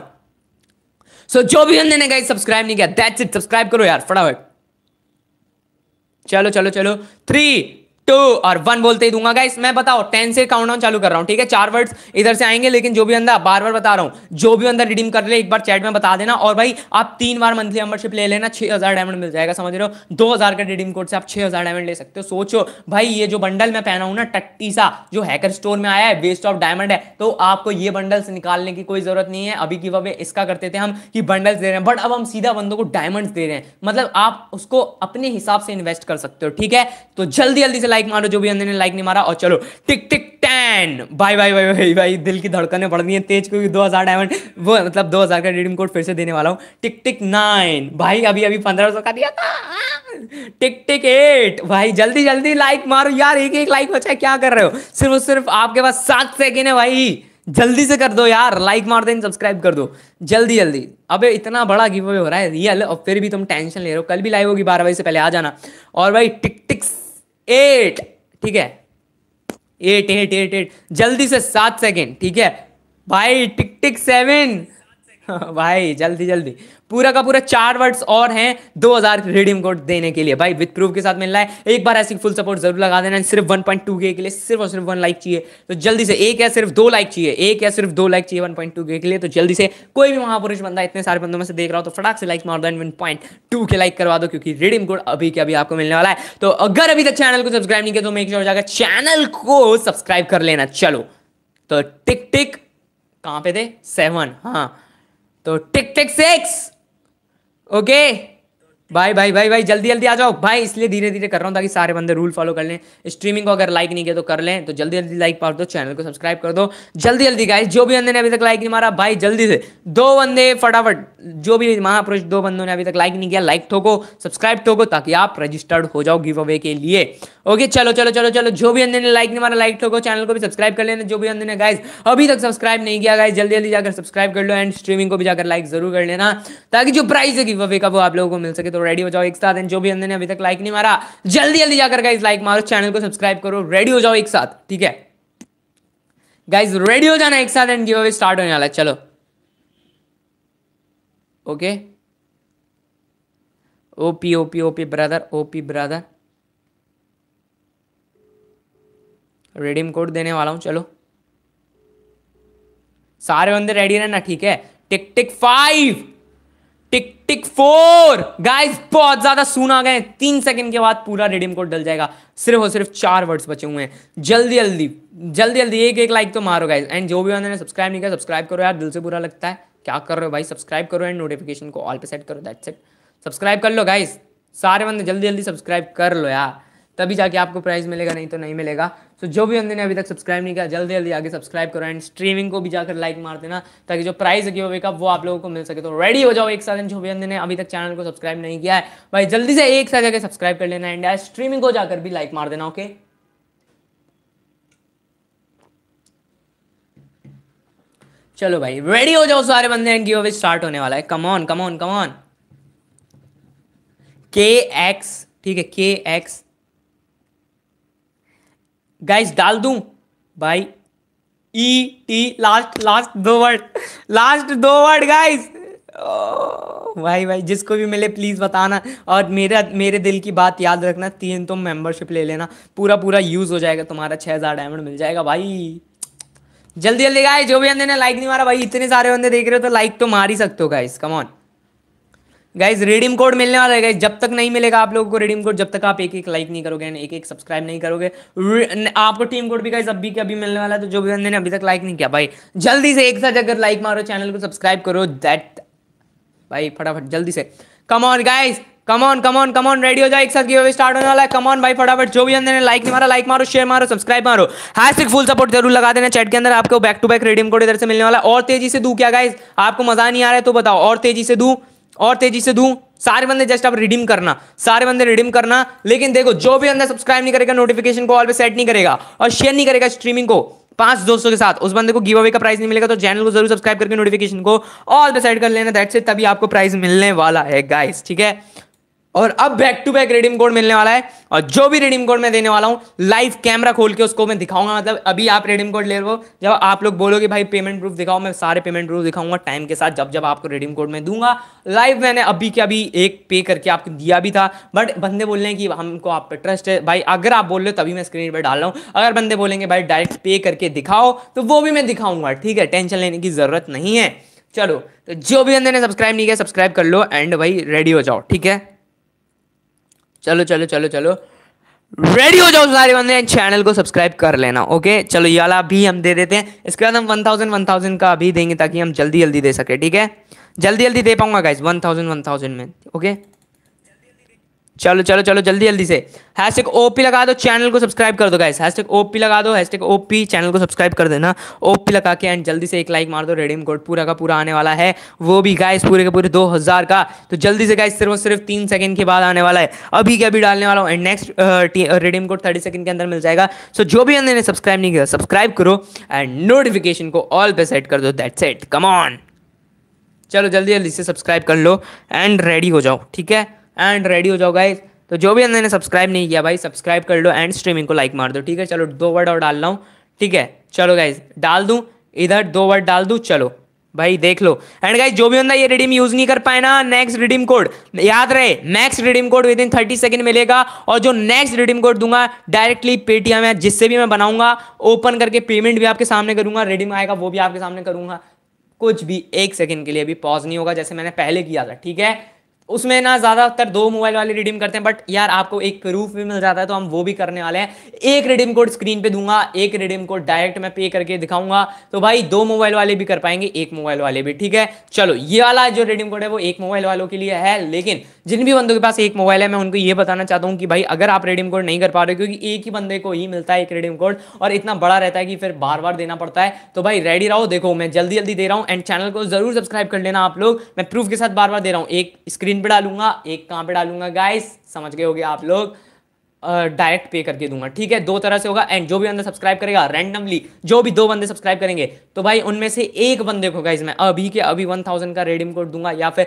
सो जो भी अंधे ने गाइस सब्सक्राइब नहीं किया दैट्स इट सब्सक्राइब करो यार फटाफट चलो चलो चलो थ्री टू और वन बोलते ही दूंगा गाइस मैं बताओ टेन से काउंट डाउन चालू कर रहा हूं ठीक है चार वर्ड्स इधर से आएंगे लेकिन जो भी अंदर बार बार बता रहा हूं जो भी अंदर रिडीम कर ले एक बार चैट में बता देना और भाई आप तीन बार मंथली मेंबरशिप ले लेना छह हजार डायमंड मिल जाएगा समझ रहे हो दो हजार का रिडीम कोड से आप छह हजार डायमंड ले सकते हो सोचो भाई ये जो बंडल मैं पहना हूं ना टट्टी सा जो हैकर स्टोर में आया है वेस्ट ऑफ डायमंड है तो आपको ये बंडल्स निकालने की कोई जरूरत नहीं है अभी की वे इसका करते थे हम कि बंडल्स दे रहे हैं बट अब हम सीधा बंदों को डायमंड दे रहे हैं मतलब आप उसको अपने हिसाब से इन्वेस्ट कर सकते हो ठीक है तो जल्दी जल्दी से लाइक लाइक मारो जो भी अंदर ने लाइक नहीं मारा और चलो टिक टिक टैन भाई भाई भाई भाई भाई दिल की धड़कने बढ़ दी है तेज क्योंकि दो हज़ार डायमंड वो मतलब दो हज़ार का रिडीम कोड फिर से देने वाला हूँ टिक टिक नाइन भाई अभी अभी पंद्रह सौ का दिया था टिक टिक एट भाई जल्दी जल्दी लाइक मारो यार एक एक लाइक बचा क्या कर रहे हो सिर्फ सिर्फ आपके पास सात सेकेंड है भाई जल्दी से कर दो यार लाइक मार दे सब्सक्राइब कर दो जल्दी जल्दी अबे इतना बड़ा गिव अवे हो रहा है रियल और फिर भी तुम टेंशन ले रहे हो कल भी लाइव होगी बारह बजे से पहले आ जाना और भाई टिक टिक एट ठीक है एट एट एट एट जल्दी से सात सेकेंड ठीक है भाई टिक टिक सेवन भाई जल्दी जल्दी पूरा का पूरा चार वर्ड्स और हैं 2000 रिडीम कोड देने के लिए भाई विथ प्रूफ के साथ मिल रहा है एक बार ऐसी फुल सपोर्ट जरूर लगा देना सिर्फ 1.2 के लिए सिर्फ और सिर्फ वन लाइक चाहिए तो जल्दी से एक या सिर्फ दो लाइक चाहिए एक या सिर्फ दो लाइक चाहिए 1.2 के लिए तो जल्दी से कोई भी महापुरुष बंदा इतने सारे बंदों में से देख रहा हो तो फटाक से लाइक मार देन वन पॉइंट टू के लाइक करवा दो क्योंकि रिडीम कोड अभी के अभी आपको मिलने वाला है तो अगर अभी तक चैनल को सब्सक्राइब नहीं किया तो मेक श्योर जाकर चैनल को सब्सक्राइब कर लेना चलो तो टिक टिक कहाँ पे थे सेवन हाँ तो टिक टिक सिक्स ओके भाई भाई भाई भाई जल्दी जल्दी आ जाओ भाई इसलिए धीरे धीरे कर रहा हूँ ताकि सारे बंदे रूल फॉलो कर लें स्ट्रीमिंग को अगर लाइक नहीं किया तो कर लें तो जल्दी जल्दी लाइक पार दो चैनल को सब्सक्राइब कर दो जल्दी जल्दी गाइस जो भी बंदे ने अभी तक लाइक नहीं मारा भाई जल्दी से दो बंदे फटाफट जो भी महापुरुष दो बंदों ने अभी तक लाइक नहीं किया लाइक ठोको सब्सक्राइब ठोको ताकि आप रजिस्टर्ड हो जाओ गिव अवे के लिए ओके चलो चलो चलो चलो जो भी अंदर ने लाइक नहीं मारा लाइक ठोको चैनल को भी सब्सक्राइब कर लेना जो भी अंदर ने गाइज अभी तक सब्सक्राइब नहीं किया गाइज जल्दी जल्दी जाकर सब्सक्राइब कर लो एंड स्ट्रीमिंग को भी जाकर लाइक जरूर कर लेना ताकि जो प्राइस है गिव का वो आप लोगों को मिल सके तो रेडी हो जाओ एक साथ एंड जो भी अंदर ने अभी तक लाइक नहीं मारा जल्दी जल्दी जाकर गाइज लाइक मारो चैनल को सब्सक्राइब करो रेडी हो जाओ एक साथ ठीक है गाइज रेडी हो जाना एक साथ एंड गिव अवे स्टार्ट होने वाला है चलो okay OP OP OP brother OP brother redeem code देने वाला हूँ चलो सारे बंदे रेडी रहना ठीक है tick tick five tick tick four guys बहुत ज्यादा सुन आ गए तीन सेकंड के बाद पूरा रिडीम कोड डल जाएगा सिर्फ और सिर्फ चार वर्ड्स बचे हुए हैं जल्दी जल्दी जल्दी जल्दी एक एक लाइक तो मारो गाइस एंड जो भी ने सब्सक्राइब नहीं किया सब्सक्राइब करो यार दिल से बुरा लगता है क्या कर रहे हो भाई सब्सक्राइब करो एंड नोटिफिकेशन को ऑल पे सेट करो दैट सेट सब्सक्राइब कर लो गाइस सारे बंदे जल्दी जल्दी सब्सक्राइब कर लो यार तभी जाके आपको प्राइज़ मिलेगा नहीं तो नहीं मिलेगा तो जो भी बंदे ने अभी तक सब्सक्राइब नहीं किया जल्दी जल्दी आगे सब्सक्राइब करो एंड स्ट्रीमिंग को भी जाकर लाइक मार देना ताकि जो प्राइज़ गिव अवे का वो आप लोगों को मिल सके तो रेडी हो जाओ एक साथ जो भी बंदे ने अभी तक चैनल को सब्सक्राइब नहीं किया है भाई जल्दी से एक साथ जाकर सब्सक्राइब कर लेना एंड स्ट्रीमिंग को जाकर भी लाइक मार देना ओके चलो भाई रेडी हो जाओ सारे बंदे गिव अवे स्टार्ट होने वाला है come on come on come on K X ठीक है के एक्स गाइस डाल दू भाई ई टी लास्ट लास्ट दो वर्ड लास्ट दो वर्ड गाइस oh, भाई भाई जिसको भी मिले प्लीज़ बताना और मेरा मेरे दिल की बात याद रखना तीन तुम तो मेंबरशिप ले लेना पूरा पूरा यूज़ हो जाएगा तुम्हारा छह हज़ार डायमंड मिल जाएगा भाई जल्दी जल्दी गाइस जो भी बंदे ने लाइक नहीं मारा भाई इतने सारे बंदे देख रहे हो तो लाइक तो मार ही सकते हो guys come on guys redeem code मिलने वाला है गाइज जब तक नहीं मिलेगा आप लोगों को रिडीम कोड जब तक आप एक एक लाइक नहीं करोगे एक एक सब्सक्राइब नहीं करोगे आपको टीम कोड भी गाइज अभी के अभी मिलने वाला है तो जो भी बंदे ने अभी तक लाइक नहीं किया भाई जल्दी से एक साथ अगर लाइक मारो चैनल को सब्सक्राइब करो दैट भाई फटाफट जल्दी से come on guys come on come on come on जाए एक साथ गिव स्टार्ट होने वाला है कम ऑन भाई फटाफट जो भी अंदर ने लाइक नहीं मारा लाइक मारो शेयर मारो सब्सक्राइब मारो हैशटैग फुल सपोर्ट जरूर लगा देना चैट के अंदर आपको back to back redeem code इधर से मिलने वाला है और तेजी से दू क्या गाइज आपको मजा नहीं आ रहा है तो बताओ और तेजी से दू और तेजी से दूं सारे बंदे जस्ट आप रिडीम करना सारे बंदे रिडीम करना लेकिन देखो जो भी अंदर सब्सक्राइब नहीं करेगा नोटिफिकेशन को ऑल पे सेट नहीं करेगा और शेयर नहीं करेगा स्ट्रीमिंग को पांच दोस्तों के साथ उस बंदे को गिव अवे का प्राइस नहीं मिलेगा तो चैनल को जरूर सब्सक्राइब करके नोटिफिकेशन को ऑल पे सेट कर लेना दैट से तभी आपको प्राइस मिलने वाला है गाइस ठीक है और अब back to back redeem code मिलने वाला है और जो भी रिडीम कोड मैं देने वाला हूँ लाइव कैमरा खोल के उसको मैं दिखाऊंगा मतलब अभी आप रिडीम कोड ले लो जब आप लोग बोलोगे भाई पेमेंट प्रूफ दिखाओ मैं सारे पेमेंट प्रूफ दिखाऊंगा टाइम के साथ जब जब आपको रिडीम कोड मैं दूंगा लाइव मैंने अभी के अभी एक पे करके आपको दिया भी था बट बंदे बोल रहे हैं कि हमको आप पे ट्रस्ट है भाई अगर आप बोल रहे हो तभी मैं स्क्रीन पर डाल रहा हूँ अगर बंदे बोलेंगे भाई डायरेक्ट पे करके दिखाओ तो वो भी मैं दिखाऊंगा ठीक है टेंशन लेने की ज़रूरत नहीं है चलो तो जो भी बंदे ने सब्सक्राइब नहीं किया सब्सक्राइब कर लो एंड भाई रेडी हो जाओ ठीक है चलो चलो चलो चलो रेडी हो जाओ सारे बंदे चैनल को सब्सक्राइब कर लेना ओके चलो ये वाला हम दे देते हैं इसके बाद हम वन थाउजेंड वन थाउजेंड का अभी देंगे ताकि हम जल्दी जल्दी दे सके ठीक है जल्दी जल्दी दे पाऊंगा guys one thousand one thousand में ओके चलो चलो चलो जल्दी जल्दी से हैशटैग ओपी लगा दो चैनल को सब्सक्राइब कर दो गाइस हैशटैग ओपी लगा दो हैशटैग ओपी चैनल को सब्सक्राइब कर देना ओपी लगा के एंड जल्दी से एक लाइक मार दो रेडीम कोड पूरा का पूरा आने वाला है वो भी गाइस पूरे के पूरे दो हज़ार का तो जल्दी से गाइस सिर्फ सिर्फ तीन सेकंड के बाद आने वाला है अभी क्या भी डालने वाला हूँ and next redeem code thirty second के अंदर मिल जाएगा सो जो भी अंदर ने सब्सक्राइब नहीं किया सब्सक्राइब करो एंड नोटिफिकेशन को ऑल पे सेट कर दो दैट सेट कम ऑन चलो जल्दी जल्दी से सब्सक्राइब कर लो एंड रेडी हो जाओ ठीक है एंड रेडी हो जाओ गाइज तो जो भी अंदर ने सब्सक्राइब नहीं किया भाई सब्सक्राइब कर लो एंड स्ट्रीमिंग को लाइक मार दो ठीक है चलो दो वर्ड और डाल रहा हूँ ठीक है चलो गाइज डाल दूँ इधर दो वर्ड डाल दूँ चलो भाई देख लो एंड गाइज जो भी बंदा ये रिडीम यूज नहीं कर पाए ना नेक्स्ट रिडीम कोड याद रहे next redeem code within thirty second मिलेगा और जो नेक्स्ट रिडीम कोड दूंगा डायरेक्टली पेटीएम है जिससे भी मैं बनाऊंगा ओपन करके पेमेंट भी आपके सामने करूंगा रिडीम आएगा वो भी आपके सामने करूंगा कुछ भी एक सेकंड के लिए भी पॉज नहीं होगा जैसे मैंने पहले किया था ठीक है उसमें ना ज़्यादातर दो मोबाइल वाले रिडीम करते हैं बट यार आपको एक प्रूफ भी मिल जाता है तो हम वो भी करने वाले हैं एक रिडीम कोड स्क्रीन पे दूंगा एक रिडीम कोड डायरेक्ट मैं पे करके दिखाऊंगा तो भाई दो मोबाइल वाले भी कर पाएंगे एक मोबाइल वाले भी ठीक है चलो ये वाला जो रिडीम कोड है वो एक मोबाइल वालों के लिए है लेकिन जिन भी बंदों के पास एक मोबाइल है मैं उनको ये बताना चाहता हूँ कि भाई अगर आप रेडियम कोड नहीं कर पा रहे हो क्योंकि एक ही बंदे को ही मिलता है एक रिडीम कोड और इतना बड़ा रहता है कि फिर बार बार देना पड़ता है तो भाई रेडी रहो देखो मैं जल्दी जल्दी दे रहा हूँ एंड चैनल को जरूर सब्सक्राइब कर लेना आप लोग मैं प्रूफ के साथ बार बार दे रहा हूँ एक स्क्रीन पर डालूंगा एक कहाँ पर डालूंगा गाइस समझ गए हो आप लोग डायरेक्ट पे करके दूंगा ठीक है दो तरह से होगा एंड जो भी बंदा सब्सक्राइब करेगा रैंडमली जो भी दो बंदे सब्सक्राइब करेंगे तो भाई उनमें से एक बंदे को गाइज मैं अभी के अभी वन थाउजेंड का रेडीम कोड दूंगा या फिर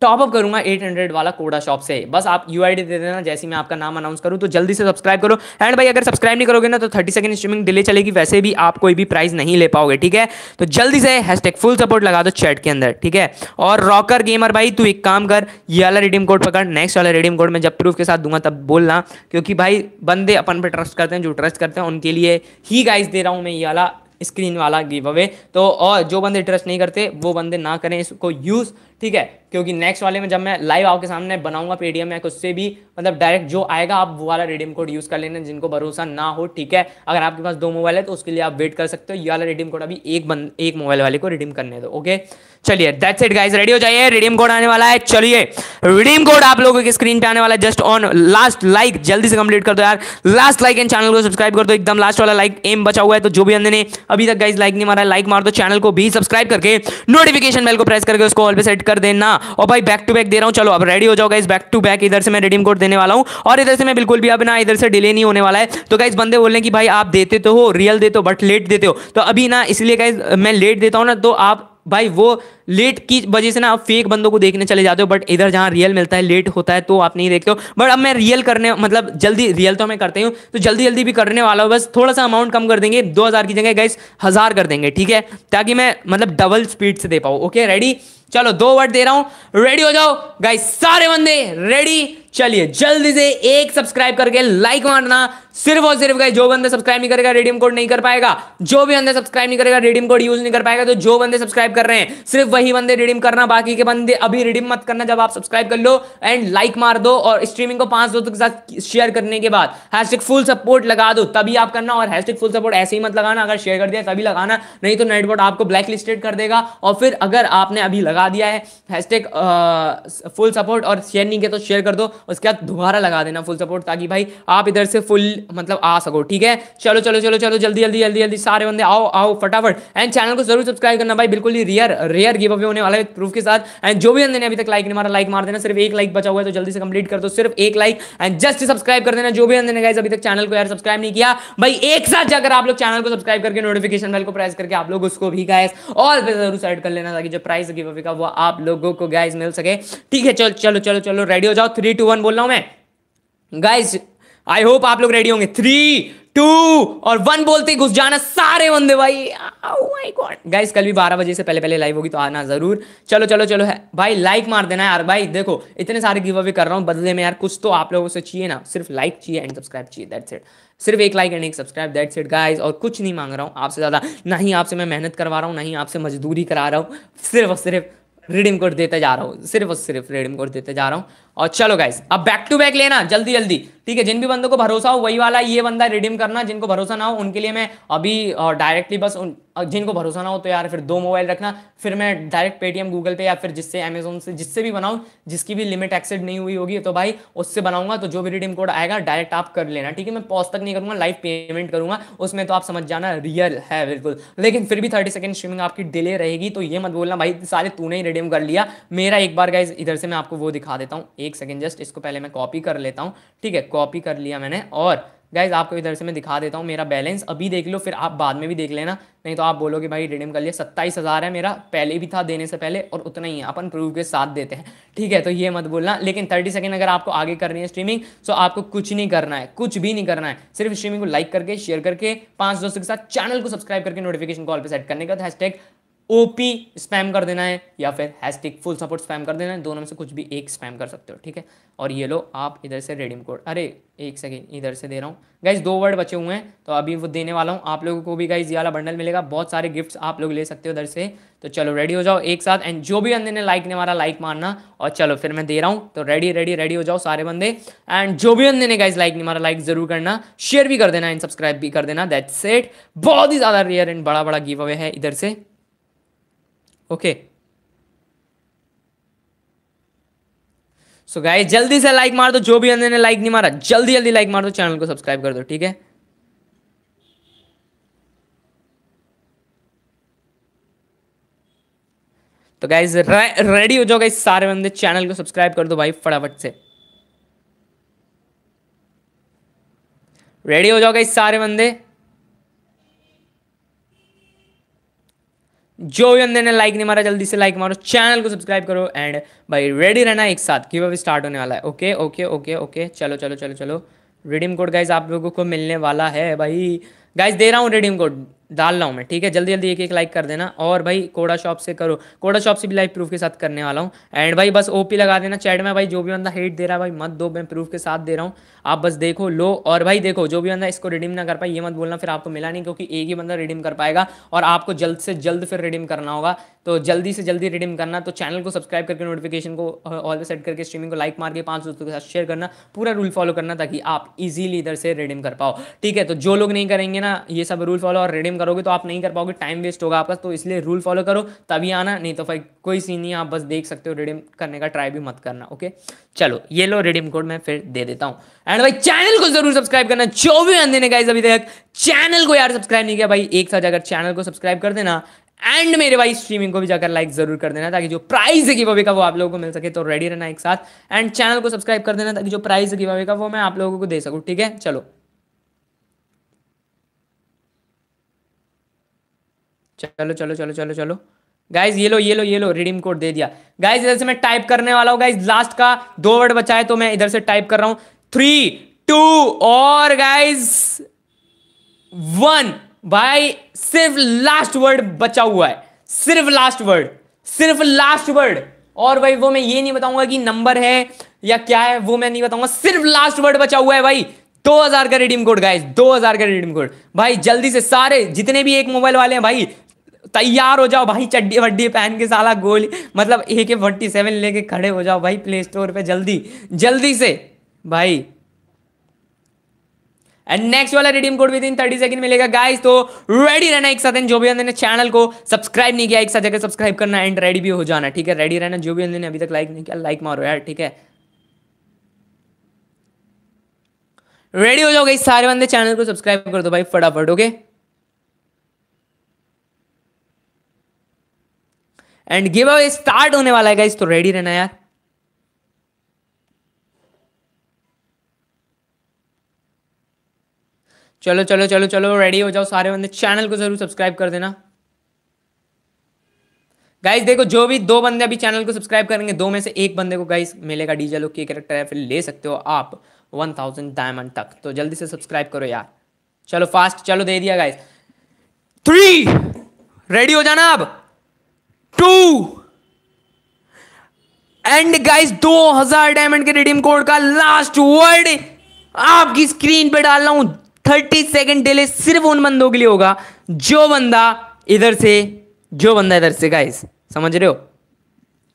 टॉपअप करूंगा करूंगा 800 वाला कोडा शॉप से बस आप यू आई दे देना जैसे मैं आपका नाम अनाउंस करूं तो जल्दी से सब्सक्राइब करो एंड भाई अगर सब्सक्राइब नहीं करोगे ना तो 30 सेकंड स्ट्रीमिंग डिले चलेगी वैसे भी आप कोई भी प्राइस नहीं ले पाओगे ठीक है तो जल्दी से हैशटैग फुल सपोर्ट लगा दो चैट के अंदर ठीक है और रॉकर गेमर भाई तू एक काम कर ये वाला रिडीम कोड पकड़ नेक्स्ट वाला रिडीम कोड मैं जब प्रूफ के साथ दूंगा तब बोलना क्योंकि भाई बंदे अपन पे ट्रस्ट करते हैं जो ट्रस्ट करते हैं उनके लिए ही गाइस दे रहा हूँ मैं ये वाला स्क्रीन वाला गिव अवे तो और जो बंदे ट्रस्ट नहीं करते वो बंदे ना करें इसको यूज़ ठीक है क्योंकि नेक्स्ट वाले में जब मैं लाइव आपके सामने बनाऊंगा पेटीएम या उससे भी मतलब डायरेक्ट जो आएगा आप वो वाला रेडीम कोड यूज़ कर लेना जिनको भरोसा ना हो ठीक है अगर आपके पास दो मोबाइल है तो उसके लिए आप वेट कर सकते हो ये वाला रेडीम कोड अभी एक बन एक मोबाइल वाले को रिडीम करने दो ओके चलिए दैट्स इट गाइस रेडी हो जाइए रिडीम कोड आने वाला है चलिए रिडीम कोड आप लोगों की स्क्रीन पे आने वाला है जस्ट ऑन लास्ट लाइक जल्दी से कंप्लीट कर दो यार लास्ट लाइक एंड चैनल को सब्सक्राइब कर दो एकदम लास्ट वाला लाइक एम बचा हुआ है तो जो भी अंदर ने अभी तक गाइज लाइक नहीं मारा लाइक मार दो चैनल को भी सब्सक्राइब करके नोटिफिकेशन बेल को प्रेस करके उसको ऑल पे सेट कर देना और भाई बैक टू बैक दे रहा हूँ चलो अब रेडी हो जाओ गाइज बैक टू बैक इधर से मैं रिडीम कोड देने वाला हूँ और इधर से मैं बिल्कुल भी अब ना इधर से डिले नहीं होने वाला है तो गाइज बंदे बोल रहे हैं कि भाई आप देते तो हो रियल देते हो बट लेट देते हो तो अभी ना इसलिए गाइज मैं लेट देता हूँ ना तो आप भाई वो लेट की वजह से ना आप फेक बंदों को देखने चले जाते हो बट इधर जहाँ रियल मिलता है लेट होता है तो आप नहीं देखते हो बट अब मैं रियल करने मतलब जल्दी रियल तो मैं करते हूँ तो जल्दी जल्दी भी करने वाला हूँ बस थोड़ा सा अमाउंट कम कर देंगे दो हज़ार की जगह गाइस हज़ार कर देंगे ठीक है ताकि मैं मतलब डबल स्पीड से दे पाऊँ ओके रेडी चलो दो वर्ड दे रहा हूँ रेडी हो जाओ गाइस सारे बंदे रेडी चलिए जल्दी से एक सब्सक्राइब करके लाइक मारना सिर्फ और सिर्फ गाइस जो बंदे सब्सक्राइब नहीं करेगा रेडियम कोड नहीं कर पाएगा जो भी बंदे सब्सक्राइब नहीं करेगा रेडियम कोड यूज नहीं कर पाएगा तो जो बंदे सब्सक्राइब कर रहे हैं सिर्फ वही बंदे रिडीम करना बाकी के बंदे अभी रिडीम मत करना जब आप सब्सक्राइब कर लो एंड लाइक मार दो और स्ट्रीमिंग को पांच दोस्तों के साथ शेयर करने के बाद हैशटैग फुल सपोर्ट लगा दो तभी आप करना और हैशटैग फुल सपोर्ट ऐसे ही मत लगाना अगर शेयर कर दिया तभी लगाना नहीं तो नेटवर्क आपको ब्लैक लिस्टेड कर देगा और फिर अगर आपने अभी लगा दिया है हैशटैग फुल सपोर्ट और शेयर नहीं किया तो शेयर कर दो उसके बाद दोबारा लगा देना फुल सपोर्ट ताकि भाई आप इधर से फुल मतलब आ सको ठीक है चलो चलो चलो चलो जल्दी जल्दी जल्दी जल्दी सारे बंदे आओ आओ फटाफट एंड चैनल को जरूर सब्सक्राइब करना भाई बिल्कुल ही रियर रेयर गिव अवे होने वाला है प्रूफ के साथ एंड जो भी अंदर ने अभी तक लाइक नहीं मारा लाइक मार देना सिर्फ एक लाइक बचा हुआ है तो जल्दी से कंप्लीट कर दो सिर्फ एक लाइक एंड जस्ट सब्सक्राइब कर देना जो भी अंदर ने गाइज अभी तक चैनल को यार सब्सक्राइब नहीं किया भाई एक साथ जाकर आप लोग चैनल को सब्सक्राइब करके नोटिफिकेशन बेल को प्रेस करके आप लोग उसको भी गाइस और जरूर सेट कर लेना ताकि जो प्राइस गिव अवे का वो आप लोगों को गाइस मिल सके ठीक है चलो चलो चलो चलो रेडी हो जाओ थ्री टू वन बोल रहा हूँ मैं गाइज आई होप आप लोग रेडी होंगे थ्री टू और वन बोलते घुस जाना सारे बंदे भाई माय गॉड गाइस कल भी बारह बजे से पहले पहले लाइव होगी तो आना जरूर चलो चलो चलो है भाई लाइक मार देना यार भाई देखो इतने सारे गिव अवे कर रहा हूँ बदले में यार कुछ तो आप लोगों से चाहिए ना सिर्फ लाइक चाहिए एंड सब्सक्राइब चाहिए दैट्स इट सिर्फ एक लाइक एंड एक सब्सक्राइब दैट्स इट गाइज और कुछ नहीं मांग रहा हूँ आपसे ज़्यादा ना ही आपसे मैं मेहनत करवा रहा हूँ ना ही आपसे मजदूरी करा रहा हूँ सिर्फ और सिर्फ रिडीम कोड देते जा रहा हूँ सिर्फ और सिर्फ रिडीम कोड देते जा रहा हूँ और चलो गाइज अब बैक टू बैक लेना जल्दी जल्दी ठीक है जिन भी बंदों को भरोसा हो वही वाला ये बंदा रिडीम करना जिनको भरोसा ना हो उनके लिए मैं अभी डायरेक्टली बस उन जिनको भरोसा ना हो तो यार फिर दो मोबाइल रखना फिर मैं डायरेक्ट पेटीएम गूगल पे या फिर जिससे अमेजोन से जिससे भी बनाऊँ जिसकी भी लिमिट एक्सेड नहीं हुई होगी तो भाई उससे बनाऊंगा तो जो भी रिडीम कोड आएगा डायरेक्ट आप कर लेना ठीक है मैं पॉज तक नहीं करूँगा लाइव पेमेंट करूँगा उसमें तो आप समझ जाना रियल है बिल्कुल लेकिन फिर भी थर्टी सेकेंड स्ट्रीमिंग आपकी डिले रहेगी तो ये मत बोलना भाई सारे तूने ही रिडीम कर लिया मेरा एक बार गाइज इधर से मैं आपको वो दिखा देता हूँ एक सेकेंड जस्ट इसको पहले मैं कॉपी कर लेता हूँ ठीक है कॉपी कर लिया मैंने और गाइज आपको इधर से मैं दिखा देता हूँ मेरा बैलेंस अभी देख लो फिर आप बाद में भी देख लेना नहीं तो आप बोलोगे भाई रिडीम कर लिया सत्ताईस हज़ार है मेरा पहले भी था देने से पहले और उतना ही है अपन प्रूफ के साथ देते हैं ठीक है तो ये मत बोलना लेकिन थर्टी सेकेंड अगर आपको आगे करनी है स्ट्रीमिंग तो आपको कुछ नहीं करना है कुछ भी नहीं करना है सिर्फ स्ट्रीमिंग को लाइक करके शेयर करके पाँच दोस्तों के साथ चैनल को सब्सक्राइब करके नोटिफिकेशन कॉल पर सेट करने का हैश तो ओपी स्पैम कर देना है या फिर हैशटैग फुल सपोर्ट स्पैम कर देना है दोनों में से कुछ भी एक स्पैम कर सकते हो ठीक है और ये लो आप इधर से रेडीम कोड अरे एक सेकेंड इधर से दे रहा हूँ गाइज दो वर्ड बचे हुए हैं तो अभी वो देने वाला हूँ आप लोगों को भी गाइज ये वाला बंडल मिलेगा बहुत सारे गिफ्ट्स आप लोग ले सकते हो इधर से तो चलो रेडी हो जाओ एक साथ एंड जो भी बंदे ने लाइक ने मारा लाइक मारना और चलो फिर मैं दे रहा हूँ तो रेडी रेडी रेडी हो जाओ सारे बंदे एंड जो भी बंदे ने गाइज लाइक नहीं मारा लाइक जरूर करना शेयर भी कर देना एंड सब्सक्राइब भी कर देना दैट सेट बहुत ही ज़्यादा रेयर एंड बड़ा बड़ा गिव अवे है इधर से ओके सो गाइस जल्दी से लाइक मार दो जो भी अंदर ने लाइक नहीं मारा जल्दी जल्दी लाइक मार दो चैनल को सब्सक्राइब कर दो ठीक है तो गाइज रेडी हो जाओ गाइज सारे बंदे चैनल को सब्सक्राइब कर दो भाई फटाफट से रेडी हो जाओ गाइज सारे बंदे जो भी अंदर ने लाइक नहीं मारा जल्दी से लाइक मारो चैनल को सब्सक्राइब करो एंड भाई रेडी रहना एक साथ की अभी स्टार्ट होने वाला है ओके ओके ओके ओके चलो चलो चलो चलो रिडीम कोड गाइज आप लोगों को मिलने वाला है भाई गाइज दे रहा हूँ रिडीम कोड डाल रहा हूँ मैं ठीक है जल्दी जल्दी एक एक लाइक कर देना और भाई कोडा शॉप से करो कोडा शॉप से भी लाइव प्रूफ के साथ करने वाला हूँ एंड भाई बस ओपी लगा देना चैट में भाई जो भी बंदा हेट दे रहा है भाई मत दो मैं प्रूफ के साथ दे रहा हूँ आप बस देखो लो और भाई देखो जो भी बंदा इसको रिडीम ना कर पाए ये मत बोलना फिर आपको मिला नहीं क्योंकि एक ही बंदा रिडीम कर पाएगा और आपको जल्द से जल्द फिर रिडीम करना होगा तो जल्दी से जल्दी रिडीम करना तो चैनल को सब्सक्राइब करके नोटिफिकेशन को ऑल सेट करके स्ट्रीमिंग को लाइक मार के पांच दोस्तों के साथ शेयर करना पूरा रूल फॉलो करना ताकि आप इजीली इधर से रिडीम कर पाओ ठीक है तो जो लोग नहीं करेंगे ना ये सब रूल फॉलो और रिडीम करोगे तो आप नहीं कर पाओगे टाइम वेस्ट होगा आपका तो इसलिए रूल फॉलो करो तभी आना नहीं तो फिर कोई सीन नहीं आप बस देख सकते हो रिडीम करने का ट्राई भी मत करना ओके चलो ये लो रिडीम कोड मैं फिर दे देता हूँ एंड भाई चैनल को जरूर सब्सक्राइब करना जो भी अंधे ने गाइज अभी तक चैनल को यार सब्सक्राइब नहीं किया भाई एक साथ जाकर चैनल को सब्सक्राइब कर देना एंड मेरे भाई स्ट्रीमिंग को भी जाकर लाइक जरूर कर देना ताकि जो प्राइज की गिवे का वो आप लोगों को मिल सके तो रेडी रहना एक साथ एंड चैनल को सब्सक्राइब कर देना ताकि जो प्राइज की गिवे का वो मैं आप लोगों को दे सकूँ ठीक है चलो चलो चलो चलो चलो चलो गाइज ये लो ये लो ये लो रिडीम कोड दे दिया गाइज इधर से मैं टाइप करने वाला हूँ गाइज लास्ट का दो वर्ड बचा है तो मैं इधर से टाइप कर रहा हूँ थ्री टू और गाइज वन भाई सिर्फ लास्ट वर्ड बचा हुआ है सिर्फ लास्ट वर्ड सिर्फ लास्ट वर्ड और भाई वो मैं ये नहीं बताऊंगा कि नंबर है या क्या है वो मैं नहीं बताऊंगा सिर्फ लास्ट वर्ड बचा हुआ है भाई 2000 का रिडीम कोड गाइस 2000 का रिडीम कोड भाई जल्दी से सारे जितने भी एक मोबाइल वाले हैं भाई तैयार हो जाओ भाई चड्डी वड्डी पहन के साला गोली मतलब ए के फोर्टी सेवन लेके खड़े हो जाओ भाई प्ले स्टोर पे जल्दी जल्दी से भाई एंड नेक्स्ट वाला redeem code within thirty second मिलेगा गाइस तो रेडी रहना एक साथ जो भी ने चैनल को सब्सक्राइब नहीं किया एक साथ जगह सब्सक्राइब करना एंड रेडी भी हो जाना ठीक है रेडी रहना जो भी अंदर ने अभी तक लाइक नहीं किया लाइक मारो यार ठीक है रेडी हो जाओ गई सारे बंदे चैनल को सब्सक्राइब कर दो भाई फटाफट okay and giveaway start होने वाला है गाइस तो रेडी रहना यार चलो चलो चलो चलो रेडी हो जाओ सारे बंदे चैनल को जरूर सब्सक्राइब कर देना गाइस देखो जो भी दो बंदे अभी चैनल को सब्सक्राइब करेंगे दो में से एक बंदे को गाइस मिलेगा डीजे लोग की करेक्टर है फिर ले सकते हो आप वन थाउजेंड डायमंड तक तो जल्दी से सब्सक्राइब करो यार चलो फास्ट चलो दे दिया गाइस थ्री रेडी हो जाना अब टू एंड गाइस 2000 डायमंड के रिडीम कोड का लास्ट वर्ड आपकी स्क्रीन पे डाल रहा हूं थर्टी सेकेंड डिले सिर्फ उन बंदों के लिए होगा जो बंदा इधर से जो बंदा इधर से गाइस समझ रहे हो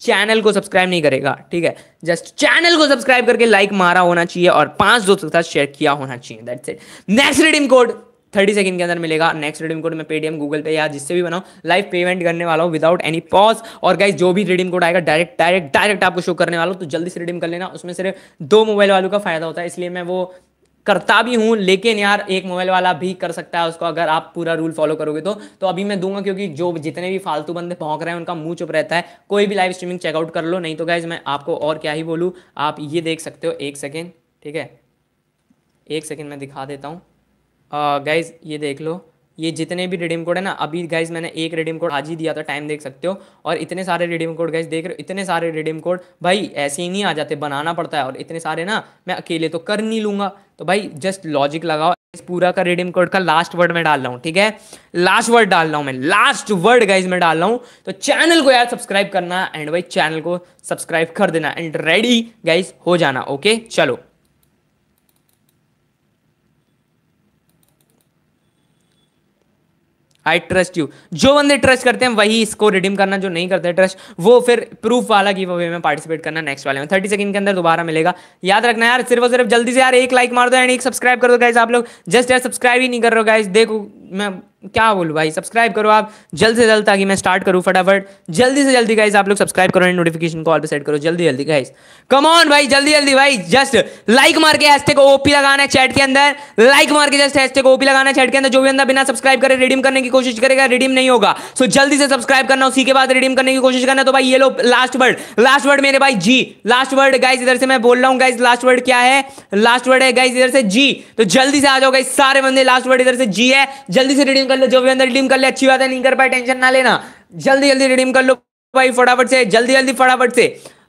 चैनल को सब्सक्राइब नहीं करेगा ठीक है जस्ट चैनल को सब्सक्राइब करके लाइक मारा होना चाहिए और पांच दोस्तों के साथ शेयर किया होना चाहिए that's it next redeem code thirty second के अंदर मिलेगा नेक्स्ट रिडीम कोड मैं पेटीएम गूगल पे या जिससे भी बनाओ लाइव पेमेंट करने वाला हूँ विदाउट एनी पॉज और गाइज जो भी रिडीम कोड आएगा डायरेक्ट डायरेक्ट डायरेक्ट आपको शो करने वाला हो तो जल्दी से रिडीम कर लेना उसमें सिर्फ दो मोबाइल वालों का फायदा होता है इसलिए मैं वो करता भी हूँ लेकिन यार एक मोबाइल वाला भी कर सकता है उसको अगर आप पूरा रूल फॉलो करोगे तो तो अभी मैं दूंगा क्योंकि जो जितने भी फालतू बंदे भौंक रहे हैं उनका मुंह चुप रहता है कोई भी लाइव स्ट्रीमिंग चेकआउट कर लो नहीं तो गाइज मैं आपको और क्या ही बोलूँ आप ये देख सकते हो एक सेकेंड ठीक है एक सेकेंड मैं दिखा देता हूँ गाइज ये देख लो ये जितने भी रिडीम कोड है ना अभी गाइज मैंने एक रिडीम कोड आज ही दिया था टाइम देख सकते हो और इतने सारे रिडीम कोड गाइज देख रहे हो इतने सारे रिडीम कोड भाई ऐसे ही नहीं आ जाते बनाना पड़ता है और इतने सारे ना मैं अकेले तो कर नहीं लूंगा तो भाई जस्ट लॉजिक लगाओ इस पूरा का रिडीम कोड का लास्ट वर्ड में डाल रहा हूँ ठीक है लास्ट वर्ड डाल रहा हूँ मैं लास्ट वर्ड गाइज मैं डाल रहा हूँ तो चैनल को यार सब्सक्राइब करना एंड भाई चैनल को सब्सक्राइब कर देना एंड रेडी गाइज हो जाना ओके चलो आई ट्रस्ट यू जो बंदे ट्रस्ट करते हैं वही इसको रिडीम करना जो नहीं करते ट्रस्ट वो फिर प्रूफ वाला गिव अवे में पार्टिसिपेट करना नेक्स्ट वाले में थर्टी सेकंड के अंदर दोबारा मिलेगा याद रखना यार सिर्फ और सिर्फ जल्दी से यार एक लाइक मार दो एंड एक सब्सक्राइब कर दो गाइज आप लोग जस्ट यार सब्सक्राइब ही नहीं कर रहे हो गाइज देखो मैं क्या बोलूँ भाई सब्सक्राइब करो आप जल्द से जल्द ताकि मैं स्टार्ट करूँ फटाफट जल्दी से जल्दी गाइज आप लोग सब्सक्राइब करो नोटिफिकेशन कॉल पर सेट करो जल्दी जल्दी गाइज कम ऑन भाई जल्दी जल्दी भाई जस्ट लाइक मार के को ओपी लगाना है चैट के अंदर लाइक मार के जस्ट को ओपी लगाना है चैट के अंदर जो भी अंदर बिना सब्सक्राइब करे रिडीम करने की कोशिश करेगा रिडीम नहीं होगा सो जल्दी से सब्सक्राइब करना उसी के बाद रिडीम करने की कोशिश करना तो भाई ये लो लास्ट वर्ड लास्ट वर्ड मेरे भाई जी लास्ट वर्ड गाइज इधर से मैं बोल रहा हूँ गाइज लास्ट वर्ड क्या है लास्ट वर्ड है गाइज इधर से जी तो जल्दी से आ जाओ गाइज सारे बंदे लास्ट वर्ड इधर से जी है जल्दी से रिडीम कर लो जो भी अंदर रिडीम कर ले अच्छी बात है नहीं कर पाए टेंशन ना लेना जल्दी जल्दी रिडीम कर लो भाई फटाफट से जल्दी जल्दी फटाफट से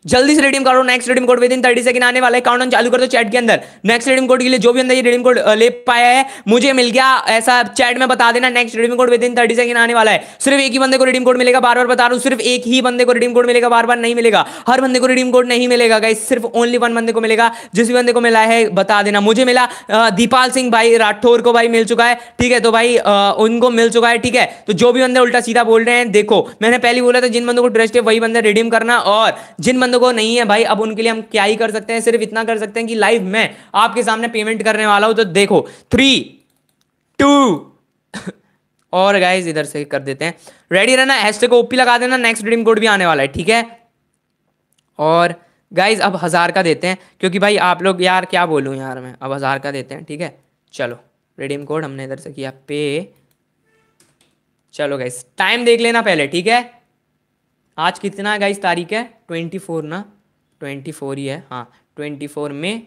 जल्दी से रिडीम करो next redeem code within thirty second आने वाला है काउंटडाउन चालू कर दो चैट के अंदर नेक्स्ट रिडीम कोड के लिए जो भी अंदर ये रिडीम कोड ले पाया है मुझे मिल गया ऐसा चैट में बता देना next redeem code within thirty second आने वाला है सिर्फ एक ही बंदे को रिडीम कोड मिलेगा बार बार बता रहा हूँ सिर्फ एक ही बंदे को रिडीम कोड मिलेगा बार बार नहीं मिलेगा हर बंदे को रिडीम कोड नहीं मिलेगा गाइस सिर्फ ओनली वन बंदे को मिलेगा जिस भी बंदे को मिला है बता देना मुझे मिला दीपाल सिंह भाई राठौर को भाई मिल चुका है ठीक है तो भाई उनको मिल चुका है ठीक है तो जो भी बंदे उल्टा सीधा बोल रहे हैं देखो मैंने पहले बोला था जिन बंदों को ट्रस्ट है वही बंदे रिडीम करना और जिन जरूरतमंद को नहीं है भाई अब उनके लिए हम क्या ही कर सकते हैं सिर्फ इतना कर सकते हैं कि लाइव में आपके सामने पेमेंट करने वाला हूं तो देखो थ्री टू और गाइज इधर से कर देते हैं रेडी रहना को ओपी लगा देना नेक्स्ट ड्रीम कोड भी आने वाला है ठीक है और गाइज अब हज़ार का देते हैं क्योंकि भाई आप लोग यार क्या बोलूँ यार मैं अब हज़ार का देते हैं ठीक है चलो रिडीम कोड हमने इधर से किया पे चलो गाइज टाइम देख लेना पहले ठीक है आज कितना है गाइस तारीख है ट्वेंटी फोर ना ट्वेंटी फोर ही है हाँ ट्वेंटी फोर में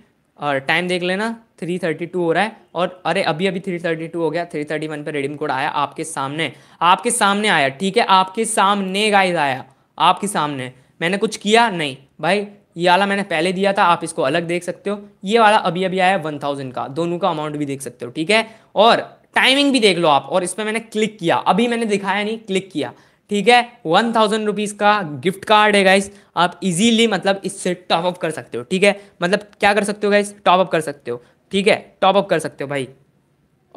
और टाइम देख लेना थ्री थर्टी टू हो रहा है और अरे अभी अभी थ्री थर्टी टू हो गया थ्री थर्टी वन पर रेडीम कोड आया आपके सामने आपके सामने आया ठीक है आपके सामने गाइस आया आपके सामने मैंने कुछ किया नहीं भाई ये वाला मैंने पहले दिया था आप इसको अलग देख सकते हो ये वाला अभी अभी आया वन थाउजेंड का दोनों का अमाउंट भी देख सकते हो ठीक है और टाइमिंग भी देख लो आप और इस पर मैंने क्लिक किया अभी मैंने दिखाया नहीं क्लिक किया ठीक है वन थाउजेंड रुपीज़ का गिफ्ट कार्ड है गाइस आप इजीली मतलब इससे टॉप अप कर सकते हो ठीक है मतलब क्या कर सकते हो गाइस टॉप अप कर सकते हो ठीक है टॉप अप कर सकते हो भाई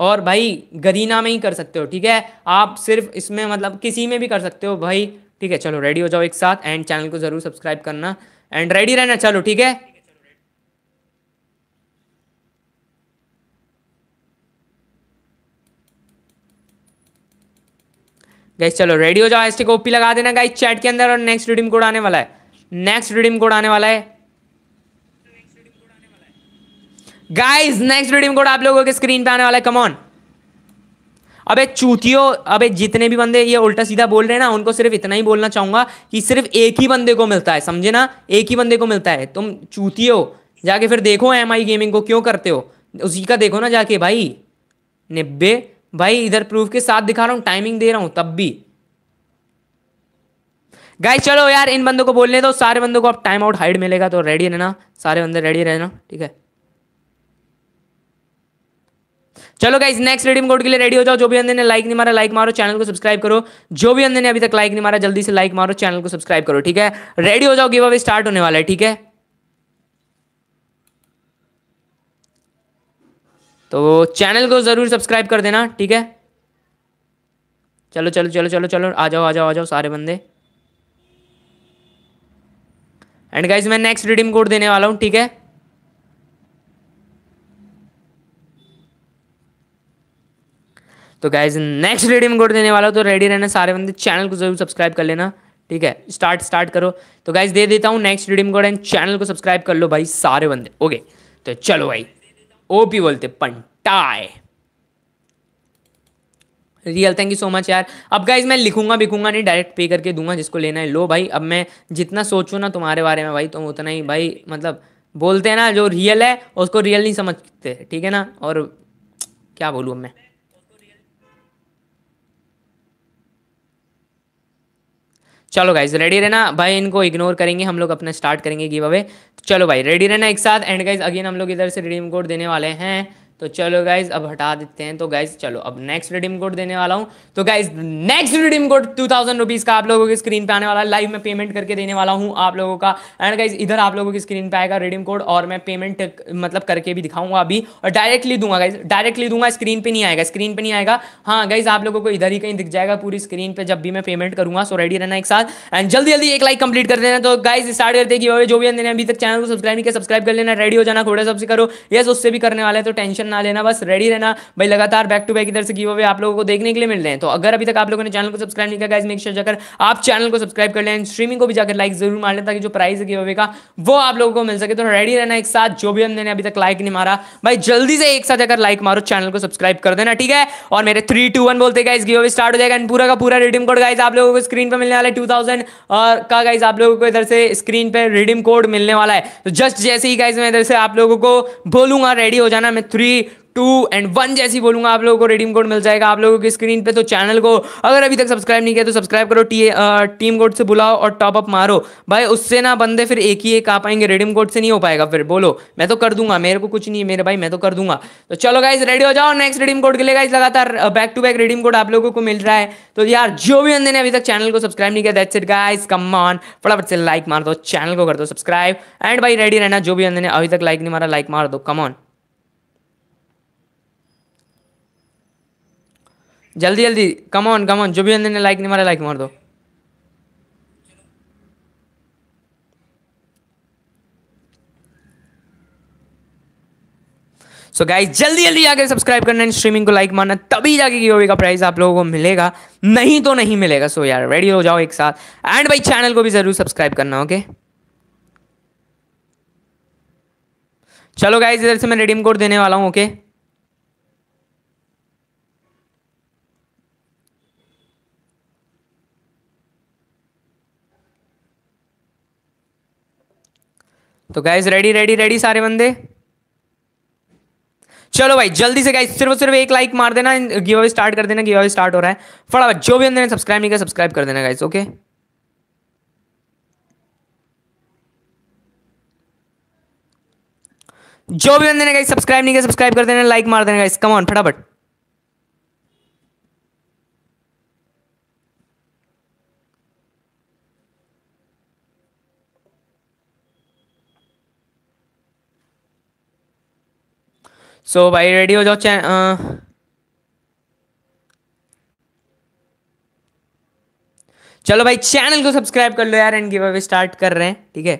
और भाई गरीना में ही कर सकते हो ठीक है आप सिर्फ इसमें मतलब किसी में भी कर सकते हो भाई ठीक है चलो रेडी हो जाओ एक साथ एंड चैनल को ज़रूर सब्सक्राइब करना एंड रेडी रहना चलो ठीक है गाइस चलो रेडी हो जाओ एस टी को ओपी लगा देना गाइस चैट के अंदर और नेक्स्ट रिडीम कोड आने वाला है नेक्स्ट रिडीम कोड आने वाला है गाइस नेक्स्ट रिडीम कोड आप लोगों के स्क्रीन पे आने वाला है कमॉन अबे चूतियो अबे जितने भी बंदे ये उल्टा सीधा बोल रहे हैं ना उनको सिर्फ इतना ही बोलना चाहूंगा कि सिर्फ एक ही बंदे को मिलता है समझे ना एक ही बंदे को मिलता है तुम चूतियो जाके फिर देखो एम आई गेमिंग को क्यों करते हो उसी का देखो ना जाके भाई निब्बे भाई इधर प्रूफ के साथ दिखा रहा हूं टाइमिंग दे रहा हूं तब भी गाइस चलो यार इन बंदों को बोलने दो सारे बंदों को अब टाइम आउट हाइड मिलेगा तो रेडी रहना सारे बंदे रेडी रहना ठीक है चलो गाइज नेक्स्ट रेडीम कोड के लिए रेडी हो जाओ जो भी अंदर ने लाइक नहीं मारा लाइक मारो चैनल को सब्सक्राइब करो जो भी अंदर ने अभी तक लाइक नहीं मारा जल्दी से लाइक मारो चैनल को सब्सक्राइब करो ठीक है रेडी हो जाओ गिव अवे स्टार्ट होने वाला है ठीक है तो चैनल को ज़रूर सब्सक्राइब कर देना ठीक है चलो चलो चलो चलो चलो आ जाओ आ जाओ आ जाओ सारे बंदे एंड गाइज मैं नेक्स्ट रिडीम कोड देने वाला हूँ ठीक है तो गाइज नेक्स्ट रिडीम कोड देने वाला हूँ तो रेडी रहना सारे बंदे चैनल को जरूर सब्सक्राइब कर लेना ठीक है स्टार्ट स्टार्ट करो तो गाइज दे देता हूँ next redeem code and channel को सब्सक्राइब कर लो भाई सारे बंदे ओके तो चलो भाई ओपी बोलते पंटाए real thank you so much यार अब गाइज मैं लिखूंगा बिखूंगा नहीं डायरेक्ट पे करके दूंगा जिसको लेना है लो भाई अब मैं जितना सोचू ना तुम्हारे बारे में भाई तुम तो उतना ही भाई मतलब बोलते हैं ना जो रियल है उसको रियल नहीं समझते ठीक है ना और क्या बोलूँ मैं चलो गाइज रेडी रहना भाई इनको इग्नोर करेंगे हम लोग अपना स्टार्ट करेंगे गिव अवे चलो भाई रेडी रहना एक साथ एंड गाइज अगेन हम लोग इधर से रिडीम कोड देने वाले हैं तो चलो गाइज अब हटा देते हैं तो गाइज चलो अब नेक्स्ट रिडीम कोड देने वाला हूँ तो guys next redeem code two thousand rupees का आप लोगों की स्क्रीन पे आने वाला है लाइव में पेमेंट करके देने वाला हूँ आप लोगों का एंड गाइज इधर आप लोगों की स्क्रीन पे आएगा रिडीम कोड और मैं पेमेंट मतलब करके भी दिखाऊंगा अभी और डायरेक्टली दूंगा गाइज डायरेक्टली दूंगा स्क्रीन पर नहीं आएगा स्क्रीन पर नहीं आएगा हाँ गाइज आप लोगों को इधर ही कहीं दिख जाएगा पूरी स्क्रीन पर जब भी मैं पेमेंट करूंगा सो रेडी रहना एक साथ एंड जल्दी जल्दी एक लाइक कंप्लीट कर देना तो गाइज स्टार्ट करते जो भी अंदर अभी तक चैनल को सब्सक्राइब नहीं किया सब्सक्राइब कर लेना रेडी हो जाना थोड़ा सबसे करो यस उससे भी करने वाले तो टेंशन टेंशन ना लेना बस रेडी रहना भाई लगातार बैक टू बैक इधर से गिव अवे आप लोगों को देखने के लिए मिल रहे हैं तो अगर अभी तक आप लोगों ने चैनल को सब्सक्राइब नहीं किया मेक श्योर जाकर आप चैनल को सब्सक्राइब कर लें स्ट्रीमिंग को भी जाकर लाइक जरूर मार लें ताकि जो प्राइस है गिव अवे का वो आप लोगों को मिल सके तो रेडी रहना एक साथ जो भी हमने अभी तक लाइक नहीं मारा भाई जल्दी से एक साथ अगर लाइक मारो चैनल को सब्सक्राइब कर देना ठीक है और मेरे थ्री टू वन बोलते गाइज गिव अवे स्टार्ट हो जाएगा पूरा का पूरा रिडीम कोड गाइज आप लोगों को स्क्रीन पर मिलने वाला है टू और का गाइज आप लोगों को इधर से स्क्रीन पर रिडीम कोड मिलने वाला है तो जस्ट जैसे ही गाइज मैं इधर से आप लोगों को बोलूंगा रेडी हो जाना मैं थ्री टू एंड वन जैसी बोलूंगा आप लोगों को रिडीम कोड मिल जाएगा आप लोगों की स्क्रीन पे तो चैनल को अगर अभी तक सब्सक्राइब नहीं किया तो सब्सक्राइब करो टी टीम कोड से बुलाओ और टॉप अप मारो भाई उससे ना बंदे फिर एक ही एक आ पाएंगे रिडीम कोड से नहीं हो पाएगा फिर बोलो मैं तो कर दूंगा मेरे को कुछ नहीं है मेरे भाई मैं तो कर दूंगा तो चलो गाइज रेडी हो जाओ नेक्स्ट रिडीम कोड के लिए गाइज लगातार back to back redeem code आप लोगों को मिल रहा है तो यार जो भी बंदे ने अभी तक चैनल को सब्सक्राइब नहीं किया that's it guys come on फटाफट से लाइक मार दो चैनल को कर दो सब्सक्राइब एंड भाई रेडी रहना जो भी बंदे ने अभी तक लाइक नहीं मारा लाइक मार दो कम ऑन जल्दी जल्दी कमॉन कमॉन जो भी अंदर ने लाइक नहीं मारा लाइक मार दो सो so गाइस जल्दी जल्दी जाकर सब्सक्राइब करना एंड स्ट्रीमिंग को लाइक मारना तभी जाके गिवे का प्राइस आप लोगों को मिलेगा नहीं तो नहीं मिलेगा सो so यार रेडी हो जाओ एक साथ एंड भाई चैनल को भी जरूर सब्सक्राइब करना ओके okay? चलो गाइज इधर से मैं रिडीम कोड देने वाला हूँ ओके okay? तो गाइज रेडी रेडी रेडी सारे बंदे चलो भाई जल्दी से गाइज सिर्फ सिर्फ एक लाइक मार देना गिव अवे स्टार्ट कर देना गिव अवे स्टार्ट हो रहा है फटाफट जो भी अंदर ने सब्सक्राइब नहीं किया सब्सक्राइब कर देना गाइज ओके जो भी बंदे ने गाइज सब्सक्राइब नहीं किया सब्सक्राइब कर देना लाइक मार देना गाइज कम ऑन फटाफट सो so, भाई रेडी हो जाओ चै चलो भाई चैनल को सब्सक्राइब कर लो यार एंड गिव अवे स्टार्ट कर रहे हैं ठीक है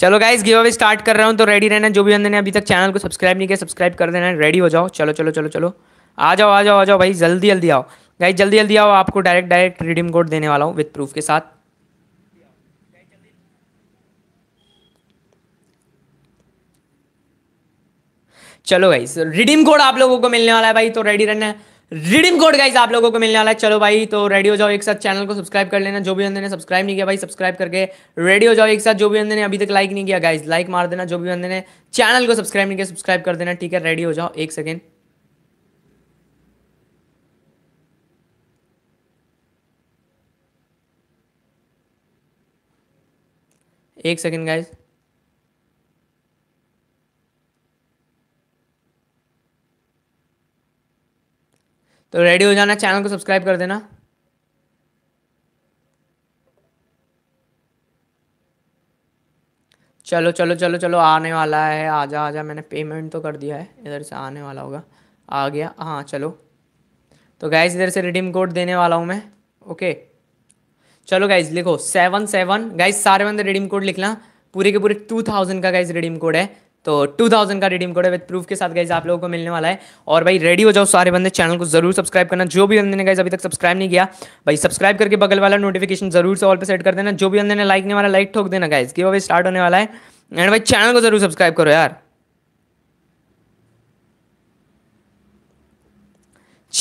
चलो गाइज गिव अवे स्टार्ट कर रहा हूं तो रेडी रहना जो भी अंदर ने अभी तक चैनल को सब्सक्राइब नहीं किया सब्सक्राइब कर देना रेडी हो जाओ चलो चलो चलो चलो आ जाओ आ जाओ आ जाओ भाई जल्दी जल्दी आओ गाइज जल्दी जल्दी आओ आपको डायरेक्ट डायरेक्ट रिडीम कोड देने वाला हूँ विथ प्रूफ के साथ चलो गाइस रिडीम कोड आप लोगों को मिलने वाला है भाई तो रेडी रहना है रिडीम कोड गाइस आप लोगों को मिलने वाला है चलो भाई तो रेडी हो जाओ एक साथ चैनल को सब्सक्राइब कर लेना जो भी बंदे ने सब्सक्राइब नहीं किया भाई सब्सक्राइब करके रेडी हो जाओ एक साथ जो भी बंदे ने अभी तक लाइक नहीं किया गाइस लाइक मार देना जो भी बंदे ने चैनल को सब्सक्राइब नहीं किया सब्सक्राइब कर देना ठीक है रेडी हो जाओ एक सेकेंड एक सेकेंड गाइज़ तो रेडी हो जाना चैनल को सब्सक्राइब कर देना चलो चलो चलो चलो आने वाला है आजा आजा मैंने पेमेंट तो कर दिया है इधर से आने वाला होगा आ गया हाँ चलो तो गाइज इधर से रिडीम कोड देने वाला हूँ मैं ओके चलो गाइज लिखो सेवन सेवन गाइज सारे बंदे रिडीम कोड लिखना पूरे के पूरे टू थाउजेंड का गाइज रिडीम कोड है तो 2000 का रिडीम कोड है विद प्रूफ के साथ गाइज आप लोगों को मिलने वाला है और भाई रेडी हो जाओ सारे बंदे चैनल को जरूर सब्सक्राइब करना जो भी बंदे ने गाइज अभी तक सब्सक्राइब नहीं किया भाई सब्सक्राइब करके बगल वाला नोटिफिकेशन जरूर से ऑल पे सेट कर देना जो भी बंदे ने लाइक नहीं वाला लाइक ठोक देना गाइज की अवे स्टार्ट होने वाला है एंड भाई चैनल को जरूर सब्सक्राइब करो यार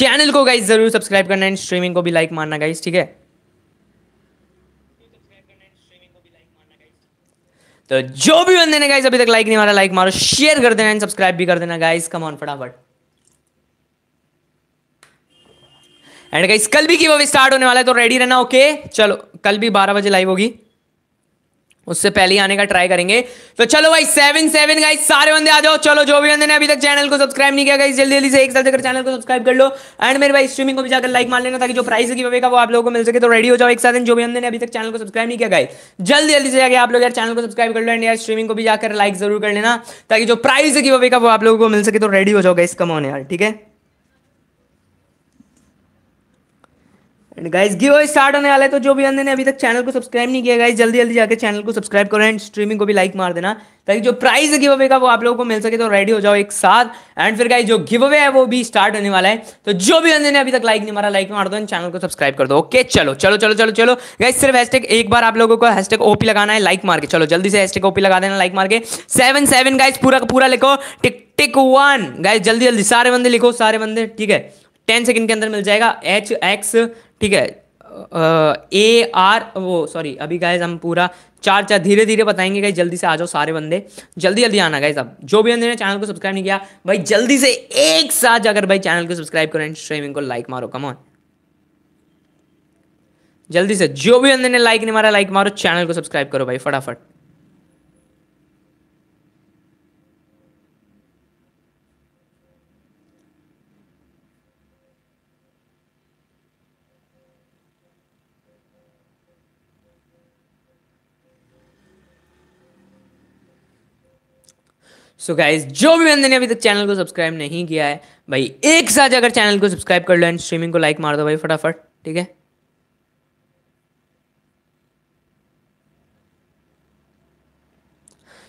चैनल को गाइज जरूर सब्सक्राइब करना एंड स्ट्रीमिंग को भी लाइक मारना गाइज ठीक है तो जो भी बंदे ने गाइस अभी तक लाइक नहीं मारा लाइक मारो शेयर कर देना एंड सब्सक्राइब भी कर देना गाइस कम ऑन फटाफट एंड गाइस कल भी की वो स्टार्ट होने वाला है तो रेडी रहना ओके चलो कल भी बारह बजे लाइव होगी उससे पहले आने का ट्राई करेंगे तो चलो भाई सेवन सेवन गाइस सारे बंदे आ जाओ चलो जो भी बंदे ने अभी तक चैनल को सब्सक्राइब नहीं किया गाइस जल्दी जल्दी से एक साल तक चैनल को सब्सक्राइब कर लो एंड मेरे भाई स्ट्रीमिंग को भी जाकर लाइक मान लेना ताकि जो प्राइस की वेगा वो आप लोगों को मिल सके तो रेडी हो जाओ एक साथ जो भी बंदे ने अभी तक चैनल को सब्सक्राइब नहीं किया गाइस जल्दी जल्दी से जाकर आप लोग यार चैनल को सब्सक्राइब कर लो एंड यार स्ट्रीमिंग को भी जाकर लाइक जरूर कर लेना ताकि जो प्राइस की वेगा वो आप लोगों को मिल सके तो रेडी हो जाओ गाइस कम ऑन यार ठीक है and guys giveaway start होने वाला है तो जो भी अंदर ने अभी तक चैनल को सब्सक्राइब नहीं किया गाइज जल्दी जल्दी जाकर चैनल को सब्सक्राइब करो एंड स्ट्रीमिंग को भी लाइक मार देना ताकि जो प्राइज गिव अवे का वो आप लोगों को मिल सके तो रेडी हो जाओ एक साथ एंड फिर गाइज जो गिव अवे है वो भी स्टार्ट होने वाला है तो जो भी अंदर ने अभी तक लाइक नहीं मारा लाइक मार दो एंड चैनल को सब्सक्राइब कर दो ओके चलो चलो चलो चलो चलो गाइज सिर्फ हैशटैग एक बार आप लोगों को हैशटैग ओपी लगाना है लाइक मार के चलो जल्दी से हैशटैग ओपी लगा देना लाइक मार के सेवन सेवन गाइज पूरा का पूरा लिखो टिक टिक वन गाइज जल्दी जल्दी सारे बंदे लिखो सारे बंदे ठीक है टेन सेकंड के अंदर मिल जाएगा एच एक्स ठीक है ए आर वो सॉरी अभी गाइज हम पूरा चार चार धीरे धीरे बताएंगे गाइज जल्दी से आ जाओ सारे बंदे जल्दी जल्दी आना गाइज अब जो भी बंदे ने चैनल को सब्सक्राइब नहीं किया भाई जल्दी से एक साथ जाकर भाई चैनल को सब्सक्राइब करो एंड स्ट्रीमिंग को लाइक मारो कम ऑन जल्दी से जो भी बंदे ने लाइक नहीं मारा लाइक मारो चैनल को सब्सक्राइब करो भाई फटाफट सो so गाइज जो भी बंदे ने अभी तक चैनल को सब्सक्राइब नहीं किया है भाई एक साथ अगर चैनल को सब्सक्राइब कर लो एंड स्ट्रीमिंग को लाइक मार दो भाई फटाफट ठीक है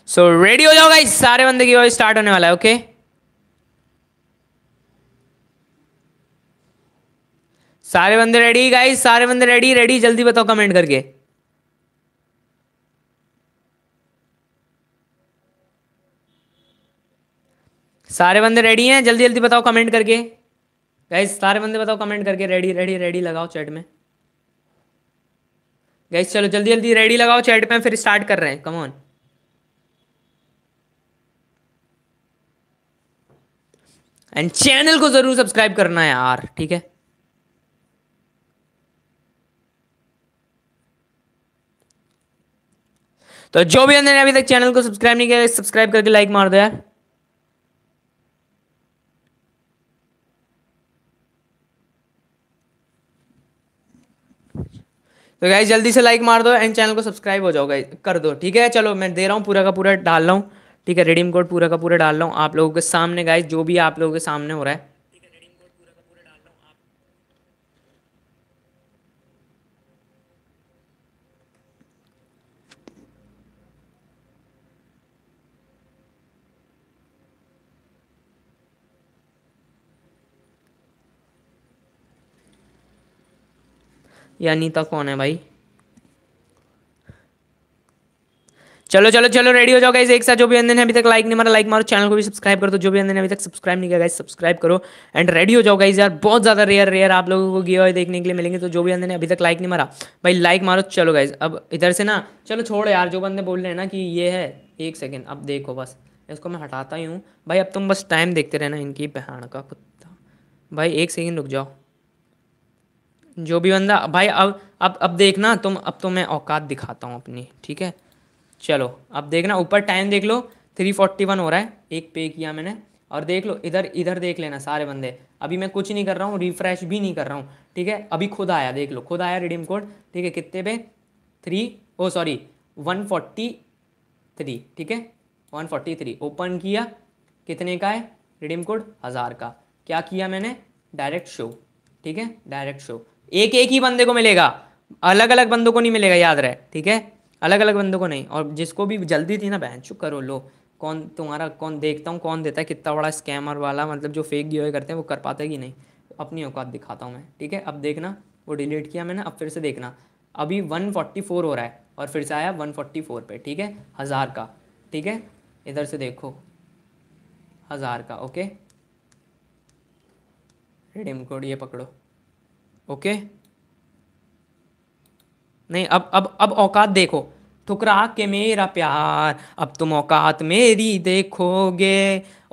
सो so, रेडी हो जाओ गाइज सारे बंदे की स्टार्ट होने वाला है ओके सारे बंदे रेडी गाइज सारे बंदे रेडी रेडी जल्दी बताओ कमेंट करके सारे बंदे रेडी हैं जल्दी जल्दी बताओ कमेंट करके गाइस सारे बंदे बताओ कमेंट करके रेडी रेडी रेडी लगाओ चैट में गाइस चलो जल्दी जल्दी रेडी लगाओ चैट में फिर स्टार्ट कर रहे हैं ऑन एंड चैनल को जरूर सब्सक्राइब करना है यार ठीक है तो जो भी अंदर ने अभी तक चैनल को सब्सक्राइब नहीं किया सब्सक्राइब करके लाइक मार दो यार तो गाइज जल्दी से लाइक मार दो एंड चैनल को सब्सक्राइब हो जाओ गाइज कर दो ठीक है चलो मैं दे रहा हूँ पूरा का पूरा डाल रहा हूँ ठीक है रिडीम कोड पूरा का पूरा डाल रहा हूँ आप लोगों के सामने गाइज जो भी आप लोगों के सामने हो रहा है या अनीता कौन है भाई चलो चलो चलो रेडी हो जाओ गाइज एक साथ जो भी अंदर ने अभी तक लाइक नहीं मारा लाइक मारो चैनल को भी सब्सक्राइब करो तो जो भी अंदर अभी तक सब्सक्राइब नहीं किया गाइज सब्सक्राइब करो एंड रेडी हो जाओ गाइज यार बहुत ज़्यादा रेयर रेयर आप लोगों को गिव देखने के लिए मिलेंगे तो जो भी अंदर अभी तक लाइक नहीं मारा भाई लाइक मारो चलो गाइज अब इधर से ना चलो छोड़ो यार जो बंदे बोल रहे हैं ना कि ये है एक सेकेंड अब देखो बस इसको मैं हटाता ही हूँ भाई अब तुम बस टाइम देखते रहना इनकी बहन का कुत्ता भाई एक सेकेंड रुक जाओ जो भी बंदा भाई अब अब अब देखना तुम अब तो मैं औकात दिखाता हूँ अपनी ठीक है चलो अब देखना ऊपर टाइम देख लो थ्री फोर्टी वन हो रहा है एक पे किया मैंने और देख लो इधर इधर देख लेना सारे बंदे अभी मैं कुछ नहीं कर रहा हूँ रिफ्रेश भी नहीं कर रहा हूँ ठीक है अभी खुद आया देख लो खुद आया रिडीम कोड ठीक है कितने पे three O sorry one forty three ठीक है वन फोर्टी थ्री ओपन किया कितने का है रिडीम कोड हज़ार का क्या किया मैंने डायरेक्ट शो ठीक है डायरेक्ट शो एक एक ही बंदे को मिलेगा अलग अलग बंदों को नहीं मिलेगा याद रहे ठीक है अलग अलग बंदों को नहीं और जिसको भी जल्दी थी ना बहन चुप करो लो कौन तुम्हारा कौन देखता हूँ कौन देता है कितना बड़ा स्कैमर वाला मतलब जो फेक गिवे करते हैं वो कर पाते कि नहीं अपनी औकात दिखाता हूँ मैं ठीक है अब देखना वो डिलीट किया मैंने अब फिर से देखना अभी 144 हो रहा है और फिर से आया 144 पे ठीक है हज़ार का ठीक है इधर से देखो हज़ार का ओके रिडीम कोड ये पकड़ो ओके नहीं अब अब अब औकात देखो ठुकरा के मेरा प्यार अब तुम औकात मेरी देखोगे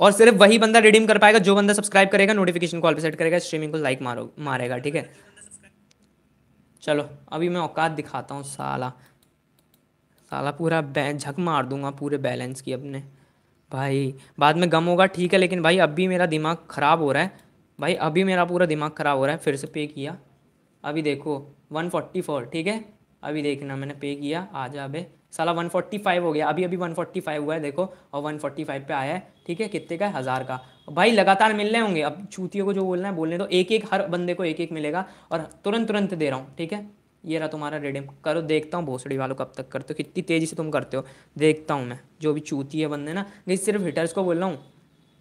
और सिर्फ वही बंदा रिडीम कर पाएगा जो बंदा सब्सक्राइब करेगा नोटिफिकेशन कॉल पे सेट करेगा स्ट्रीमिंग को लाइक मारो मारेगा ठीक है चलो अभी मैं औकात दिखाता हूँ साला साला पूरा झक मार दूंगा पूरे बैलेंस की अपने भाई बाद में गम होगा ठीक है लेकिन भाई अब भी मेरा दिमाग ख़राब हो रहा है भाई अभी मेरा पूरा दिमाग ख़राब हो रहा है फिर से पे किया अभी देखो वन फोर्टी फोर ठीक है अभी देखना मैंने पे किया आ जा अबे साला वन फोर्टी फाइव हो गया अभी अभी वन फोर्टी फाइव हुआ है देखो और वन फोर्टी फाइव पे आया है ठीक है कितने का है हज़ार का भाई लगातार मिल रहे होंगे अब चूतियों को जो बोलना है बोलने तो एक एक हर बंदे को एक एक मिलेगा और तुरंत तुरंत दे रहा हूँ ठीक है ये रहा तुम्हारा रेडियम करो देखता हूँ भोसड़ी वालों कब तक करते हो कितनी तेज़ी से तुम करते हो देखता हूँ मैं जो भी चूती है बंदे ना नहीं सिर्फ हिटर्स को बोल रहा हूँ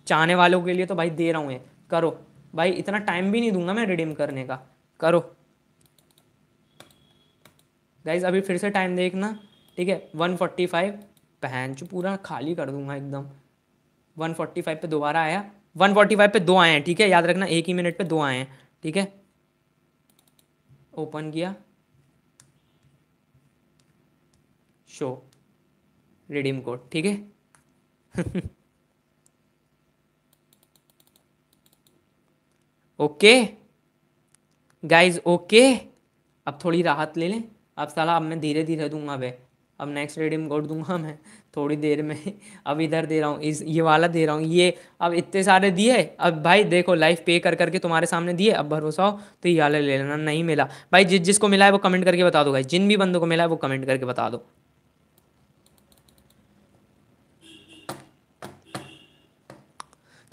चाहने वालों के लिए तो भाई दे रहा हूँ ये करो भाई इतना टाइम भी नहीं दूंगा मैं रिडीम करने का करो गाइज अभी फिर से टाइम देखना ठीक है वन फोर्टी फाइव पहन चु पूरा खाली कर दूंगा एकदम वन फोर्टी फाइव पर दोबारा आया वन फोर्टी फाइव पर दो आए हैं ठीक है याद रखना एक ही मिनट पर दो आए हैं ठीक है ओपन किया शो रिडीम कोड ठीक है ओके गाइज ओके अब थोड़ी राहत ले लें अब साला अब मैं धीरे धीरे दूंगा बे अब नेक्स्ट रेडियम गोड दूंगा मैं थोड़ी देर में अब इधर दे रहा हूँ इस ये वाला दे रहा हूँ ये अब इतने सारे दिए अब भाई देखो लाइफ पे कर करके तुम्हारे सामने दिए अब भरोसा हो तो ये वाला ले लेना नहीं मिला भाई जिस जिसको मिला है वो कमेंट करके बता दो भाई जिन भी बंदों को मिला है वो कमेंट करके बता दो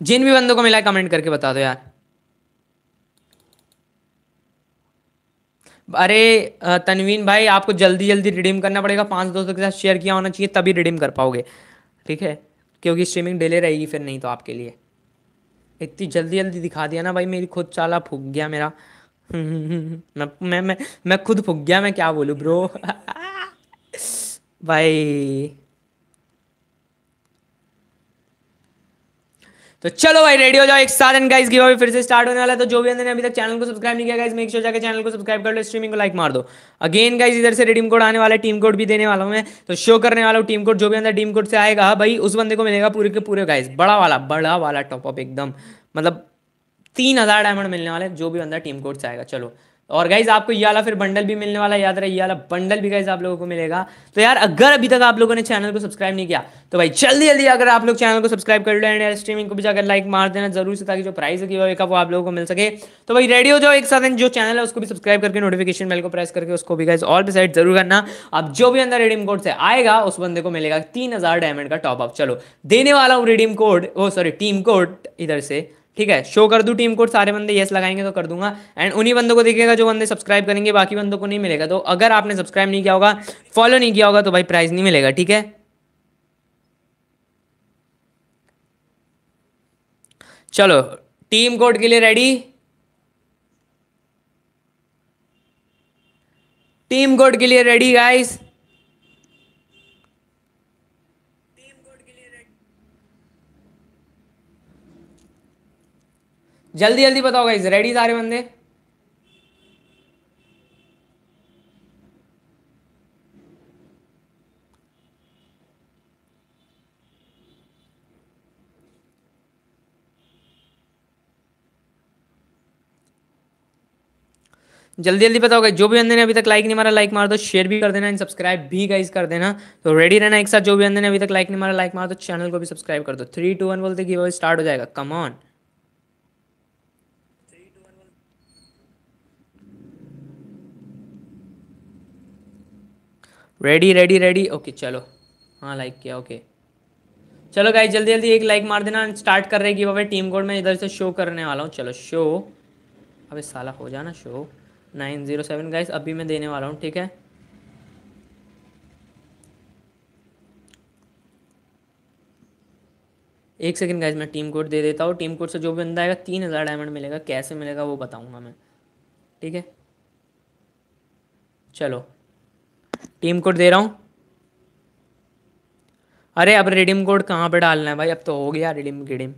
जिन भी बंदों को मिला है कमेंट करके बता दो यार अरे तनवीन भाई आपको जल्दी जल्दी रिडीम करना पड़ेगा पाँच दोस्तों के साथ शेयर किया होना चाहिए तभी रिडीम कर पाओगे ठीक है क्योंकि स्ट्रीमिंग डिले रहेगी फिर नहीं तो आपके लिए इतनी जल्दी जल्दी दिखा दिया ना भाई मेरी खुद चाला फूक गया मेरा मैं मैं मैं मैं खुद फूक गया मैं क्या बोलूँ ब्रो भाई तो चलो भाई रेडी हो जाओ एक साथ एंड गाइस गिव फिर से स्टार्ट होने वाला है तो जो भी अंदर ने अभी तक चैनल को सब्सक्राइब नहीं किया गाइस मेक श्योर जाके चैनल को सब्सक्राइब कर लो स्ट्रीमिंग को लाइक मार दो अगेन गाइस इधर से रिडीम कोड आने वाला है टीम कोड भी देने वाला हूं मैं तो शो करने वाला हूं टीम कोड जो भी अंदर टीम कोड से आएगा हाँ भाई उस बंदे को मिलेगा पूरे के पूरे गाइस बड़ा वाला बड़ा वाला टॉपअप एकदम मतलब तीन हज़ार डायमंड मिलने वाले जो भी बंदा टीम कोड से आएगा चलो और गाइज आपको ये वाला फिर बंडल भी मिलने वाला याद रहे ये वाला बंडल भी गाइज आप लोगों को मिलेगा तो यार अगर अभी तक आप लोगों ने चैनल को सब्सक्राइब नहीं किया तो भाई जल्दी जल्दी अगर आप लोग चैनल को सब्सक्राइब कर लो एंड स्ट्रीमिंग को भी जाकर लाइक मार देना जरूर से ताकि जो प्राइस है गिवे का वो आप लोगों को मिल सके तो भाई रेडी हो जाओ एक साथ जो चैनल है उसको भी सब्सक्राइब करके नोटिफिकेशन बेल को प्रेस करके उसको भी गाइज ऑल डिसाइड जरूर करना अब जो भी अंदर रिडीम कोड से आएगा उस बंदे को मिलेगा तीन डायमंड का टॉप अप चलो देने वाला हूँ redeem code O sorry team code इधर से ठीक है शो कर दू टीम कोड सारे बंदे येस लगाएंगे तो कर दूंगा एंड उन्हीं बंदों को देखेगा जो बंदे सब्सक्राइब करेंगे बाकी बंदों को नहीं मिलेगा तो अगर आपने सब्सक्राइब नहीं किया होगा फॉलो नहीं किया होगा तो भाई प्राइज़ नहीं मिलेगा ठीक है चलो टीम कोड के लिए रेडी टीम कोड के लिए रेडी गाइस जल्दी जल्दी बताओ गाइज रेडी सारे बंदे जल्दी जल्दी बताओ गाइज जो भी बंदे ने अभी तक लाइक नहीं मारा लाइक मार दो शेयर भी कर देना एंड सब्सक्राइब भी गाइज कर देना तो रेडी रहना एक साथ जो भी बंदे ने अभी तक लाइक नहीं मारा लाइक मार दो चैनल को भी सब्सक्राइब कर दो थ्री टू वन बोलते गिव स्टार्ट हो जाएगा come on ready ready ready okay चलो हाँ लाइक किया ओके चलो गाइस जल्दी जल्दी एक लाइक मार देना स्टार्ट कर रहे कि भाई टीम कोड मैं इधर से शो करने वाला हूँ चलो शो अबे साला हो जाना show nine zero seven guys अभी मैं देने वाला हूँ ठीक है एक सेकंड गाइस मैं टीम कोड दे देता हूँ टीम कोड से जो भी बंदा आएगा तीन हज़ार डायमंड मिलेगा कैसे मिलेगा वो बताऊँगा मैं ठीक है चलो टीम कोड दे रहा हूँ अरे अब रिडीम कोड कहाँ पे डालना है भाई अब तो हो गया रिडीम रिडीम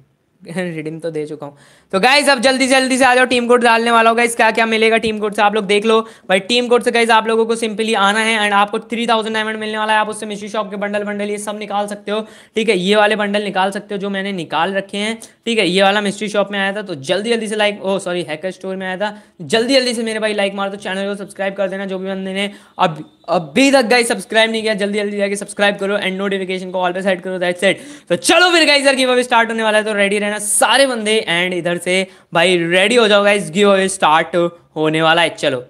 रिडीम तो दे चुका हूँ तो गाइज अब जल्दी जल्दी से आ जाओ टीम कोड डालने वाला होगा इस क्या क्या मिलेगा टीम कोड से आप लोग देख लो भाई टीम कोड से गाइज आप लोगों को सिंपली आना है एंड आपको थ्री थाउजेंड डायमंड मिलने वाला है आप उससे मिशी शॉप के बंडल बंडल ये सब निकाल सकते हो ठीक है ये वाले बंडल निकाल सकते हो जो मैंने निकाल रखे हैं ठीक है ये वाला मिस्ट्री शॉप में आया था तो जल्दी जल्दी से like O sorry hacker store में आया था जल्दी जल्दी से मेरे भाई लाइक मार दो चैनल को सब्सक्राइब कर देना जो भी बंदे ने अब अभी तक गाइस सब्सक्राइब नहीं किया जल्दी जल्दी जाके सब्सक्राइब करो एंड नोटिफिकेशन को ऑल पे सेट करो दैट्स इट तो चलो फिर गाइस यार गिव अवे स्टार्ट होने वाला है तो रेडी रहना सारे बंदे एंड इधर से भाई रेडी हो जाओ गाइस गिव अवे स्टार्ट होने वाला है चलो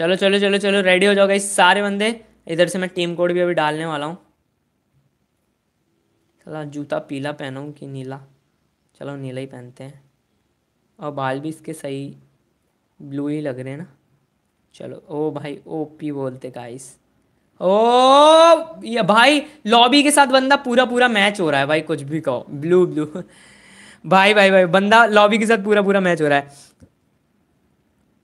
चलो चलो चलो चलो रेडी हो जाओ गाइस सारे बंदे इधर से मैं टीम कोड भी अभी डालने वाला हूं चला जूता पीला पहनाऊँ कि नीला चलो नीला ही पहनते हैं और बाल भी इसके सही ब्लू ही लग रहे हैं ना चलो ओ भाई ओ पी बोलते गाइस ओ ये भाई लॉबी के साथ बंदा पूरा पूरा मैच हो रहा है भाई कुछ भी कहो ब्लू ब्लू भाई भाई भाई बंदा लॉबी के साथ पूरा पूरा मैच हो रहा है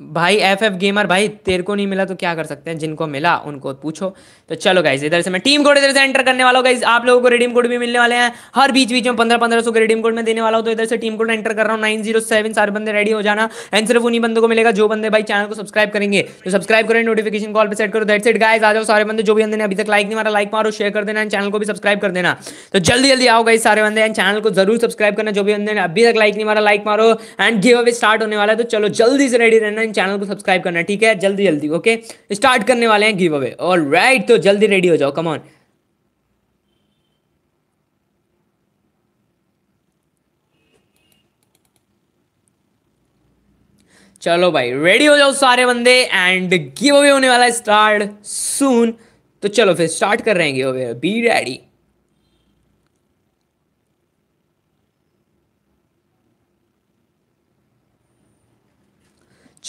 भाई एफ एफ गेमर भाई तेरे को नहीं मिला तो क्या कर सकते हैं जिनको मिला उनको पूछो तो चलो गाइज इधर से मैं टीम कोड इधर से एंटर करने वाला हूँ गाइज आप लोगों को रिडीम कोड भी मिलने वाले हैं हर बीच बीच में पंद्रह पंद्रह सौ के रिडीम कोड में देने वाला हूँ तो इधर से टीम कोड एंटर कर रहा हूँ नाइन जीरो सेवन सारे बंदे रेडी हो जाना एंड सिर्फ उन्हीं बंदों को मिलेगा जो बंदे भाई चैनल को सब्सक्राइब करेंगे तो सब्सक्राइब करें नोटिफिकेशन कॉल पर सेट करो दैट सेट गाइज आ जाओ सारे बंदे जो भी बंदे ने अभी तक लाइक नहीं मारा लाइक मारो शेयर कर देना चैनल को भी सब्सक्राइब कर देना तो जल्दी जल्दी आओ गाइज सारे बंदे एंड चैनल को जरूर सब्सक्राइब करना जो भी बंदे ने अभी तक लाइक नहीं मारा लाइक मारो एंड गिव अवे स्टार्ट होने वाला है तो चलो जल्दी से रेडी रहना इन चैनल को सब्सक्राइब करना ठीक है जल्दी जल्दी ओके स्टार्ट करने वाले हैं गिव अवे और राइट तो जल्दी रेडी हो जाओ कमॉन चलो भाई रेडी हो जाओ सारे बंदे एंड गिव अवे होने वाला है स्टार्ट सून तो चलो फिर स्टार्ट कर रहे हैं गिव अवे बी रेडी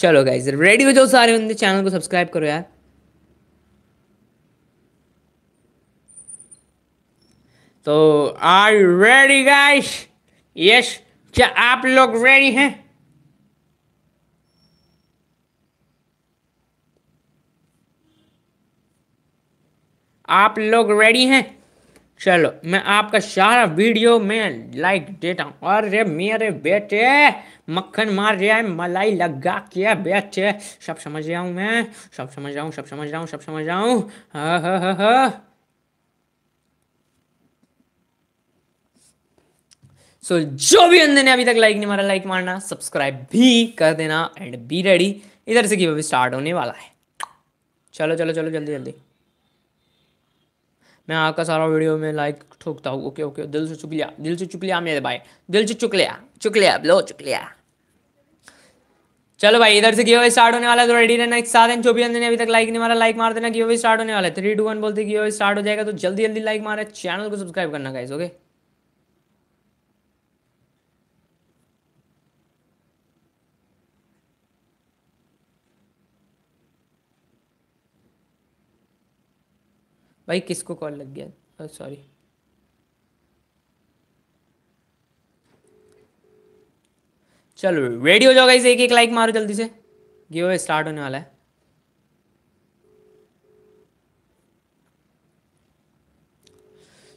चलो गाइज रेडी हो जाओ सारे बंदे चैनल को सब्सक्राइब करो यार तो आर रेडी गाइस यस क्या आप लोग रेडी हैं आप लोग रेडी हैं चलो मैं आपका सारा वीडियो में लाइक देता हूँ अरे मेरे बेटे मक्खन मार रहा है मलाई लगा के बेटे सब समझ रहा हूँ मैं सब समझ रहा हूँ सब समझ रहा हूँ सब समझ रहा हूँ सो so, जो भी अंदर ने अभी तक लाइक नहीं मारा लाइक मारना सब्सक्राइब भी कर देना एंड बी रेडी इधर से की स्टार्ट होने वाला है चलो चलो चलो जल्दी जल्दी मैं आपका सारा वीडियो में लाइक ठोकता हूँ ओके ओके दिल से चुक लिया दिल से चुक लिया मेरे भाई दिल से चुक लिया चुक लिया लो चुक लिया चलो भाई इधर से गिव स्टार्ट होने वाला है तो रेडी रहना एक साथ एंड चौबीस ने अभी तक लाइक नहीं मारा लाइक मार देना गिव स्टार्ट होने वाला है थ्री टू वन बोलते गिव स्टार्ट हो जाएगा तो जल्दी जल्दी लाइक मारा चैनल को सब्सक्राइब करना गाइस ओके भाई किसको कॉल लग गया सॉरी चलो रेडी हो जाओ गाइस एक एक लाइक मारो जल्दी से गिव अवे स्टार्ट होने वाला है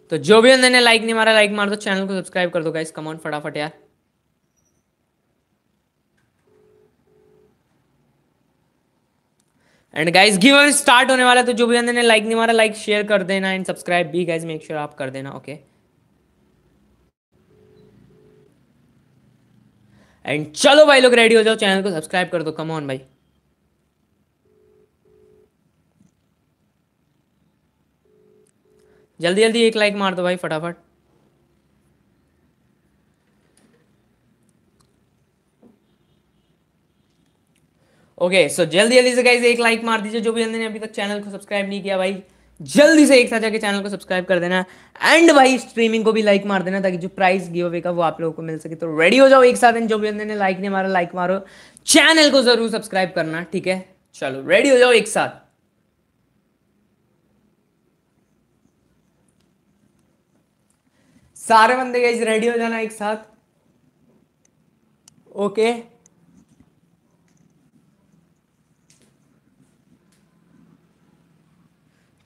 तो जो भी उन्होंने लाइक नहीं मारा लाइक मार दो चैनल को सब्सक्राइब कर दो गाइस ऑन फटाफट यार एंड गाइज गिव स्टार्ट होने वाला तो जो भी अंदर ने लाइक नहीं मारा लाइक शेयर कर देना एंड सब्सक्राइब भी गाइज मेक श्योर आप कर देना ओके एंड चलो भाई लोग रेडी हो जाओ चैनल को सब्सक्राइब कर दो कम ऑन भाई जल्दी जल्दी एक लाइक मार दो भाई फटाफट ओके सो जल्दी जल्दी से गाइज एक लाइक मार दीजिए जो भी ने अभी तक चैनल को सब्सक्राइब नहीं किया भाई जल्दी से एक साथ जाके चैनल को सब्सक्राइब कर देना एंड भाई स्ट्रीमिंग को भी लाइक मार देना ताकि जो प्राइस गिव अवे का वो आप लोगों को मिल सके तो रेडी हो जाओ एक साथ जो भी ने लाइक नहीं मारा लाइक मारो चैनल को जरूर सब्सक्राइब करना ठीक है चलो रेडी हो जाओ एक साथ सारे बंदे गाइज रेडी हो जाना एक साथ ओके okay.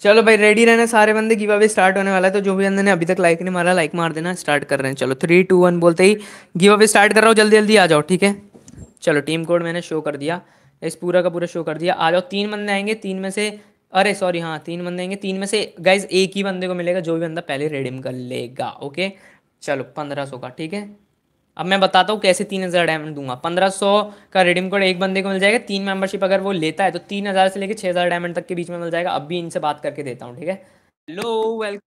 चलो भाई रेडी रहना सारे बंदे गिव अवे स्टार्ट होने वाला है तो जो भी बंदे ने अभी तक लाइक नहीं मारा लाइक मार देना स्टार्ट कर रहे हैं चलो थ्री टू वन बोलते ही गिव अवे स्टार्ट कर रहा हूँ जल्दी जल्दी आ जाओ ठीक है चलो टीम कोड मैंने शो कर दिया इस पूरा का पूरा शो कर दिया आ जाओ तीन बंदे आएंगे तीन में से अरे सॉरी हाँ तीन बंदे आएंगे तीन में से गाइज एक ही बंदे को मिलेगा जो भी बंदा पहले रेडीम कर लेगा ओके चलो पंद्रह सौ का ठीक है अब मैं बताता हूँ कैसे तीन हज़ार डायमंड दूंगा पंद्रह सौ का रिडीम कोड एक बंदे को मिल जाएगा तीन मेंबरशिप अगर वो लेता है तो तीन हज़ार से लेकर छः हज़ार डायमंड तक के बीच में मिल जाएगा अब भी इनसे बात करके देता हूँ ठीक है hello welcome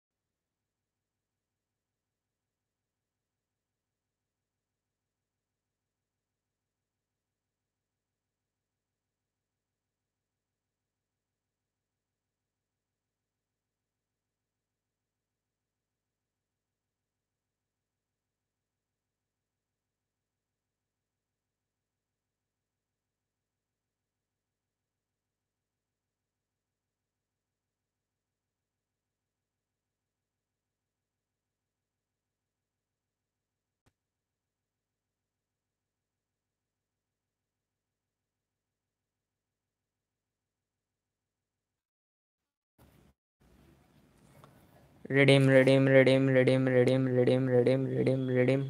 redeem redeem redeem redeem redeem redeem redeem redeem redeem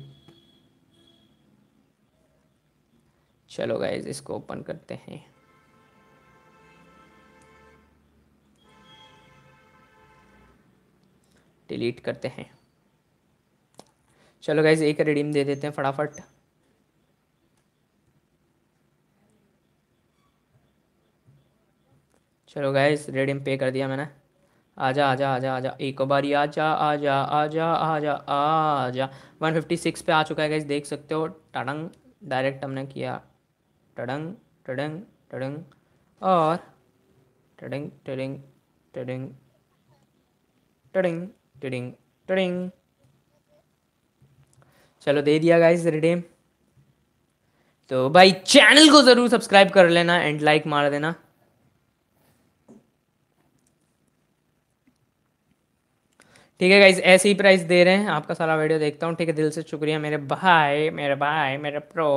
चलो गाइज इसको ओपन करते हैं डिलीट करते हैं चलो गाइज एक रिडीम दे देते हैं फटाफट चलो गाइज रिडीम पे कर दिया मैंने आजा आजा आजा आजा एक बारी आजा आजा आजा आजा आजा वन फिफ्टी सिक्स पे आ चुका है गाइज देख सकते हो टडंग डायरेक्ट हमने किया टडंग टडंग टडंग और टडंग टडिंग टडिंग टडिंग टडिंग टडिंग चलो दे दिया गाइज रिडीम तो भाई चैनल को ज़रूर सब्सक्राइब कर लेना एंड लाइक मार देना ठीक है गाइज ऐसे ही प्राइस दे रहे हैं आपका सारा वीडियो देखता हूँ ठीक है दिल से शुक्रिया मेरे भाई मेरे भाई मेरे प्रो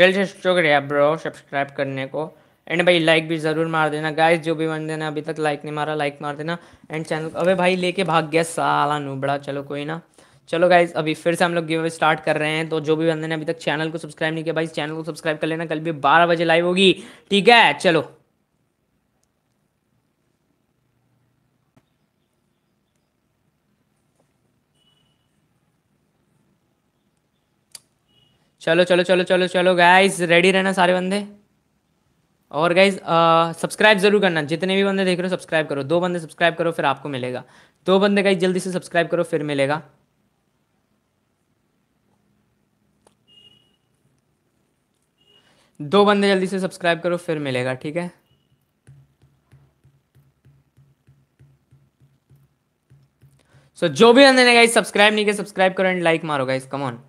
दिल से शुक्रिया ब्रो सब्सक्राइब करने को एंड भाई लाइक भी ज़रूर मार देना गाइज जो भी बंदे ने अभी तक लाइक नहीं मारा लाइक मार देना एंड चैनल अबे भाई लेके भाग गया साला नूबड़ा चलो कोई ना चलो गाइज अभी फिर से हम लोग गिव अवे स्टार्ट कर रहे हैं तो जो भी बंदे ने अभी तक चैनल को सब्सक्राइब नहीं किया भाई चैनल को सब्सक्राइब कर लेना कल भी बारह बजे लाइव होगी ठीक है चलो चलो चलो चलो चलो चलो गाइज रेडी रहना सारे बंदे और गाइज सब्सक्राइब जरूर करना जितने भी बंदे देख रहे हो सब्सक्राइब करो दो बंदे सब्सक्राइब करो फिर आपको मिलेगा दो बंदे गाइज जल्दी से सब्सक्राइब करो फिर मिलेगा दो बंदे जल्दी से सब्सक्राइब करो फिर मिलेगा ठीक है सो so, जो भी बंदे ने गाइज सब्सक्राइब नहीं किया सब्सक्राइब करो एंड लाइक मारो गाइज कमॉन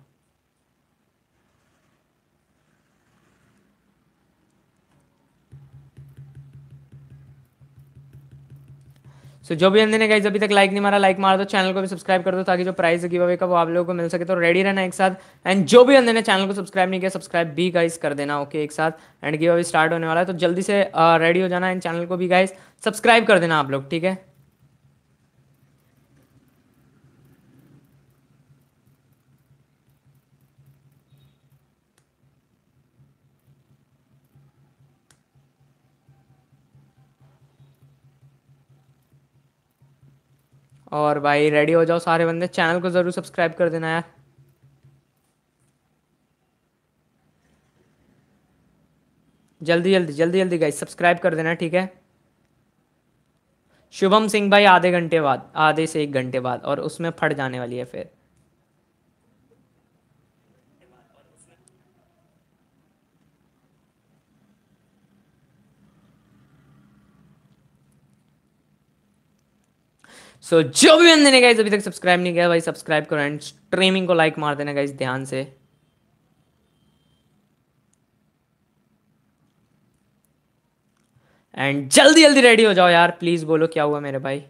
सो so, जो भी ने गाइज अभी तक लाइक नहीं मारा लाइक मार दो चैनल को भी सब्सक्राइब कर दो ताकि जो प्राइस गिव अवे का वो आप लोगों को मिल सके तो रेडी रहना एक साथ एंड जो भी ने चैनल को सब्सक्राइब नहीं किया सब्सक्राइब भी गाइज कर देना ओके okay, एक साथ एंड गिव अवे स्टार्ट होने वाला है तो जल्दी से रेडी uh, हो जाना एंड चैनल को भी गाइज सब्सक्राइब कर देना आप लोग ठीक है और भाई रेडी हो जाओ सारे बंदे चैनल को ज़रूर सब्सक्राइब कर देना यार जल्दी जल्दी जल्दी जल्दी गाइस सब्सक्राइब कर देना ठीक है शुभम सिंह भाई आधे घंटे बाद आधे से एक घंटे बाद और उसमें फट जाने वाली है फिर सो so, जो भी बंदे ने गाइज अभी तक सब्सक्राइब नहीं किया भाई सब्सक्राइब करो एंड स्ट्रीमिंग को लाइक मार देना गाइज ध्यान से एंड जल्दी जल्दी रेडी हो जाओ यार प्लीज बोलो क्या हुआ मेरे भाई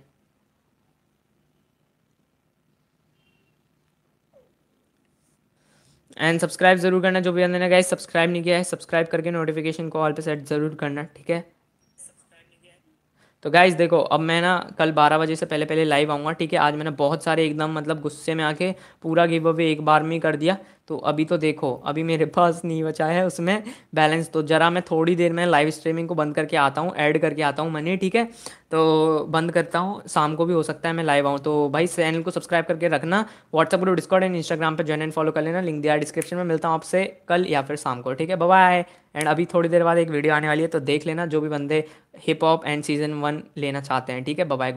एंड सब्सक्राइब जरूर करना जो भी अंदर गाइज सब्सक्राइब नहीं किया है सब्सक्राइब करके नोटिफिकेशन को ऑल पे सेट जरूर करना ठीक है तो गाइज देखो अब मैं ना कल 12 बजे से पहले पहले लाइव आऊँगा ठीक है आज मैंने बहुत सारे एकदम मतलब गुस्से में आके पूरा गिव अवे एक बार में ही कर दिया तो अभी तो देखो अभी मेरे पास नहीं बचा है उसमें बैलेंस तो ज़रा मैं थोड़ी देर में लाइव स्ट्रीमिंग को बंद करके आता हूँ ऐड करके आता हूँ मनी ठीक है तो बंद करता हूँ शाम को भी हो सकता है मैं लाइव आऊँ तो भाई चैनल को सब्सक्राइब करके रखना WhatsApp group Discord and Instagram पर ज्वाइन एंड फॉलो कर लेना लिंक दिया डिस्क्रिप्शन में मिलता हूँ आपसे कल या फिर शाम को ठीक है आए एंड अभी थोड़ी देर बाद एक वीडियो आने वाली है तो देख लेना जो भी बंदे hip hop and season one लेना चाहते हैं ठीक है बबाई